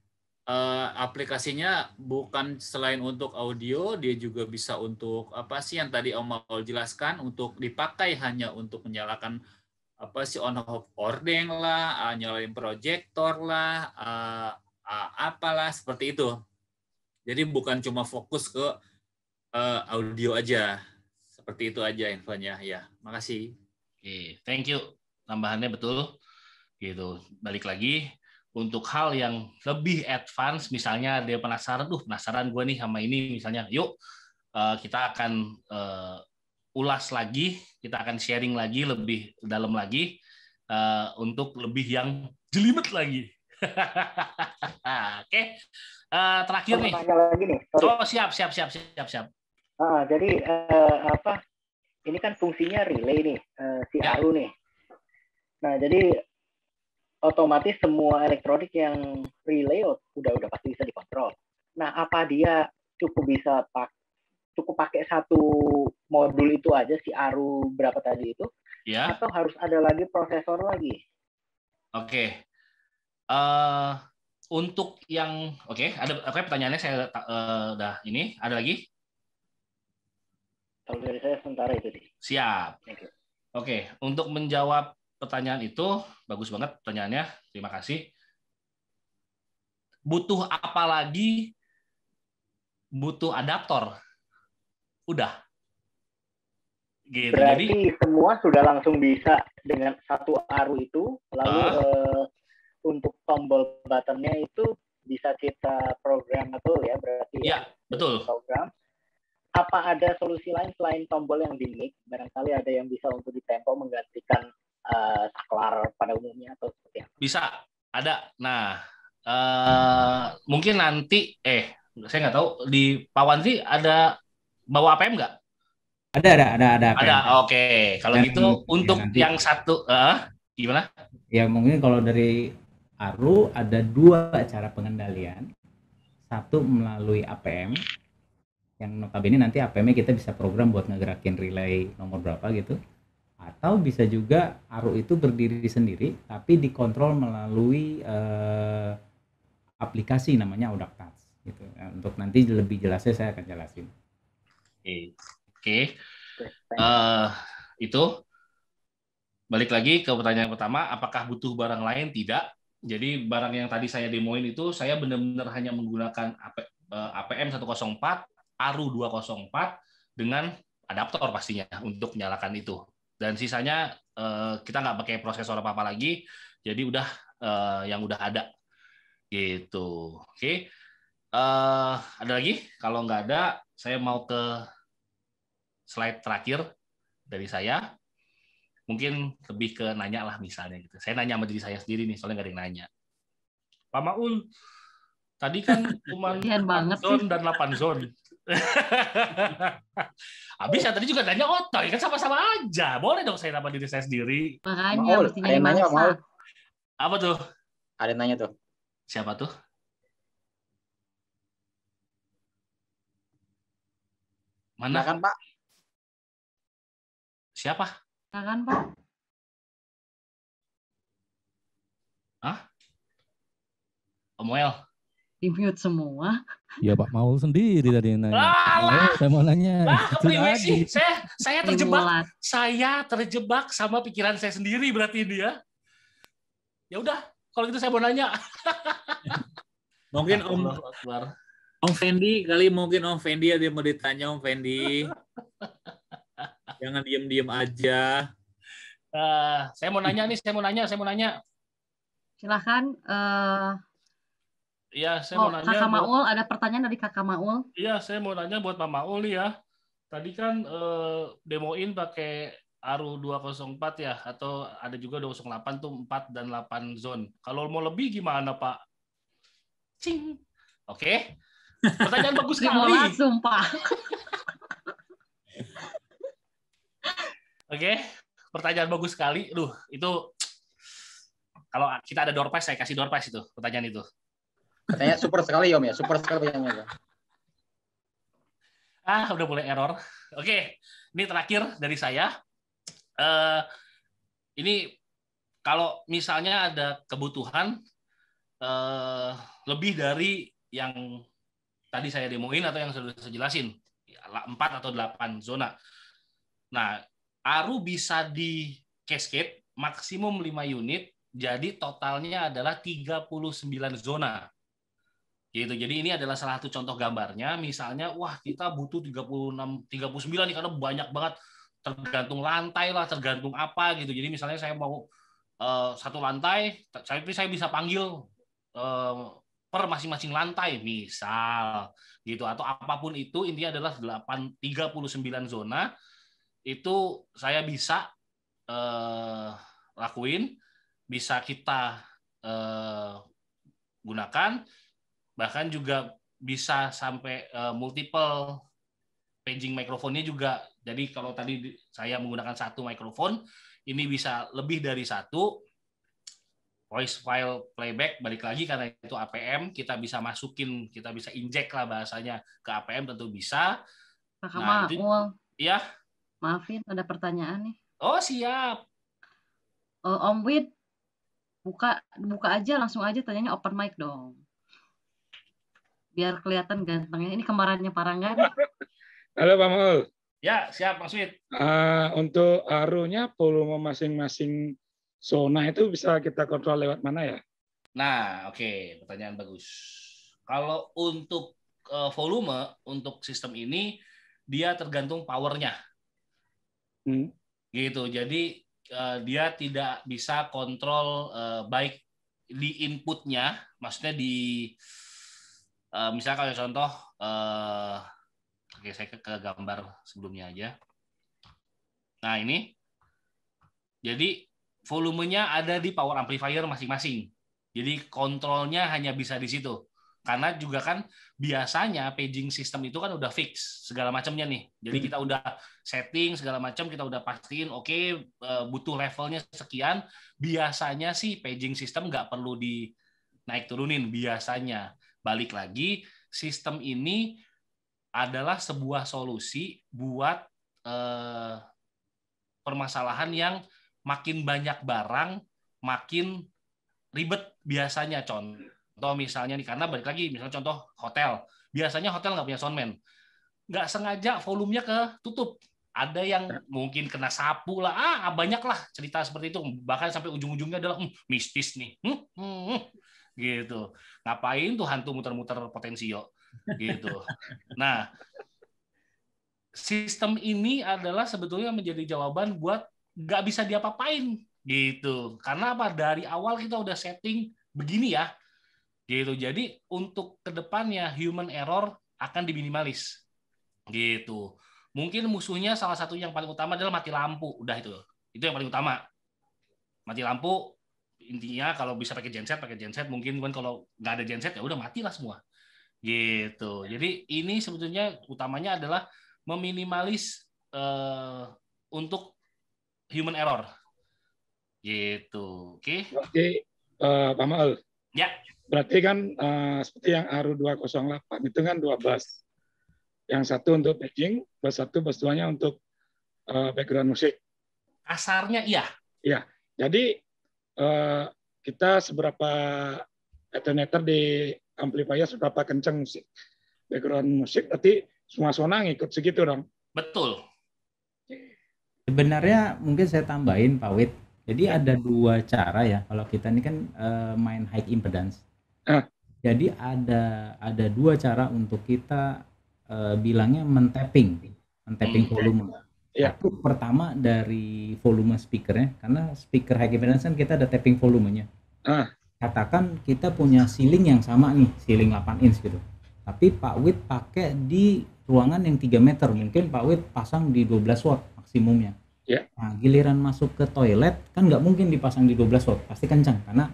uh, aplikasinya bukan selain untuk audio, dia juga bisa untuk apa sih yang tadi Om Maul jelaskan untuk dipakai hanya untuk menyalakan apa sih on off ordeng lah, uh, nyalain proyektor lah, uh, uh, apalah seperti itu. Jadi bukan cuma fokus ke uh, audio aja. Seperti itu aja infonya ya. Makasih. Oke, okay, thank you. Tambahannya betul. Gitu. Balik lagi untuk hal yang lebih advance misalnya dia penasaran tuh penasaran gue nih sama ini misalnya yuk eh, kita akan eh, ulas lagi kita akan sharing lagi lebih dalam lagi eh, untuk lebih yang jelimet lagi *laughs* oke okay. terakhir nih. Lagi nih oh siap siap siap siap siap Uh, jadi uh, apa ini kan fungsinya relay nih uh, si ya. Aru nih nah jadi otomatis semua elektronik yang relay oh, udah udah pasti bisa dikontrol. Nah, apa dia cukup bisa pak cukup pakai satu modul itu aja si Aru berapa tadi itu? Ya. Atau harus ada lagi prosesor lagi? Oke. Okay. Uh, eh, untuk yang oke, okay, ada apa pertanyaannya saya uh, udah ini, ada lagi? Kalau dari saya sementara itu sih. Siap. Oke, okay. untuk menjawab pertanyaan itu bagus banget pertanyaannya. Terima kasih. Butuh apa lagi? Butuh adaptor. Udah. Gitu. Berarti Jadi, semua sudah langsung bisa dengan satu aru itu. Lalu uh, uh, untuk tombol buttonnya itu bisa kita program betul ya berarti. ya, ya, betul. Program apa ada solusi lain selain tombol yang di mic? Barangkali ada yang bisa untuk ditempo menggantikan uh, pada umumnya atau seperti apa? Bisa, ada. Nah, uh, mungkin nanti eh saya nggak tahu di Pak ada bawa APM nggak? Ada, ada, ada, ada. Ada, oke. Okay. Kalau gitu ya, untuk nanti. yang satu, uh, gimana? Ya mungkin kalau dari Aru ada dua cara pengendalian. Satu melalui APM, yang notabene nanti APM-nya kita bisa program buat ngegerakin relay nomor berapa gitu atau bisa juga aru itu berdiri sendiri tapi dikontrol melalui uh, aplikasi namanya Audactas gitu. Nah, untuk nanti lebih jelasnya saya akan jelasin. Oke. Okay. Okay. Uh, eh, itu balik lagi ke pertanyaan pertama, apakah butuh barang lain? Tidak. Jadi barang yang tadi saya demoin itu saya benar-benar hanya menggunakan APM eh, 104, ARU 204 dengan adaptor pastinya untuk menyalakan itu dan sisanya uh, kita nggak pakai prosesor apa apa lagi jadi udah uh, yang udah ada gitu oke okay. uh, eh, ada lagi kalau nggak ada saya mau ke slide terakhir dari saya mungkin lebih ke nanya lah misalnya gitu saya nanya sama diri saya sendiri nih soalnya nggak ada yang nanya Pak Maul tadi kan *laughs* cuma banget zone dan 8 zone *laughs* Habis ya tadi juga tanya Otoy, oh, kan sama-sama aja. Boleh dong saya nama diri saya sendiri. Makanya Maul, ada yang nanya Maul. Apa tuh? Ada yang nanya tuh. Siapa tuh? Mana? kan Pak. Siapa? Silakan, Pak. Hah? Omuel di semua. Iya Pak Maul sendiri tadi yang nanya. Lala. Eh, saya mau nanya. Lala, sih. Saya, saya terjebak. Saya terjebak sama pikiran saya sendiri berarti ini Ya Ya udah, kalau gitu saya mau nanya. *laughs* mungkin Om Om Fendi kali mungkin Om Fendi ada yang mau ditanya Om Fendi. *laughs* Jangan diem-diem aja. Uh, saya mau nanya nih, saya mau nanya, saya mau nanya. Silahkan. Uh eh, Iya, saya oh, mau nanya. Kakak Maul, ada pertanyaan dari Kakak Maul? Iya, saya mau nanya buat Pak Maul ya. Tadi kan eh, demoin pakai Aru 204 ya, atau ada juga 208 tuh 4 dan 8 zone. Kalau mau lebih gimana Pak? Cing. Oke. Okay. Pertanyaan bagus *laughs* sekali. sumpah. Oke, okay. pertanyaan bagus sekali. Duh, itu kalau kita ada door prize, saya kasih door prize itu, pertanyaan itu. Katanya super sekali Om ya, super sekali pertanyaannya. Ah, udah boleh error. Oke, ini terakhir dari saya. Uh, ini kalau misalnya ada kebutuhan uh, lebih dari yang tadi saya demoin atau yang sudah saya jelasin, 4 ya, atau delapan zona. Nah, ARU bisa di cascade maksimum lima unit, jadi totalnya adalah 39 zona gitu. Jadi ini adalah salah satu contoh gambarnya. Misalnya, wah kita butuh 36, 39 nih karena banyak banget tergantung lantai lah, tergantung apa gitu. Jadi misalnya saya mau uh, satu lantai, tapi saya bisa panggil uh, per masing-masing lantai misal gitu atau apapun itu intinya adalah 8 39 zona itu saya bisa uh, lakuin bisa kita uh, gunakan bahkan juga bisa sampai uh, multiple paging mikrofonnya juga. Jadi kalau tadi saya menggunakan satu mikrofon, ini bisa lebih dari satu. Voice file playback balik lagi karena itu APM, kita bisa masukin, kita bisa injek lah bahasanya ke APM tentu bisa. Kakak nah, Iya. Maafin ada pertanyaan nih. Oh, siap. Oh, Om Wid buka buka aja langsung aja tanyanya open mic dong biar kelihatan gantengnya. Ini kemarannya Parangga *laughs* Halo Pak Maul. Ya, siap Pak Suid. Uh, eh, untuk arunya volume masing-masing zona itu bisa kita kontrol lewat mana ya? Nah, oke, okay. pertanyaan bagus. Kalau untuk eh, volume untuk sistem ini dia tergantung powernya. Hmm. Gitu. Jadi uh, dia tidak bisa kontrol uh, baik di inputnya, maksudnya di uh, misalnya kalau contoh uh, oke saya ke, ke gambar sebelumnya aja nah ini jadi volumenya ada di power amplifier masing-masing jadi kontrolnya hanya bisa di situ karena juga kan biasanya paging system itu kan udah fix segala macamnya nih jadi hmm. kita udah setting segala macam kita udah pastiin oke okay, eh, butuh levelnya sekian biasanya sih paging system nggak perlu di naik turunin biasanya Balik lagi, sistem ini adalah sebuah solusi buat eh, permasalahan yang makin banyak barang, makin ribet biasanya. Contoh misalnya nih, karena balik lagi, misalnya contoh hotel. Biasanya hotel nggak punya soundman. Nggak sengaja volumenya ke tutup ada yang mungkin kena sapu lah, ah banyak lah cerita seperti itu. Bahkan sampai ujung-ujungnya adalah hmm, mistis nih. Hmm, hmm, hmm gitu. Ngapain tuh hantu muter-muter potensio gitu. Nah, sistem ini adalah sebetulnya menjadi jawaban buat nggak bisa diapa-apain gitu. Karena apa? Dari awal kita udah setting begini ya. Gitu. Jadi untuk kedepannya human error akan diminimalis. Gitu. Mungkin musuhnya salah satu yang paling utama adalah mati lampu. Udah itu. Itu yang paling utama. Mati lampu, intinya kalau bisa pakai genset pakai genset mungkin kan kalau nggak ada genset ya udah mati lah semua gitu jadi ini sebetulnya utamanya adalah meminimalis uh, untuk human error gitu oke okay. berarti uh, Pak Maul. ya berarti kan uh, seperti yang Aru 208 itu kan 12 yang satu untuk packing bus satu bus duanya untuk uh, background musik kasarnya iya iya jadi Eh, kita seberapa alternator di amplifier seberapa kenceng musik background musik berarti semua sona ngikut segitu dong betul sebenarnya mungkin saya tambahin Pak Wit jadi ada dua cara ya kalau kita ini kan uh, main high impedance. uh. Jadi ada ada dua cara untuk kita uh, bilangnya mentapping, mentapping hmm. volume. Ya. Itu pertama dari volume speakernya, karena speaker high impedance kan kita ada tapping volumenya. Ah. Katakan kita punya ceiling yang sama nih, ceiling 8 inch gitu. Tapi Pak Wit pakai di ruangan yang 3 meter, mungkin Pak Wit pasang di 12 watt maksimumnya. Ya. Nah, giliran masuk ke toilet kan nggak mungkin dipasang di 12 watt, pasti kencang karena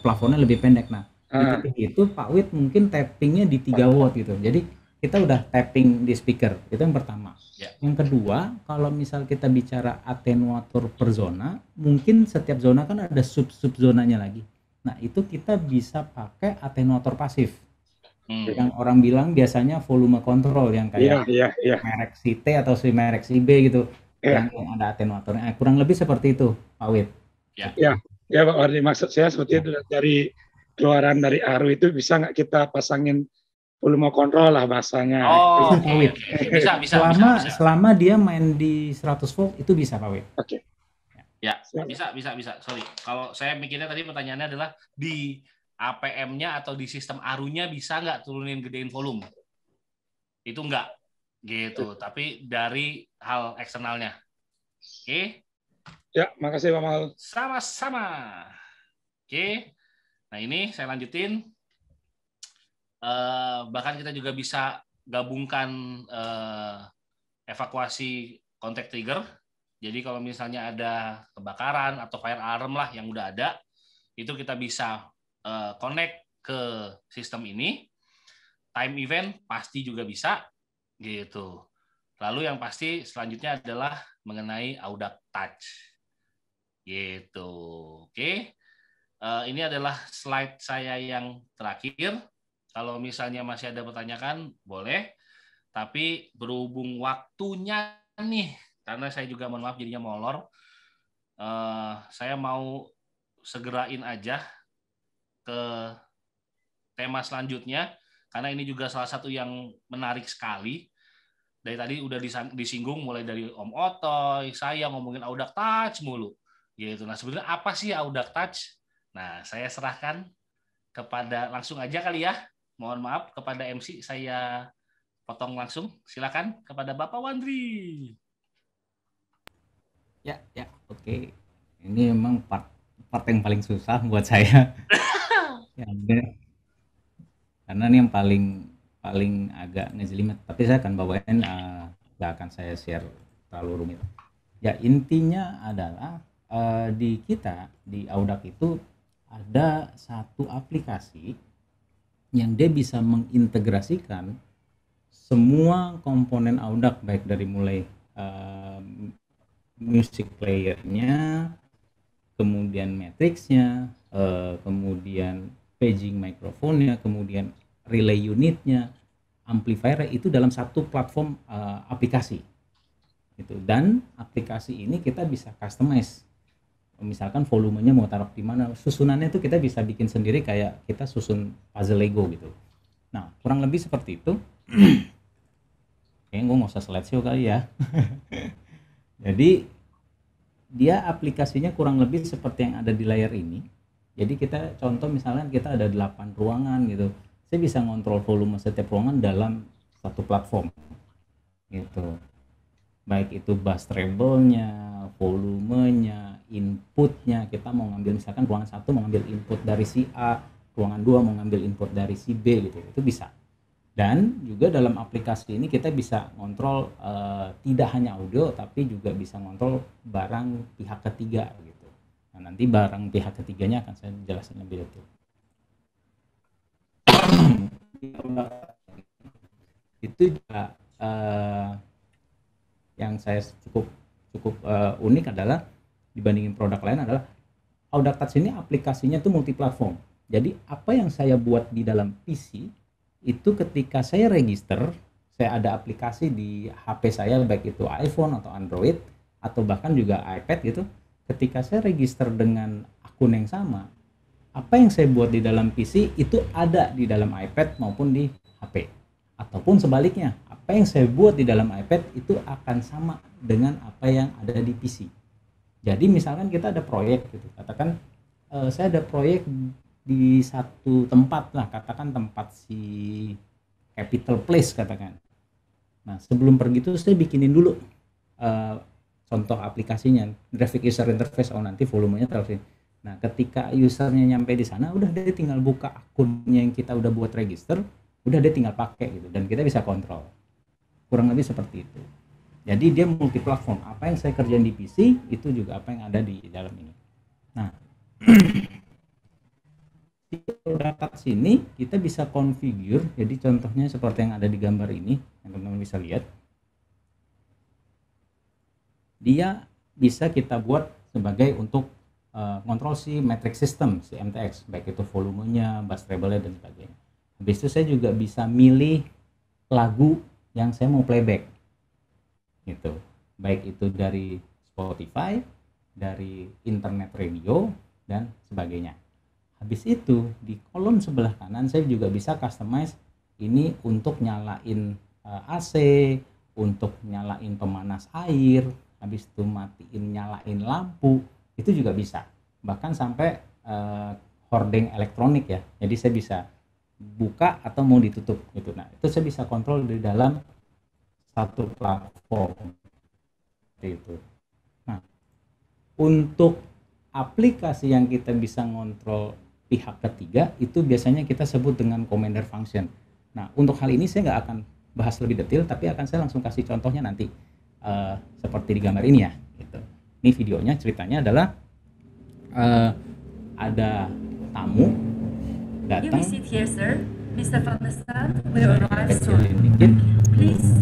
plafonnya lebih pendek. Nah, ah. itu Pak Wit mungkin tappingnya di 3 watt gitu. Jadi kita udah tapping di speaker itu yang pertama yeah. yang kedua kalau misal kita bicara atenuator per zona mungkin setiap zona kan ada sub sub zonanya lagi nah itu kita bisa pakai atenuator pasif hmm. yang orang bilang biasanya volume control yang kayak yeah, yeah, yeah. merek si T atau si merek si B gitu yeah. yang ada atenuatornya eh, kurang lebih seperti itu Pak Wid ya yeah. ya yeah. Pak Wardi maksud saya seperti yeah. itu dari keluaran dari Aru itu bisa nggak kita pasangin mau kontrol lah bahasanya. Oh, okay. bisa, bisa, selama, bisa, bisa. Selama dia main di 100 volt itu bisa Pak Wid. Oke. Okay. Ya, ya bisa, bisa, bisa. Sorry. Kalau saya mikirnya tadi pertanyaannya adalah di APM-nya atau di sistem arunya bisa nggak turunin gedein volume? Itu nggak gitu, ya. tapi dari hal eksternalnya. Oke. Okay. Ya, makasih Pak Mal. Sama-sama. Oke. Okay. Nah, ini saya lanjutin. Eh, bahkan kita juga bisa gabungkan uh, evakuasi kontak trigger. Jadi kalau misalnya ada kebakaran atau fire alarm lah yang udah ada, itu kita bisa uh, connect ke sistem ini. Time event pasti juga bisa gitu. Lalu yang pasti selanjutnya adalah mengenai Audac Touch. Gitu. Oke. Okay. Uh, ini adalah slide saya yang terakhir kalau misalnya masih ada pertanyaan, boleh. Tapi berhubung waktunya nih, karena saya juga mohon maaf jadinya molor, eh, saya mau segerain aja ke tema selanjutnya, karena ini juga salah satu yang menarik sekali. Dari tadi udah disinggung mulai dari Om Oto saya ngomongin Audak Touch mulu. Gitu. Nah, sebenarnya apa sih Audak Touch? Nah, saya serahkan kepada langsung aja kali ya Mohon maaf kepada MC saya potong langsung. Silakan kepada Bapak Wandri. Ya, ya, oke. Okay. Ini memang part part yang paling susah buat saya. *laughs* ya, karena ini yang paling paling agak ngejelimet. Tapi saya akan bawain, uh, akan saya share terlalu rumit. Ya intinya adalah uh, di kita di Audak itu ada satu aplikasi yang dia bisa mengintegrasikan semua komponen audak baik dari mulai uh, music playernya, kemudian matrixnya, uh, kemudian paging mikrofonnya, kemudian relay unitnya, amplifier itu dalam satu platform uh, aplikasi. Itu dan aplikasi ini kita bisa customize misalkan volumenya mau taruh di mana susunannya tuh kita bisa bikin sendiri kayak kita susun puzzle Lego gitu nah kurang lebih seperti itu kayaknya gue nggak usah slideshow kali ya *laughs* jadi dia aplikasinya kurang lebih seperti yang ada di layar ini jadi kita contoh misalnya kita ada 8 ruangan gitu saya bisa ngontrol volume setiap ruangan dalam satu platform gitu baik itu bus travelnya volumenya inputnya kita mau ngambil misalkan ruangan satu mau ngambil input dari si A ruangan dua mau ngambil input dari si B gitu itu bisa dan juga dalam aplikasi ini kita bisa kontrol e, eh, tidak hanya audio tapi juga bisa kontrol barang pihak ketiga gitu nah nanti barang pihak ketiganya akan saya jelasin lebih detail *clears throat* itu juga e, yang saya cukup cukup e, unik adalah dibandingin produk lain adalah Audacity ini aplikasinya tuh multi platform. Jadi apa yang saya buat di dalam PC itu ketika saya register, saya ada aplikasi di HP saya baik itu iPhone atau Android atau bahkan juga iPad gitu. Ketika saya register dengan akun yang sama, apa yang saya buat di dalam PC itu ada di dalam iPad maupun di HP. Ataupun sebaliknya, apa yang saya buat di dalam iPad itu akan sama dengan apa yang ada di PC jadi misalkan kita ada proyek gitu katakan uh, saya ada proyek di satu tempat lah katakan tempat si capital place katakan nah sebelum pergi itu saya bikinin dulu uh, contoh aplikasinya graphic user interface oh nanti volumenya terus ya. nah ketika usernya nyampe di sana udah dia tinggal buka akunnya yang kita udah buat register udah dia tinggal pakai gitu dan kita bisa kontrol kurang lebih seperti itu jadi dia multi platform. Apa yang saya kerjain di PC itu juga apa yang ada di dalam ini. Nah, *clears throat* di produk sini kita bisa configure. Jadi contohnya seperti yang ada di gambar ini, yang teman-teman bisa lihat. Dia bisa kita buat sebagai untuk uh, si metric system, si MTX, baik itu volumenya, bass treble dan sebagainya. Habis itu saya juga bisa milih lagu yang saya mau playback gitu baik itu dari Spotify dari internet radio dan sebagainya habis itu di kolom sebelah kanan saya juga bisa customize ini untuk nyalain eh, AC untuk nyalain pemanas air habis itu matiin nyalain lampu itu juga bisa bahkan sampai uh, hordeng elektronik ya jadi saya bisa buka atau mau ditutup gitu nah itu saya bisa kontrol di dalam satu platform itu. Nah, untuk aplikasi yang kita bisa ngontrol pihak ketiga itu biasanya kita sebut dengan commander function. Nah, untuk hal ini saya nggak akan bahas lebih detail, tapi akan saya langsung kasih contohnya nanti uh, seperti di gambar ini ya. Gitu. Ini videonya ceritanya adalah uh, ada tamu datang. You may sit here, sir. Mr. Van will arrive soon. Please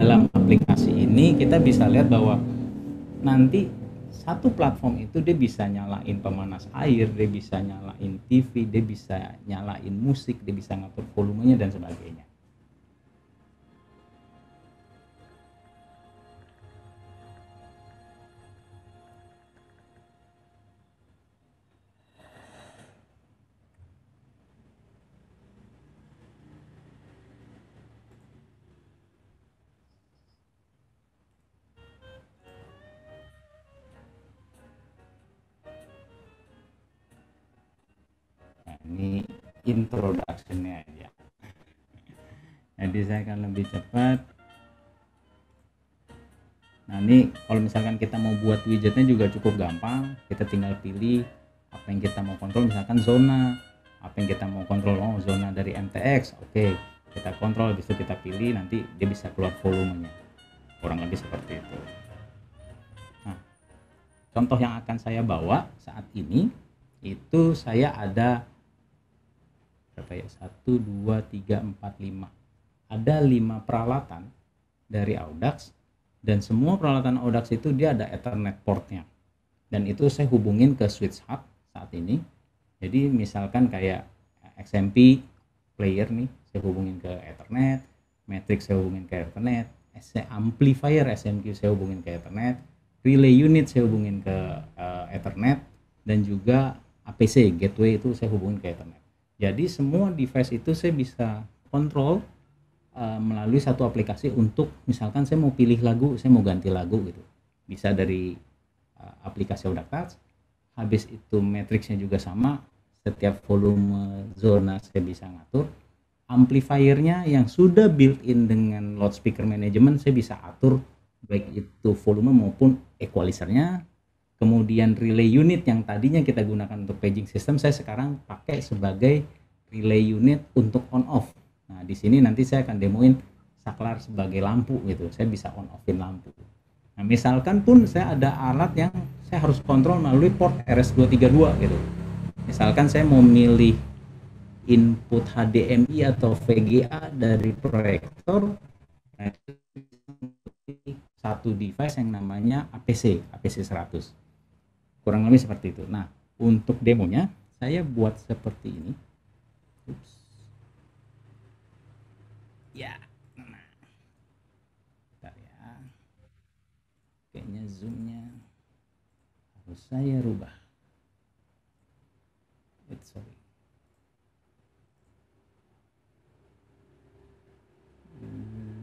dalam aplikasi ini kita bisa lihat bahwa nanti satu platform itu dia bisa nyalain pemanas air, dia bisa nyalain TV, dia bisa nyalain musik, dia bisa ngatur volumenya dan sebagainya. introduction-nya aja jadi saya akan lebih cepat nah ini kalau misalkan kita mau buat widgetnya juga cukup gampang kita tinggal pilih apa yang kita mau kontrol misalkan zona apa yang kita mau kontrol oh zona dari MTX oke okay. kita kontrol bisa kita pilih nanti dia bisa keluar volumenya kurang lebih seperti itu nah contoh yang akan saya bawa saat ini itu saya ada berapa ya? 1 2 3 4 5. Ada 5 peralatan dari Audax dan semua peralatan Audax itu dia ada Ethernet portnya. Dan itu saya hubungin ke switch hub saat ini. Jadi misalkan kayak XMP player nih, saya hubungin ke Ethernet, Matrix saya hubungin ke Ethernet, amplifier SMQ saya hubungin ke Ethernet, relay unit saya hubungin ke uh, Ethernet, dan juga APC gateway itu saya hubungin ke Ethernet. Jadi semua device itu saya bisa kontrol uh, melalui satu aplikasi untuk misalkan saya mau pilih lagu, saya mau ganti lagu gitu. Bisa dari uh, aplikasi Odak Touch. Habis itu matriksnya juga sama. Setiap volume zona saya bisa ngatur. Amplifiernya yang sudah built-in dengan loudspeaker management saya bisa atur baik itu volume maupun equalizernya kemudian relay unit yang tadinya kita gunakan untuk paging system saya sekarang pakai sebagai relay unit untuk on off nah di sini nanti saya akan demoin saklar sebagai lampu gitu saya bisa on offin lampu nah misalkan pun saya ada alat yang saya harus kontrol melalui port RS232 gitu misalkan saya mau milih input HDMI atau VGA dari proyektor satu device yang namanya APC, APC 100 kurang lebih seperti itu nah untuk demonya saya buat seperti ini Oops. ya Bentar ya kayaknya zoomnya harus saya rubah Wait, sorry hmm.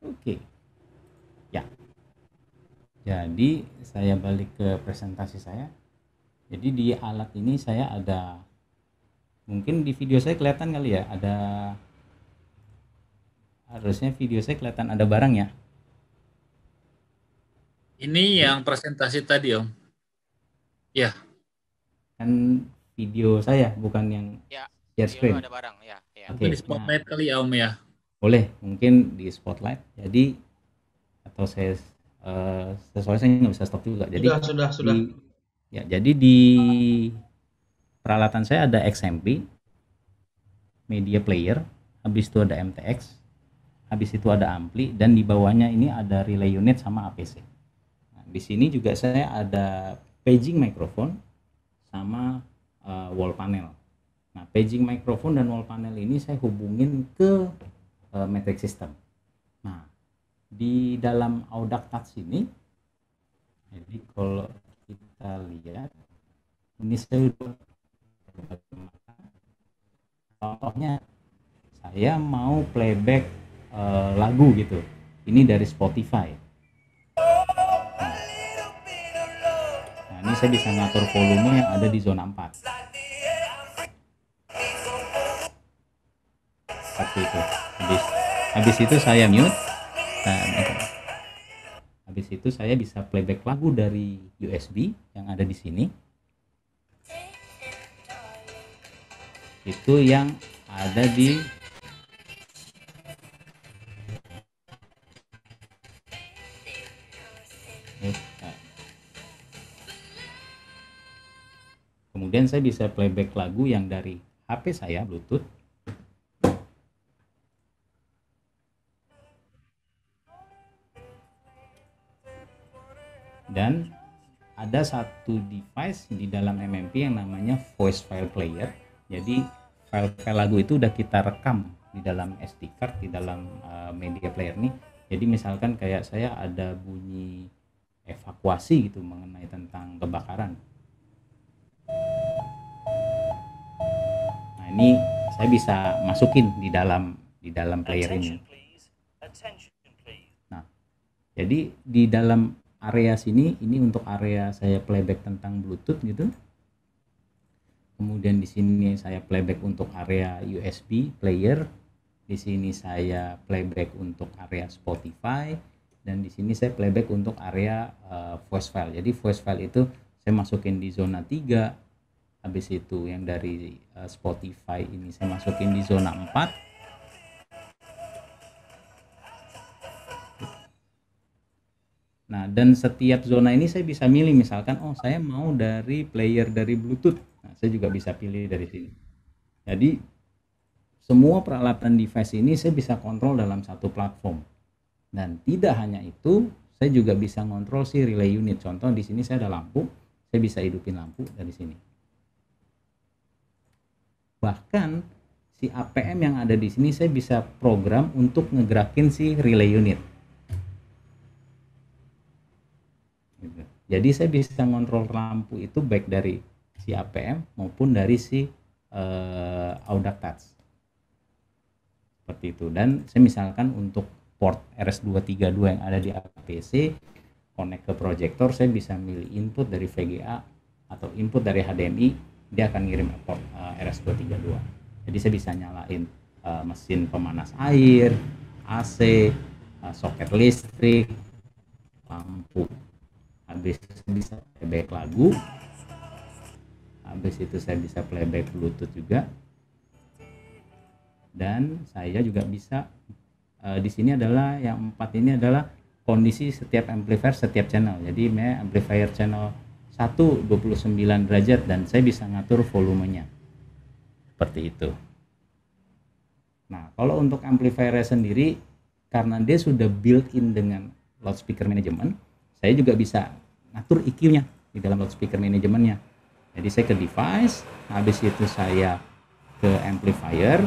Oke. Okay jadi saya balik ke presentasi saya jadi di alat ini saya ada mungkin di video saya kelihatan kali ya ada harusnya video saya kelihatan ada barang ya ini yang presentasi tadi om ya kan video saya bukan yang ya, share screen ada barang ya, ya. Okay, di spotlight nah, kali ya om ya boleh mungkin di spotlight jadi atau saya Uh, soalnya saya nggak bisa stop juga. Jadi sudah sudah sudah. Di, ya jadi di peralatan saya ada XMP, media player, habis itu ada MTX, habis itu ada ampli dan di bawahnya ini ada relay unit sama APC. Nah, di sini juga saya ada paging microphone sama uh, wall panel. Nah, paging microphone dan wall panel ini saya hubungin ke uh, metric system. Nah, di dalam audak Touch ini jadi kalau kita lihat ini saya contohnya saya mau playback uh, lagu gitu ini dari Spotify nah ini saya bisa ngatur volume yang ada di zona 4 seperti itu habis, habis itu saya mute Nah, gitu. habis itu saya bisa playback lagu dari USB yang ada di sini. Itu yang ada di kemudian saya bisa playback lagu yang dari HP saya Bluetooth dan ada satu device di dalam MMP yang namanya voice file player. Jadi file-file lagu itu udah kita rekam di dalam SD card di dalam uh, media player nih. Jadi misalkan kayak saya ada bunyi evakuasi gitu mengenai tentang kebakaran. Nah, ini saya bisa masukin di dalam di dalam player ini. Nah, jadi di dalam area sini ini untuk area saya playback tentang Bluetooth gitu kemudian di sini saya playback untuk area USB player di sini saya playback untuk area Spotify dan di sini saya playback untuk area uh, eh, voice file jadi voice file itu saya masukin di zona 3 habis itu yang dari uh, Spotify ini saya masukin di zona 4 Nah, dan setiap zona ini saya bisa milih misalkan oh saya mau dari player dari Bluetooth. Nah, saya juga bisa pilih dari sini. Jadi semua peralatan device ini saya bisa kontrol dalam satu platform. Dan tidak hanya itu, saya juga bisa ngontrol si relay unit. Contoh di sini saya ada lampu, saya bisa hidupin lampu dari sini. Bahkan si APM yang ada di sini saya bisa program untuk ngegerakin si relay unit. Jadi saya bisa ngontrol lampu itu baik dari si APM maupun dari si uh, eh, Audac Touch. Seperti itu. Dan saya misalkan untuk port RS232 yang ada di APC connect ke proyektor saya bisa milih input dari VGA atau input dari HDMI dia akan ngirim port uh, eh, RS232. Jadi saya bisa nyalain uh, mesin pemanas air, AC, uh, soket listrik, lampu habis bisa playback lagu habis itu saya bisa playback bluetooth juga dan saya juga bisa e, di sini adalah yang empat ini adalah kondisi setiap amplifier setiap channel jadi amplifier channel 1 29 derajat dan saya bisa ngatur volumenya seperti itu nah kalau untuk amplifier sendiri karena dia sudah built in dengan loudspeaker management saya juga bisa ngatur IQ-nya di dalam loudspeaker manajemennya. Jadi saya ke device, habis itu saya ke amplifier,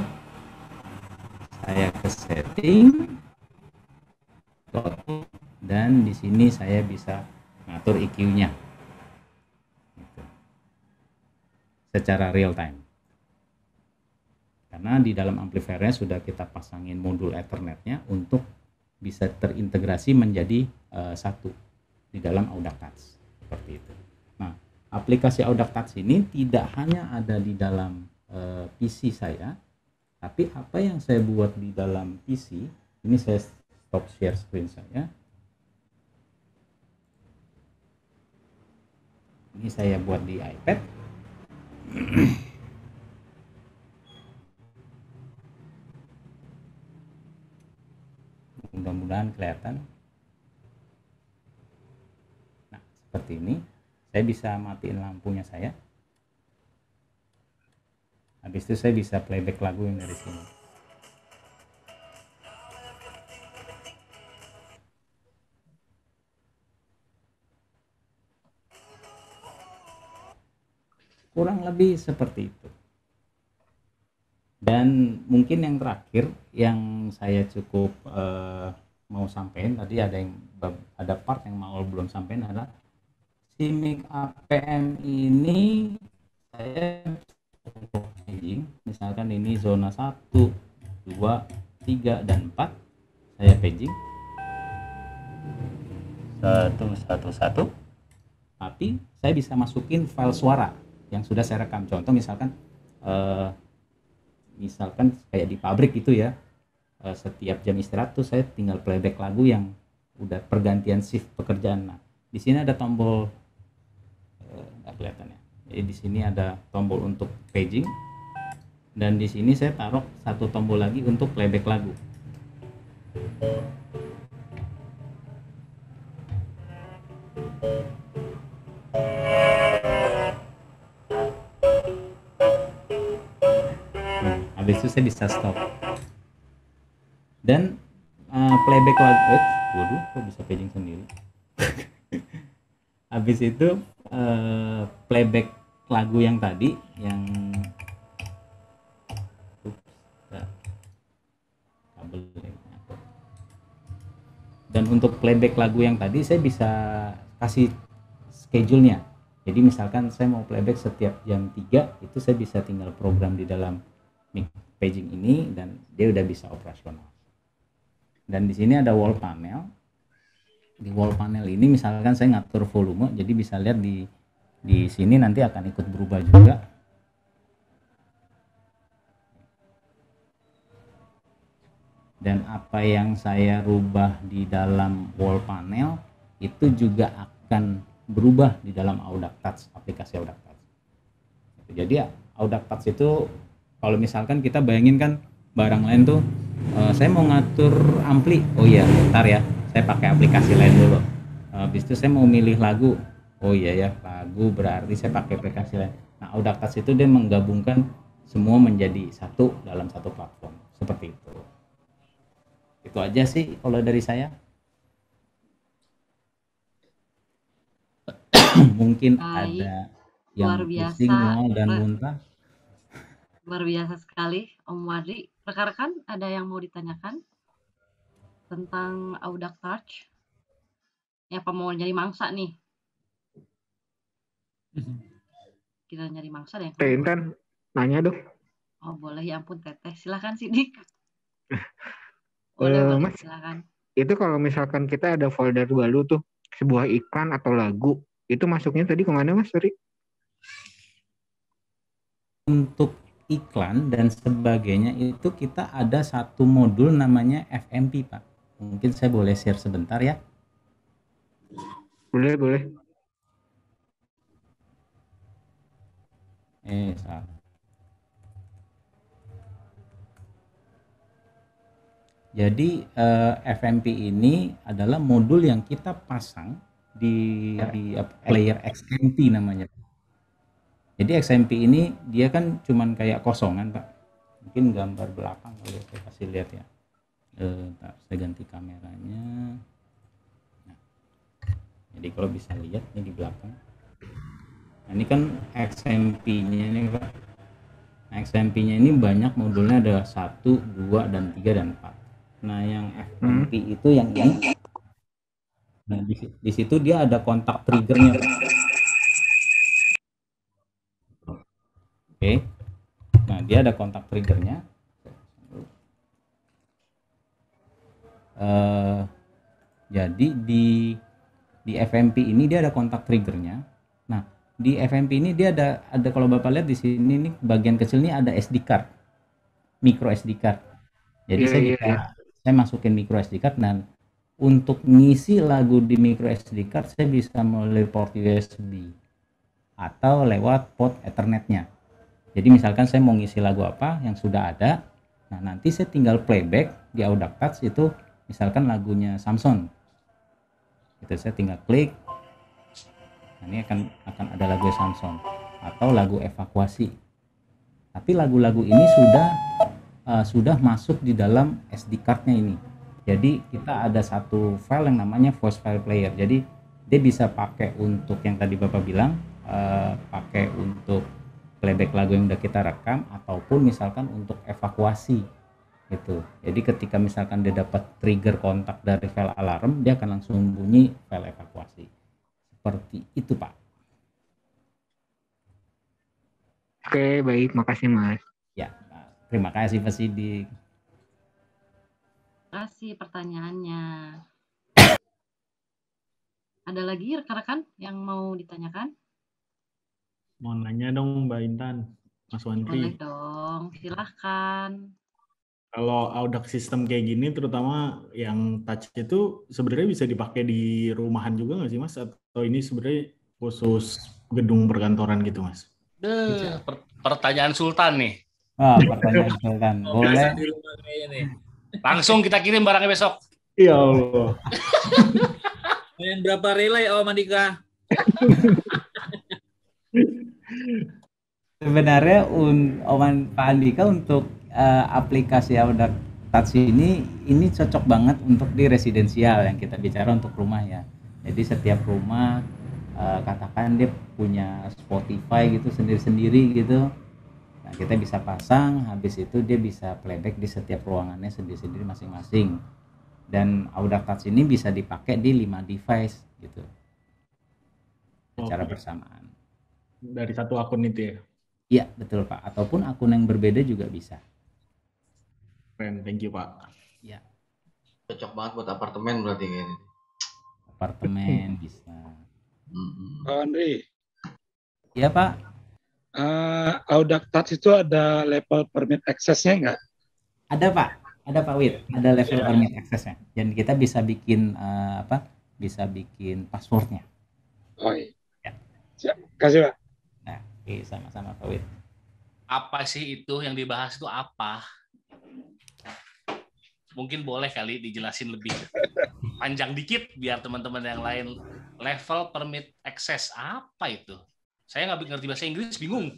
saya ke setting, dan di sini saya bisa ngatur IQ-nya gitu. secara real time. Karena di dalam amplifiernya sudah kita pasangin modul Ethernetnya untuk bisa terintegrasi menjadi uh, satu di dalam Touch seperti itu. Nah, aplikasi Touch ini tidak hanya ada di dalam e, eh, PC saya, tapi apa yang saya buat di dalam PC ini saya stop share screen saya. Ini saya buat di iPad. *clears throat* Mudah-mudahan kelihatan. seperti ini saya bisa matiin lampunya saya habis itu saya bisa playback lagu yang dari sini kurang lebih seperti itu dan mungkin yang terakhir yang saya cukup uh, mau sampaikan tadi ada yang ada part yang mau belum sampaikan adalah Simic APM ini saya paging misalkan ini zona satu dua tiga dan empat saya paging satu satu satu tapi saya bisa masukin file suara yang sudah saya rekam contoh misalkan eh, misalkan kayak di pabrik gitu ya eh, setiap jam istirahat tuh saya tinggal playback lagu yang udah pergantian shift pekerjaan nah di sini ada tombol nggak kelihatan ya jadi di sini ada tombol untuk paging dan di sini saya taruh satu tombol lagi untuk playback lagu nah, habis itu saya bisa stop dan uh, playback lagu eh, waduh kok bisa paging sendiri *laughs* habis itu uh, playback lagu yang tadi yang dan untuk playback lagu yang tadi saya bisa kasih schedule-nya jadi misalkan saya mau playback setiap jam 3 itu saya bisa tinggal program di dalam mic paging ini dan dia udah bisa operasional dan di sini ada wall panel di wall panel ini misalkan saya ngatur volume jadi bisa lihat di di sini nanti akan ikut berubah juga dan apa yang saya rubah di dalam wall panel itu juga akan berubah di dalam Audac Touch aplikasi Audac Touch jadi ya Touch itu kalau misalkan kita bayangin kan barang lain tuh uh, saya mau ngatur ampli oh iya ntar ya saya pakai aplikasi lain dulu habis itu saya mau milih lagu oh iya ya lagu berarti saya pakai aplikasi lain nah Audacast itu dia menggabungkan semua menjadi satu dalam satu platform seperti itu itu aja sih kalau dari saya *coughs* mungkin Hai. ada yang pusing, dan muntah luar biasa sekali Om Wadi. rekan-rekan ada yang mau ditanyakan tentang Audax Ya, apa mau nyari mangsa nih? Mm-hmm. Kita nyari mangsa deh. Teh Intan, nanya dong. Oh boleh, ya ampun Teteh. Silahkan Sidik. *laughs* Eh, boleh, Mas, silahkan. Itu kalau misalkan kita ada folder baru tuh, sebuah iklan atau lagu, itu masuknya tadi kemana Mas? Sorry. Untuk iklan dan sebagainya itu kita ada satu modul namanya FMP Pak Mungkin saya boleh share sebentar ya. Boleh, boleh. Eh, salah. Jadi eh, FMP ini adalah modul yang kita pasang di, di uh, player XMP namanya. Jadi XMP ini dia kan cuman kayak kosongan pak. Mungkin gambar belakang kalau ya, saya kasih lihat ya eh, tak saya ganti kameranya nah, jadi kalau bisa lihat ini di belakang nah, ini kan XMP nya ini Pak XMP nah, nya ini banyak modulnya ada satu dua dan tiga dan empat nah yang XMP hmm. itu yang ini nah di, di situ dia ada kontak triggernya Oke. Okay. Nah, dia ada kontak triggernya. uh, jadi di di FMP ini dia ada kontak triggernya nah di FMP ini dia ada ada kalau bapak lihat di sini nih bagian kecil ini ada SD card micro SD card jadi yeah, saya yeah, bisa iya. saya masukin micro SD card dan untuk ngisi lagu di micro SD card saya bisa melalui port USB atau lewat port ethernetnya jadi misalkan saya mau ngisi lagu apa yang sudah ada nah nanti saya tinggal playback di Audacity itu misalkan lagunya Samson itu saya tinggal klik nah, ini akan akan ada lagu Samson atau lagu evakuasi tapi lagu-lagu ini sudah uh, sudah masuk di dalam SD cardnya ini jadi kita ada satu file yang namanya voice file player jadi dia bisa pakai untuk yang tadi bapak bilang uh, pakai untuk playback lagu yang udah kita rekam ataupun misalkan untuk evakuasi itu Jadi ketika misalkan dia dapat trigger kontak dari file alarm, dia akan langsung bunyi file evakuasi. Seperti itu, Pak. Oke, baik. Makasih, Mas. Ya, terima kasih, Pak Sidik. kasih pertanyaannya. Ada lagi rekan-rekan yang mau ditanyakan? Mau nanya dong Mbak Intan, Mas wanti Boleh dong, silahkan. Kalau audak sistem kayak gini, terutama yang touch itu sebenarnya bisa dipakai di rumahan juga nggak sih, Mas? Atau ini sebenarnya khusus gedung perkantoran gitu, Mas? Gitu ya. pertanyaan Sultan nih. Ah, pertanyaan Sultan. *laughs* Boleh. Langsung kita kirim barangnya besok. Iya Allah. *laughs* Main berapa relay oh Andika? *laughs* Sebenarnya un, Om Pak Andika untuk uh, aplikasi Audar Touch ini ini cocok banget untuk di residensial yang kita bicara untuk rumah ya. Jadi setiap rumah uh, katakan dia punya Spotify gitu sendiri-sendiri gitu. Nah, kita bisa pasang habis itu dia bisa playback di setiap ruangannya sendiri-sendiri masing-masing. Dan Audar Touch ini bisa dipakai di 5 device gitu. Secara bersamaan. Dari satu akun itu ya. Iya, betul Pak. Ataupun akun yang berbeda juga bisa. Keren, thank you Pak. Ya. Cocok banget buat apartemen berarti ini. Apartemen *laughs* bisa. Mm-hmm. Oh, Andri. Iya Pak. Uh, eh, Audactat itu ada level permit access-nya nggak? Ada Pak. Ada Pak Wid. Ada level ya. permit access-nya. Dan kita bisa bikin uh, apa? Bisa bikin passwordnya. Oh iya. Ya. Kasih Pak. Nah, oke, sama-sama Pak Wid. Apa sih itu yang dibahas itu apa? mungkin boleh kali dijelasin lebih *laughs* panjang dikit biar teman-teman yang lain level permit access apa itu? Saya nggak ngerti bahasa Inggris, bingung.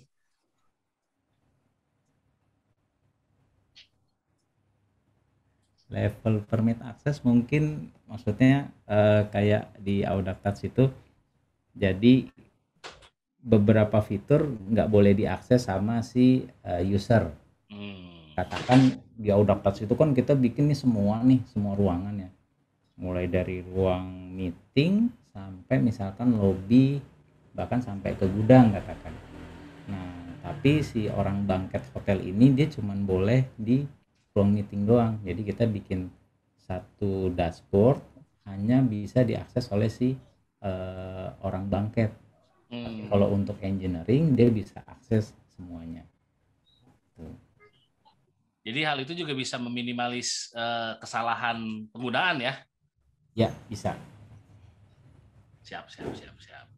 Level permit akses mungkin maksudnya eh, kayak di Audacity itu jadi beberapa fitur nggak boleh diakses sama si eh, user. Hmm katakan di Audaclass itu kan kita bikin nih semua nih semua ruangan ya mulai dari ruang meeting sampai misalkan lobby bahkan sampai ke gudang katakan nah tapi si orang bangket hotel ini dia cuman boleh di ruang meeting doang jadi kita bikin satu dashboard hanya bisa diakses oleh si uh, orang bangket hmm. kalau untuk engineering dia bisa akses semuanya jadi hal itu juga bisa meminimalis eh, kesalahan penggunaan ya. Ya, bisa. Siap, siap, siap, siap.